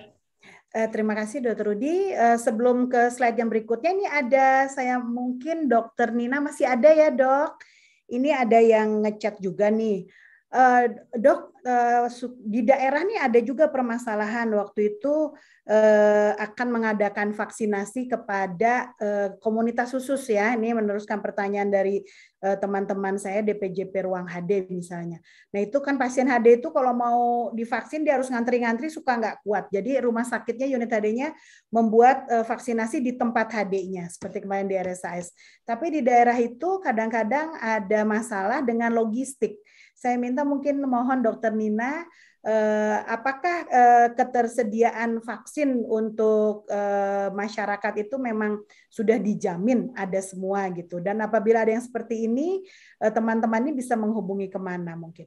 Uh, terima kasih Dokter Rudi. Uh, sebelum ke slide yang berikutnya ini ada saya mungkin Dokter Nina masih ada ya dok. Ini ada yang ngechat juga nih. Uh, dok uh, di daerah ini ada juga permasalahan waktu itu uh, akan mengadakan vaksinasi kepada uh, komunitas khusus ya. Ini meneruskan pertanyaan dari teman-teman saya DPJP Ruang HD misalnya. Nah itu kan pasien HD itu kalau mau divaksin dia harus ngantri-ngantri suka nggak kuat. Jadi rumah sakitnya unit HD-nya membuat vaksinasi di tempat HD-nya seperti kemarin di RSAS. Tapi di daerah itu kadang-kadang ada masalah dengan logistik saya minta mungkin mohon Dokter Nina, eh, apakah eh, ketersediaan vaksin untuk eh, masyarakat itu memang sudah dijamin ada semua gitu? Dan apabila ada yang seperti ini, teman-teman ini bisa menghubungi kemana mungkin?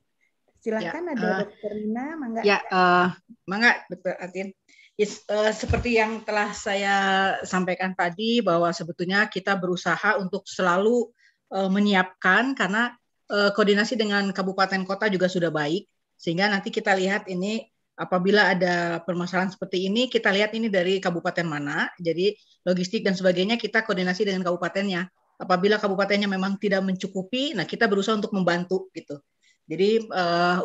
Silahkan ya, ada uh, Dokter Nina, mangga. Ya, uh, mangga Dokter Atin. Yes, uh, seperti yang telah saya sampaikan tadi bahwa sebetulnya kita berusaha untuk selalu uh, menyiapkan karena Eh, koordinasi dengan kabupaten kota juga sudah baik sehingga nanti kita lihat ini apabila ada permasalahan seperti ini kita lihat ini dari kabupaten mana jadi logistik dan sebagainya kita koordinasi dengan kabupatennya apabila kabupatennya memang tidak mencukupi nah kita berusaha untuk membantu gitu jadi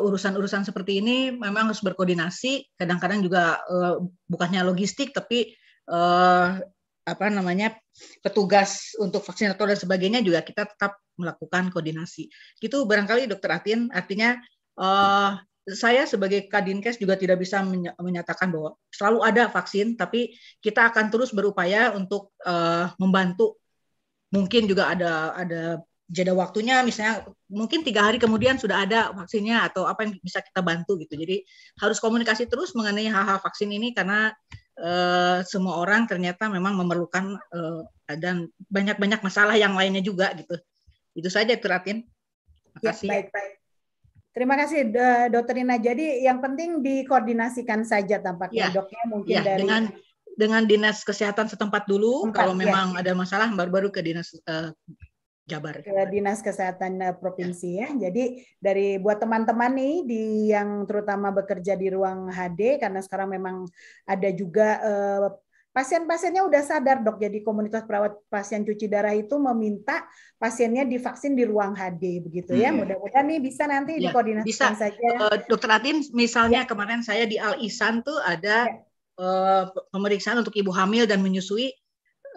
urusan eh, urusan-urusan seperti ini memang harus berkoordinasi kadang-kadang juga uh, bukannya logistik tapi uh, apa namanya petugas untuk vaksinator dan sebagainya juga kita tetap melakukan koordinasi. Gitu barangkali Dokter Atin, artinya uh, saya sebagai Kadinkes juga tidak bisa menyatakan bahwa selalu ada vaksin, tapi kita akan terus berupaya untuk uh, membantu. Mungkin juga ada ada jeda waktunya, misalnya mungkin tiga hari kemudian sudah ada vaksinnya atau apa yang bisa kita bantu gitu. Jadi harus komunikasi terus mengenai hal-hal vaksin ini karena uh, semua orang ternyata memang memerlukan uh, dan banyak-banyak masalah yang lainnya juga gitu. Itu saja Turatin. Ya, Makasih. Ya, baik, baik. Terima kasih eh, Dokter Ina. Jadi yang penting dikoordinasikan saja tampaknya ya, doknya mungkin ya, dari dengan dengan dinas kesehatan setempat dulu Tempat, kalau ya. memang ya. ada masalah baru-baru ke dinas uh, Jabar. Ke Dinas Kesehatan eh, Provinsi ya. ya. Jadi dari buat teman-teman nih di yang terutama bekerja di ruang HD karena sekarang memang ada juga uh, Pasien-pasiennya udah sadar dok, jadi komunitas perawat pasien cuci darah itu meminta pasiennya divaksin di ruang HD begitu ya. Hmm. Mudah-mudahan nih bisa nanti ya, dikoordinasikan bisa. saja. Uh, Dokter Atin, misalnya ya. kemarin saya di Al Isan tuh ada ya. uh, pemeriksaan untuk ibu hamil dan menyusui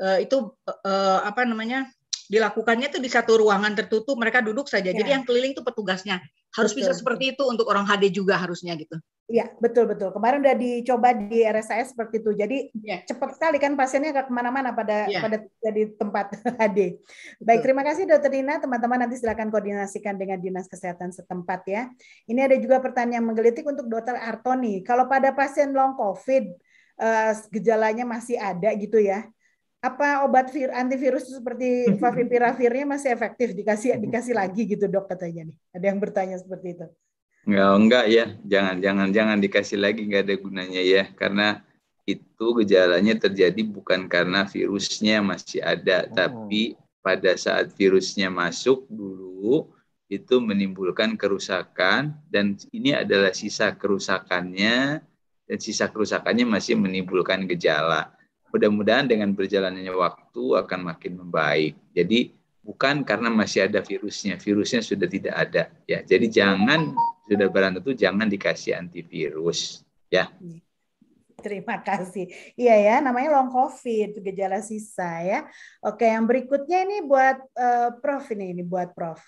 uh, itu uh, apa namanya dilakukannya tuh di satu ruangan tertutup mereka duduk saja. Ya. Jadi yang keliling tuh petugasnya harus betul. bisa seperti itu untuk orang HD juga harusnya gitu. Iya, betul betul. Kemarin udah dicoba di RSIS seperti itu. Jadi yeah. cepat sekali kan pasiennya ke kemana-mana pada yeah. pada jadi tempat HD. Baik, betul. terima kasih Dokter Dina. Teman-teman nanti silakan koordinasikan dengan dinas kesehatan setempat ya. Ini ada juga pertanyaan menggelitik untuk Dokter Artoni. Kalau pada pasien long COVID eh, gejalanya masih ada gitu ya, apa obat vir, antivirus seperti favipiravirnya masih efektif dikasih dikasih lagi gitu dok katanya nih ada yang bertanya seperti itu Enggak, enggak ya. Jangan, jangan, jangan dikasih lagi. nggak ada gunanya ya. Karena itu gejalanya terjadi bukan karena virusnya masih ada. Oh. Tapi pada saat virusnya masuk dulu, itu menimbulkan kerusakan. Dan ini adalah sisa kerusakannya. Dan sisa kerusakannya masih menimbulkan gejala mudah-mudahan dengan berjalannya waktu akan makin membaik. Jadi bukan karena masih ada virusnya, virusnya sudah tidak ada ya. Jadi jangan sudah barang tentu jangan dikasih antivirus ya. Terima kasih. Iya ya, namanya long COVID, gejala sisa ya. Oke, yang berikutnya ini buat uh, Prof ini, ini buat Prof.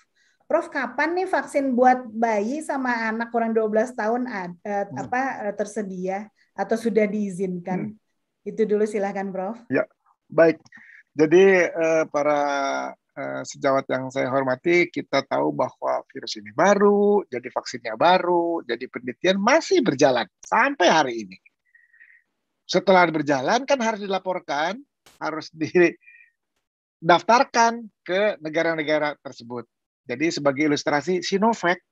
Prof, kapan nih vaksin buat bayi sama anak kurang 12 tahun ada, eh, hmm. apa eh, tersedia atau sudah diizinkan? Hmm. Itu dulu silahkan Prof. Ya, baik. Jadi eh, para eh, sejawat yang saya hormati, kita tahu bahwa virus ini baru, jadi vaksinnya baru, jadi penelitian masih berjalan sampai hari ini. Setelah berjalan kan harus dilaporkan, harus didaftarkan ke negara-negara tersebut. Jadi sebagai ilustrasi, Sinovac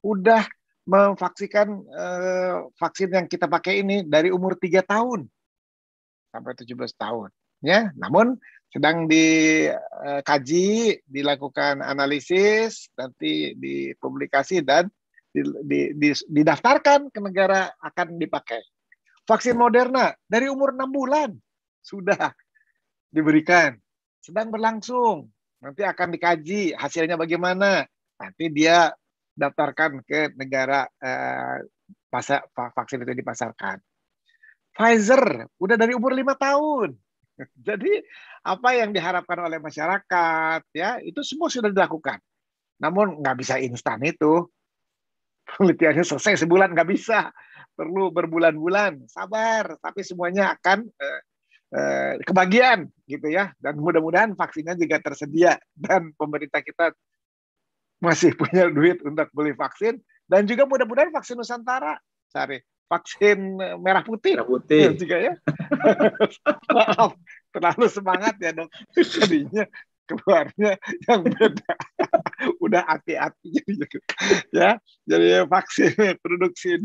udah memvaksikan eh, vaksin yang kita pakai ini dari umur 3 tahun sampai 17 tahun ya. Namun sedang dikaji, eh, dilakukan analisis, nanti dipublikasi dan didaftarkan ke negara akan dipakai. Vaksin Moderna dari umur 6 bulan sudah diberikan, sedang berlangsung. Nanti akan dikaji hasilnya bagaimana. Nanti dia daftarkan ke negara eh, vaksin itu dipasarkan. Pfizer udah dari umur lima tahun. Jadi apa yang diharapkan oleh masyarakat ya itu semua sudah dilakukan. Namun nggak bisa instan itu. Penelitiannya selesai sebulan nggak bisa, perlu berbulan-bulan. Sabar, tapi semuanya akan eh, eh, kebagian gitu ya. Dan mudah-mudahan vaksinnya juga tersedia dan pemerintah kita masih punya duit untuk beli vaksin dan juga mudah-mudahan vaksin Nusantara. Sari, vaksin merah putih. Merah putih. Gitu kan ya, juga ya. Maaf, terlalu semangat ya dok. Jadinya keluarnya yang beda. Udah hati-hati gitu. ya. Jadi vaksin produksi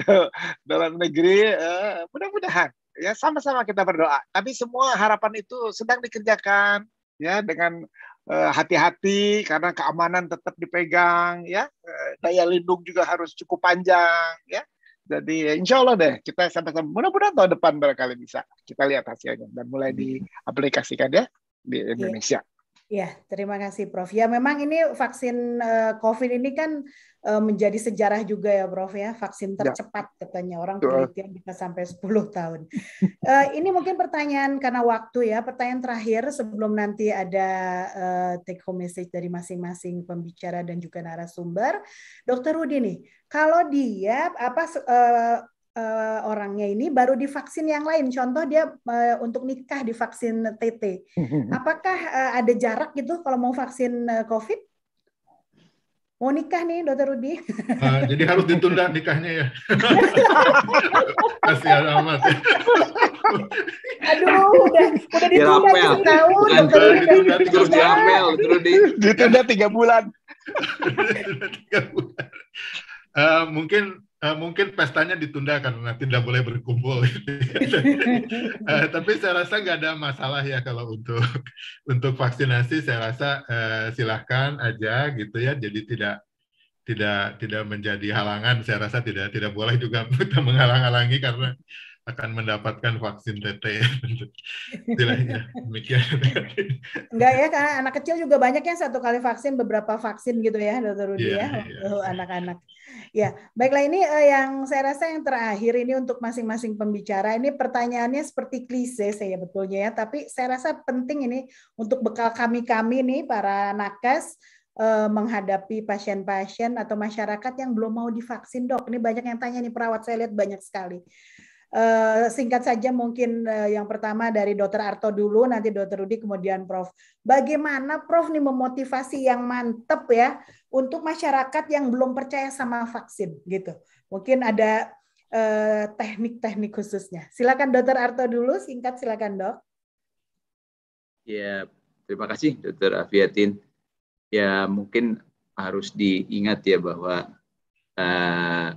dalam negeri eh, mudah-mudahan ya sama-sama kita berdoa. Tapi semua harapan itu sedang dikerjakan ya dengan eh, hati-hati uh, karena keamanan tetap dipegang ya. Eh, daya lindung juga harus cukup panjang ya jadi ya, insya Allah deh kita sama-sama mudah-mudahan tahun depan barangkali bisa kita lihat hasilnya dan mulai iya. diaplikasikan ya di iya. Indonesia. Yeah. Ya, terima kasih Prof. Ya, memang ini vaksin eh, COVID ini kan eh, menjadi sejarah juga ya Prof ya, vaksin ya. tercepat ya. katanya orang penelitian bisa sampai 10 tahun. Eh, ini mungkin pertanyaan karena waktu ya, pertanyaan terakhir sebelum nanti ada take home message dari masing-masing pembicara dan juga narasumber. Dokter Rudi nih, kalau dia apa uh, orangnya ini baru divaksin yang lain. Contoh dia uh, untuk nikah divaksin TT. Apakah uh, ada jarak gitu kalau mau vaksin uh, COVID? Mau nikah nih, Dokter Rudi? Uh, ah, jadi harus ditunda nikahnya ya. Kasihan amat. Ya. Aduh, udah udah ditunda tiga tahun. Bukan ditunda tiga bulan, Ditunda tiga bulan. Uh, mungkin uh, mungkin pestanya ditunda karena tidak boleh berkumpul. uh, tapi saya rasa nggak ada masalah ya kalau untuk untuk vaksinasi saya rasa uh, silahkan aja gitu ya. Jadi tidak tidak tidak menjadi halangan. Saya rasa tidak tidak boleh juga kita menghalang-halangi karena akan mendapatkan vaksin TT. Silahnya, demikian. Enggak ya, karena anak kecil juga banyak yang satu kali vaksin beberapa vaksin gitu ya, Dokter Rudi yeah, ya, yeah. Iya. anak-anak. Yeah. Ya, baiklah ini eh, yang saya rasa yang terakhir ini untuk masing-masing pembicara. Ini pertanyaannya seperti klise saya betulnya ya, tapi saya rasa penting ini untuk bekal kami-kami nih para nakes eh, menghadapi pasien-pasien atau masyarakat yang belum mau divaksin, Dok. Ini banyak yang tanya nih perawat, saya lihat banyak sekali. Eh, singkat saja mungkin yang pertama dari Dokter Arto dulu, nanti Dokter Rudi kemudian Prof. Bagaimana Prof nih memotivasi yang mantep ya untuk masyarakat yang belum percaya sama vaksin gitu. Mungkin ada eh, teknik-teknik eh, khususnya. Silakan Dokter Arto dulu, singkat silakan dok. Ya, terima kasih Dokter Afiatin. Ya mungkin harus diingat ya bahwa eh,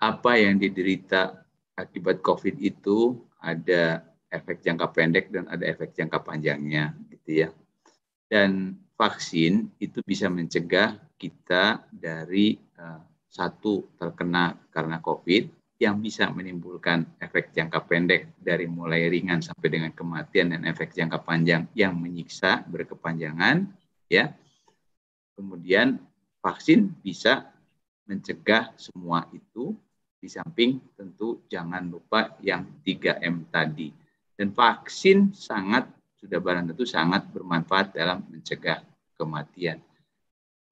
apa yang diderita akibat COVID itu ada efek jangka pendek dan ada efek jangka panjangnya gitu ya. Dan vaksin itu bisa mencegah kita dari uh, satu terkena karena COVID yang bisa menimbulkan efek jangka pendek dari mulai ringan sampai dengan kematian dan efek jangka panjang yang menyiksa berkepanjangan ya. Kemudian vaksin bisa mencegah semua itu di samping tentu jangan lupa yang 3M tadi. Dan vaksin sangat sudah barang tentu sangat bermanfaat dalam mencegah kematian.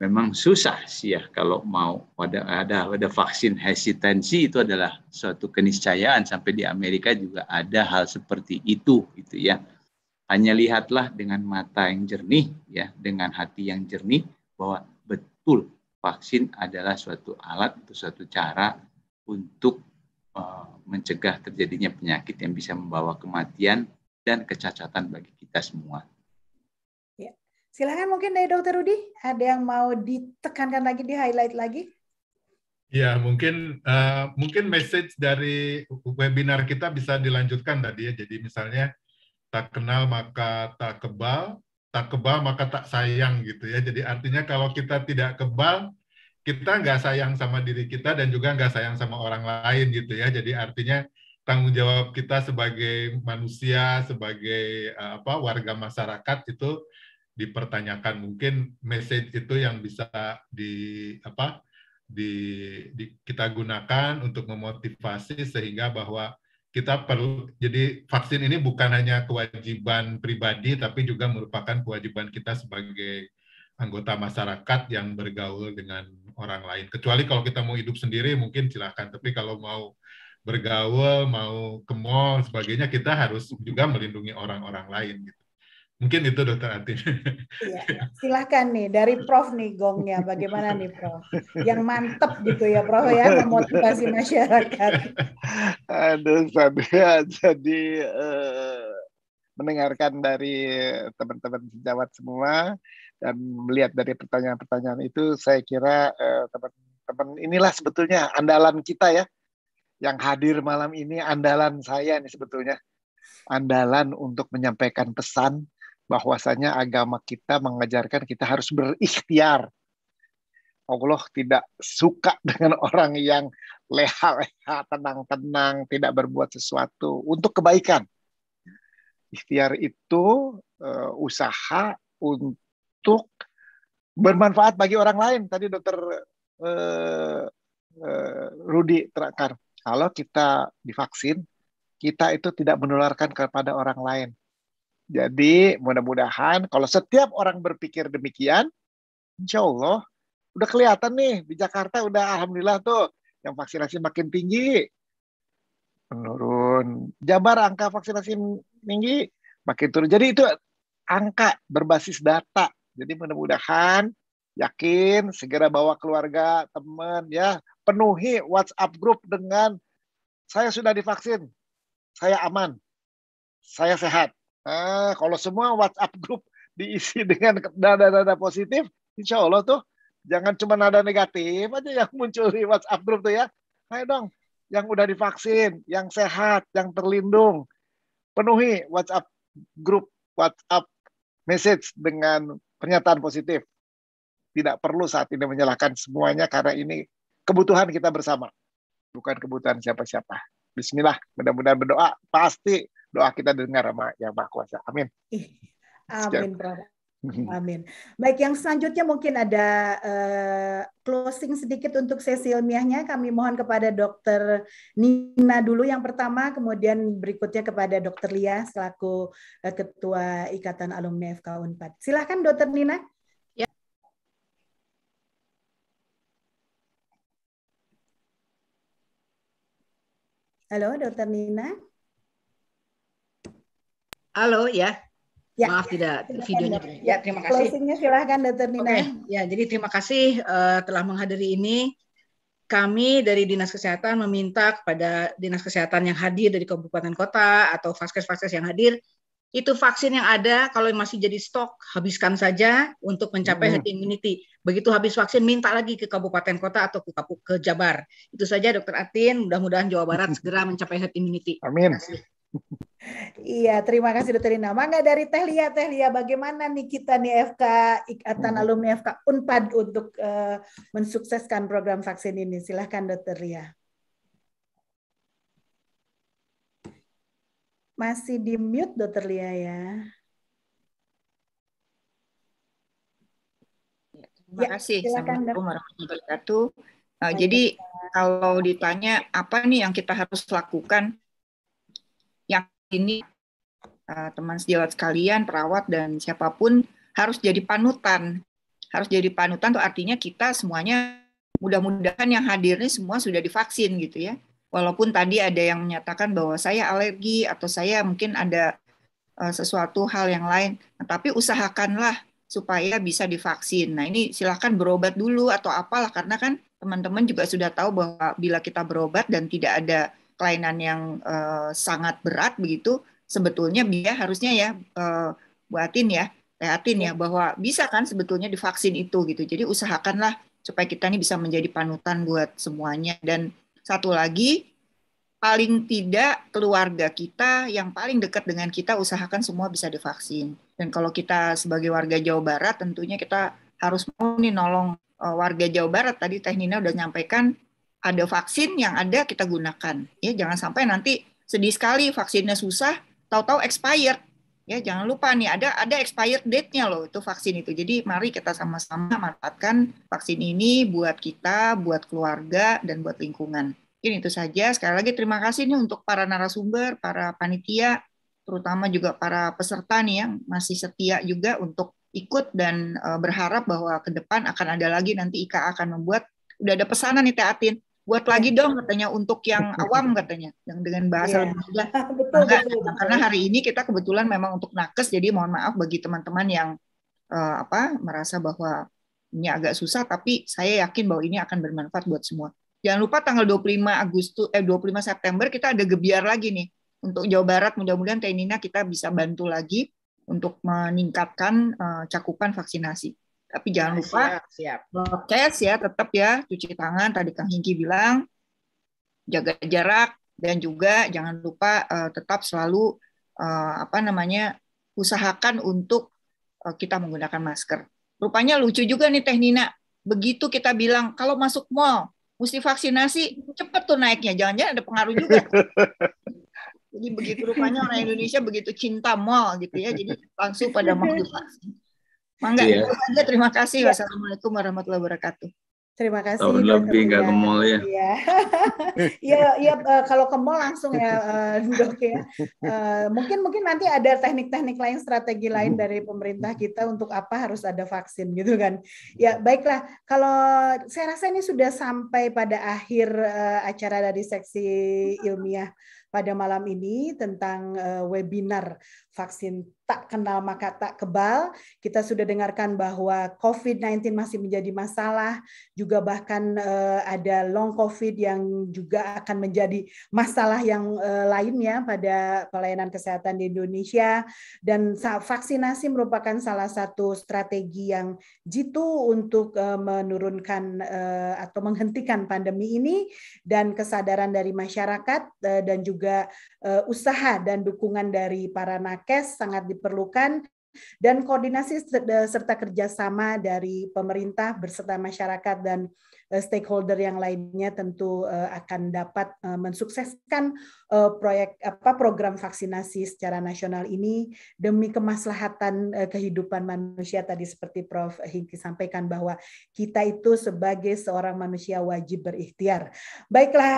Memang susah sih ya kalau mau ada ada ada vaksin hesitansi itu adalah suatu keniscayaan sampai di Amerika juga ada hal seperti itu itu ya. Hanya lihatlah dengan mata yang jernih ya, dengan hati yang jernih bahwa betul vaksin adalah suatu alat, itu suatu cara untuk eh, mencegah terjadinya penyakit yang bisa membawa kematian dan kecacatan bagi kita semua. Ya. Silakan mungkin dari Dokter Rudi ada yang mau ditekankan lagi, di highlight lagi. Ya mungkin uh, mungkin message dari webinar kita bisa dilanjutkan tadi ya. Jadi misalnya tak kenal maka tak kebal, tak kebal maka tak sayang gitu ya. Jadi artinya kalau kita tidak kebal, kita nggak sayang sama diri kita dan juga nggak sayang sama orang lain gitu ya. Jadi artinya tanggung jawab kita sebagai manusia, sebagai eh, apa warga masyarakat itu dipertanyakan. Mungkin message itu yang bisa di apa di, di kita gunakan untuk memotivasi sehingga bahwa kita perlu jadi vaksin ini bukan hanya kewajiban pribadi tapi juga merupakan kewajiban kita sebagai anggota masyarakat yang bergaul dengan orang lain. Kecuali kalau kita mau hidup sendiri mungkin silahkan, tapi kalau mau bergaul, mau ke mall, sebagainya, kita harus juga melindungi orang-orang lain. Gitu. Mungkin itu dokter Ati. Iya, silahkan nih dari Prof nih gongnya, bagaimana nih Prof? Yang mantep gitu ya Prof ya, memotivasi masyarakat. Aduh, Fabia, jadi uh, mendengarkan dari teman-teman sejawat semua dan melihat dari pertanyaan-pertanyaan itu, saya kira eh, teman-teman uh, inilah sebetulnya andalan kita ya yang hadir malam ini andalan saya nih sebetulnya. Andalan untuk menyampaikan pesan bahwasanya agama kita mengajarkan kita harus berikhtiar. Allah tidak suka dengan orang yang leha-leha, tenang-tenang, tidak berbuat sesuatu untuk kebaikan. Ikhtiar itu uh, usaha untuk bermanfaat bagi orang lain. Tadi dokter uh, uh, Rudi terangkan kalau kita divaksin, kita itu tidak menularkan kepada orang lain. Jadi mudah-mudahan kalau setiap orang berpikir demikian, insya Allah udah kelihatan nih di Jakarta udah alhamdulillah tuh yang vaksinasi makin tinggi menurun. Jabar angka vaksinasi tinggi makin turun. Jadi itu angka berbasis data. Jadi mudah-mudahan Yakin, segera bawa keluarga, teman, ya. Penuhi WhatsApp grup dengan saya sudah divaksin, saya aman, saya sehat. Nah, kalau semua WhatsApp grup diisi dengan nada-nada positif, insya Allah tuh jangan cuma nada negatif aja yang muncul di WhatsApp grup tuh ya. Ayo dong, yang udah divaksin, yang sehat, yang terlindung, penuhi WhatsApp grup, WhatsApp message dengan pernyataan positif tidak perlu saat ini menyalahkan semuanya karena ini kebutuhan kita bersama, bukan kebutuhan siapa-siapa. Bismillah, mudah-mudahan berdoa, pasti doa kita dengar sama Yang Maha Kuasa. Amin. Amin, Bro. Amin. Baik, yang selanjutnya mungkin ada uh, closing sedikit untuk sesi ilmiahnya. Kami mohon kepada Dokter Nina dulu yang pertama, kemudian berikutnya kepada Dokter Lia selaku uh, Ketua Ikatan Alumni FK Unpad. Silahkan Dokter Nina. Halo, Dokter Nina. Halo, ya. Ya. Maaf tidak terima videonya. Kan, Ya, terima kasih. Closingnya silahkan Dokter Nina. Okay. Ya, jadi terima kasih uh, telah menghadiri ini. Kami dari Dinas Kesehatan meminta kepada Dinas Kesehatan yang hadir dari kabupaten kota atau vaskes-vaskes yang hadir itu vaksin yang ada kalau masih jadi stok habiskan saja untuk mencapai herd immunity. Begitu habis vaksin minta lagi ke kabupaten kota atau ke ke Jabar. Itu saja Dokter Atin, mudah-mudahan Jawa Barat segera mencapai herd immunity. Amin. Iya, terima kasih Dokter Ina. Mangga dari Teh Lia, Teh Lia, bagaimana nih kita nih FK Ikatan Alumni FK Unpad untuk uh, mensukseskan program vaksin ini? Silahkan Dokter Lia. Masih di mute Dokter Lia ya. ya terima ya, kasih. Assalamualaikum warahmatullahi wabarakatuh. Eh, jadi kalau ditanya apa nih yang kita harus lakukan, yang ini eh, teman sejawat sekalian, perawat dan siapapun harus jadi panutan. Harus jadi panutan itu artinya kita semuanya mudah-mudahan yang hadir hadirnya semua sudah divaksin gitu ya Walaupun tadi ada yang menyatakan bahwa saya alergi atau saya mungkin ada eh, sesuatu hal yang lain, nah, tapi usahakanlah supaya bisa divaksin. Nah ini silahkan berobat dulu atau apalah karena kan teman-teman juga sudah tahu bahwa bila kita berobat dan tidak ada kelainan yang uh, sangat berat begitu, sebetulnya dia harusnya ya uh, buatin ya prihatin ya iya. bahwa bisa kan sebetulnya divaksin itu gitu. Jadi usahakanlah supaya kita ini bisa menjadi panutan buat semuanya dan satu lagi, paling tidak keluarga kita yang paling dekat dengan kita usahakan semua bisa divaksin. Dan kalau kita sebagai warga Jawa Barat tentunya kita harus mau nih nolong e, warga Jawa Barat tadi Teh Nina udah nyampaikan ada vaksin yang ada kita gunakan. Ya jangan sampai nanti sedih sekali vaksinnya susah, tahu-tahu expired Ya, jangan lupa nih ada ada expired date-nya loh itu vaksin itu. Jadi mari kita sama-sama manfaatkan vaksin ini buat kita, buat keluarga dan buat lingkungan. ini itu saja. Sekali lagi terima kasih nih untuk para narasumber, para panitia, terutama juga para peserta nih yang masih setia juga untuk ikut dan eh, berharap bahwa ke depan akan ada lagi nanti IKA akan membuat udah ada pesanan nih Teatin buat lagi dong katanya untuk yang awam katanya yang dengan bahasa yeah. mudah betul, betul, betul. karena hari ini kita kebetulan memang untuk nakes jadi mohon maaf bagi teman-teman yang uh, apa merasa bahwa ini agak susah tapi saya yakin bahwa ini akan bermanfaat buat semua jangan lupa tanggal 25 Agustus eh 25 September kita ada gebiar lagi nih untuk Jawa Barat mudah-mudahan Tenina kita bisa bantu lagi untuk meningkatkan uh, cakupan vaksinasi tapi jangan nah, lupa siap, siap. prokes ya tetap ya cuci tangan tadi Kang Hingki bilang jaga jarak dan juga jangan lupa uh, tetap selalu uh, apa namanya usahakan untuk uh, kita menggunakan masker. Rupanya lucu juga nih Teh Nina. Begitu kita bilang kalau masuk mall mesti vaksinasi cepet tuh naiknya. Jangan-jangan ada pengaruh juga. Jadi begitu rupanya orang Indonesia begitu cinta mall gitu ya. Jadi langsung pada mau divaksin. Mangga. Iya. Mangga terima kasih. Ya. Wassalamualaikum warahmatullahi wabarakatuh. Terima kasih. Tahun lebih nggak ke mall ya. Iya, iya ya, kalau ke mall langsung ya eh, dok ya. Eh, mungkin mungkin nanti ada teknik-teknik lain, strategi lain hmm. dari pemerintah kita untuk apa harus ada vaksin gitu kan. Ya baiklah, kalau saya rasa ini sudah sampai pada akhir acara dari seksi ilmiah pada malam ini tentang webinar vaksin tak kenal maka tak kebal. Kita sudah dengarkan bahwa COVID-19 masih menjadi masalah, juga bahkan eh, ada long COVID yang juga akan menjadi masalah yang eh, lainnya pada pelayanan kesehatan di Indonesia. Dan vaksinasi merupakan salah satu strategi yang jitu untuk eh, menurunkan atau menghentikan pandemi ini dan kesadaran dari masyarakat dan juga usaha dan dukungan dari para nakes nakes sangat diperlukan dan koordinasi serta kerjasama dari pemerintah berserta masyarakat dan eh, stakeholder yang lainnya tentu eh, akan dapat eh, mensukseskan proyek apa program vaksinasi secara nasional ini demi kemaslahatan kehidupan manusia tadi seperti Prof Hinki sampaikan bahwa kita itu sebagai seorang manusia wajib berikhtiar. Baiklah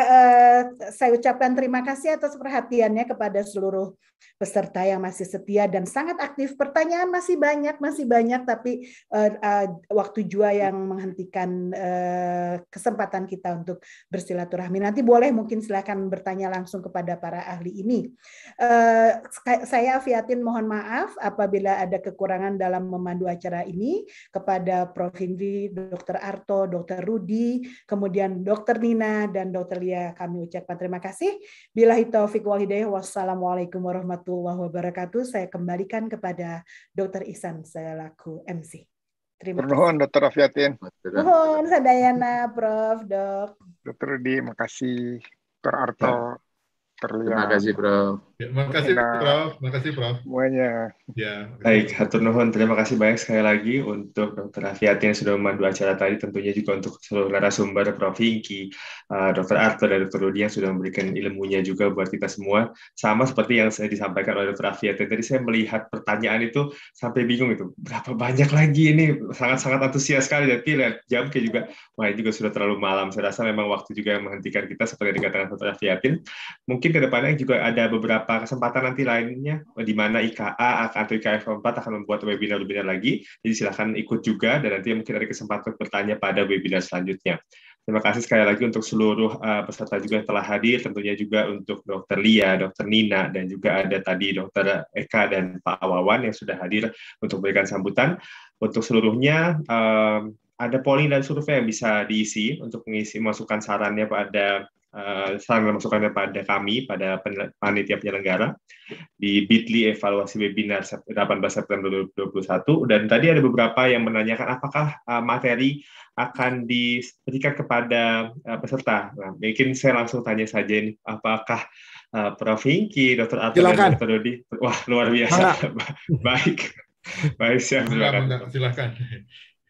saya ucapkan terima kasih atas perhatiannya kepada seluruh peserta yang masih setia dan sangat aktif. Pertanyaan masih banyak, masih banyak, tapi uh, uh, waktu jua yang menghentikan uh, kesempatan kita untuk bersilaturahmi. Nanti boleh mungkin silakan bertanya langsung kepada para ahli ini. Uh, saya Fiatin mohon maaf apabila ada kekurangan dalam memandu acara ini kepada Prof. Hindri, Dr. Arto, Dr. Rudi, kemudian Dr. Nina dan Dr. Lia kami ucapkan terima kasih. Bila itu wal hidayah, wassalamualaikum warahmatullahi warahmatullahi wabarakatuh. Saya kembalikan kepada Dr. Ihsan selaku MC. Terima kasih. kasih. Dr. Afiatin. Terima Sadayana, Prof. Dok. Dr. Rudi, makasih. Dr. Arto. Ya terlihat. Ya, terima kasih, Bro. Nah, terima kasih Bro. Prof. Makasih, Prof. Semuanya. Ya. Baik, hatur nuhun. Terima kasih banyak sekali lagi untuk Dr. Afiati yang sudah memandu acara tadi, tentunya juga untuk seluruh narasumber, Prof. Hingki, eh, Dr. Arthur, dan Dr. Rudi yang sudah memberikan ilmunya juga buat kita semua. Sama seperti yang saya disampaikan oleh Dr. Afiati, tadi saya melihat pertanyaan itu sampai bingung itu, berapa banyak lagi ini? Sangat-sangat antusias sekali, tapi lihat jam kayak juga, wah ini juga sudah terlalu malam. Saya rasa memang waktu juga yang menghentikan kita seperti dikatakan Dr. Afiatin. Mungkin mungkin kedepannya juga ada beberapa kesempatan nanti lainnya eh, di mana IKA atau IKF 4 akan membuat webinar-webinar lagi. Jadi silahkan ikut juga dan nanti mungkin ada kesempatan bertanya pada webinar selanjutnya. Terima kasih sekali lagi untuk seluruh uh, peserta juga yang telah hadir, tentunya juga untuk Dr. Lia, Dr. Nina, dan juga ada tadi Dr. Eka dan Pak Wawan yang sudah hadir untuk memberikan sambutan. Untuk seluruhnya, uh, ada polling dan survei yang bisa diisi untuk mengisi masukan sarannya pada Eh, saran masukannya pada kami pada panitia penyelenggara di Bitly evaluasi webinar 18 September 2021 dan tadi ada beberapa yang menanyakan apakah eh, materi akan diberikan kepada eh, peserta. Nah, mungkin saya langsung tanya saja ini apakah Prof Hingki, Dr. Arthur, Silakan. Dr. Dodi. Wah, luar biasa. Baik. Baik, siap. Silakan. Silakan.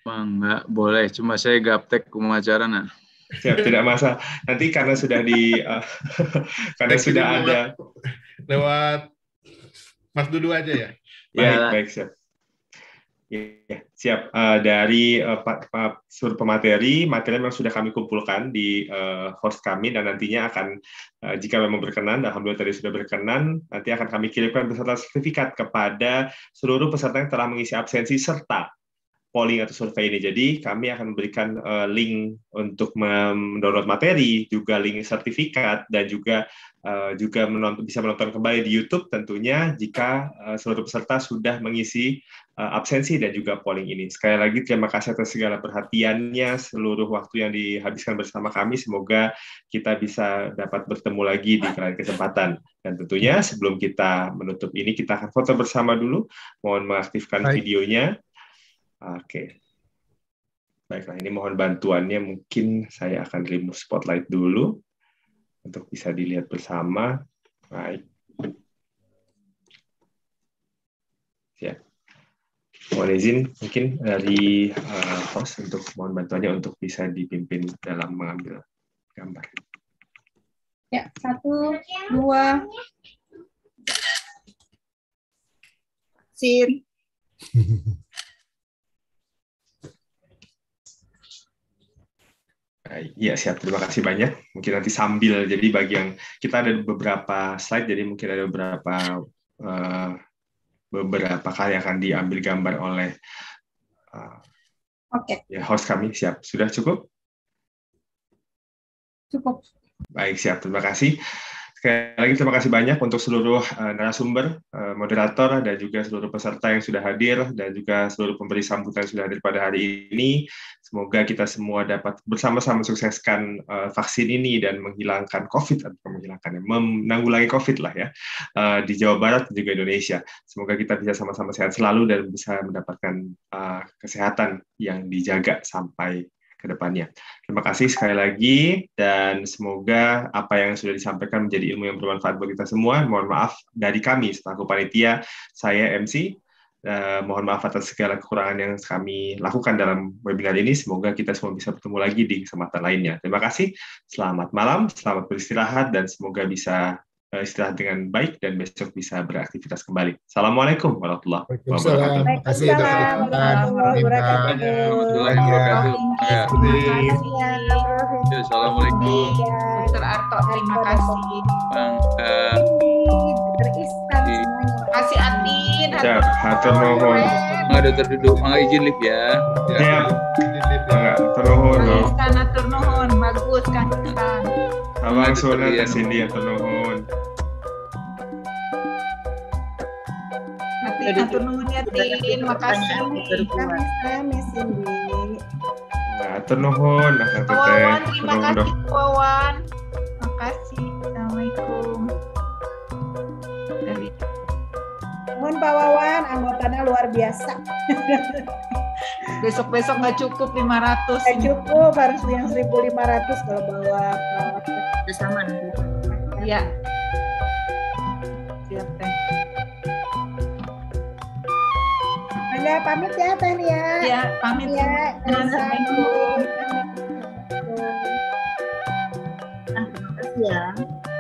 Bang, nggak boleh. Cuma saya gaptek nah. Siap, tidak masalah. Nanti karena sudah di uh, karena sudah ada lewat Mas Dudu aja ya. Baik, ya. baik siap. Ya, ya siap. Uh, dari uh, Pak, Sur pemateri, materi memang sudah kami kumpulkan di uh, host kami dan nantinya akan uh, jika memang berkenan, alhamdulillah tadi sudah berkenan, nanti akan kami kirimkan beserta sertifikat kepada seluruh peserta yang telah mengisi absensi serta polling atau survei ini. Jadi kami akan memberikan uh, link untuk mendownload materi, juga link sertifikat dan juga uh, juga menonton, bisa menonton kembali di YouTube tentunya jika uh, seluruh peserta sudah mengisi uh, absensi dan juga polling ini. Sekali lagi terima kasih atas segala perhatiannya, seluruh waktu yang dihabiskan bersama kami. Semoga kita bisa dapat bertemu lagi di lain kesempatan. Dan tentunya sebelum kita menutup ini kita akan foto bersama dulu. Mohon mengaktifkan Hai. videonya. Oke. Baiklah, ini mohon bantuannya mungkin saya akan remove spotlight dulu untuk bisa dilihat bersama. Baik. Ya. Mohon izin mungkin dari uh, host untuk mohon bantuannya untuk bisa dipimpin dalam mengambil gambar. Ya, satu, dua. sir. Eh, iya siap, terima kasih banyak. Mungkin nanti sambil, jadi bagi yang kita ada beberapa slide, jadi mungkin ada beberapa uh, beberapa kali akan diambil gambar oleh uh, eh, okay. ya, host kami. Siap, sudah cukup? Cukup. Baik siap, terima kasih. Sekali lagi terima kasih banyak untuk seluruh uh, narasumber, uh, moderator, dan juga seluruh peserta yang sudah hadir, dan juga seluruh pemberi sambutan yang sudah hadir pada hari ini. Semoga kita semua dapat bersama-sama sukseskan uh, vaksin ini dan menghilangkan COVID, atau menghilangkan, ya, menanggulangi COVID lah ya, uh, di Jawa Barat dan juga Indonesia. Semoga kita bisa sama-sama sehat selalu dan bisa mendapatkan uh, kesehatan yang dijaga sampai ke depannya. Terima kasih sekali lagi dan semoga apa yang sudah disampaikan menjadi ilmu yang bermanfaat buat kita semua. Mohon maaf dari kami selaku panitia, saya MC. Eh, mohon maaf atas segala kekurangan yang kami lakukan dalam webinar ini. Semoga kita semua bisa bertemu lagi di kesempatan lainnya. Terima kasih. Selamat malam, selamat beristirahat, dan semoga bisa Eh, istirahat dengan baik dan besok bisa beraktivitas kembali. Assalamualaikum warahmatullahi wabarakatuh. Terima kasih Assalamualaikum. terima kasih. Bang Terima kasih ada terduduk, enggak izin lift ya. Ya. Enggak, ternuhun. Istana ternuhun, bagus kan. Abang Sunan kesini ya ternuhun. Iya, Jadi atur ya Tin. Makasih. saya Messi. Nah, atur nuhun. Wawan, terima kasih Wawan. Makasih. Assalamualaikum. Mohon Pak Wawan, anggotanya luar biasa. Besok-besok nggak cukup 500. Nggak cukup, harus yang 1.500 kalau bawa perawat. nanti. Iya. Siap, teh. Lia pamit ya Teh ya. Iya, iya, nah, nah, nah, ya, pamit. Ya, Assalamualaikum. ya.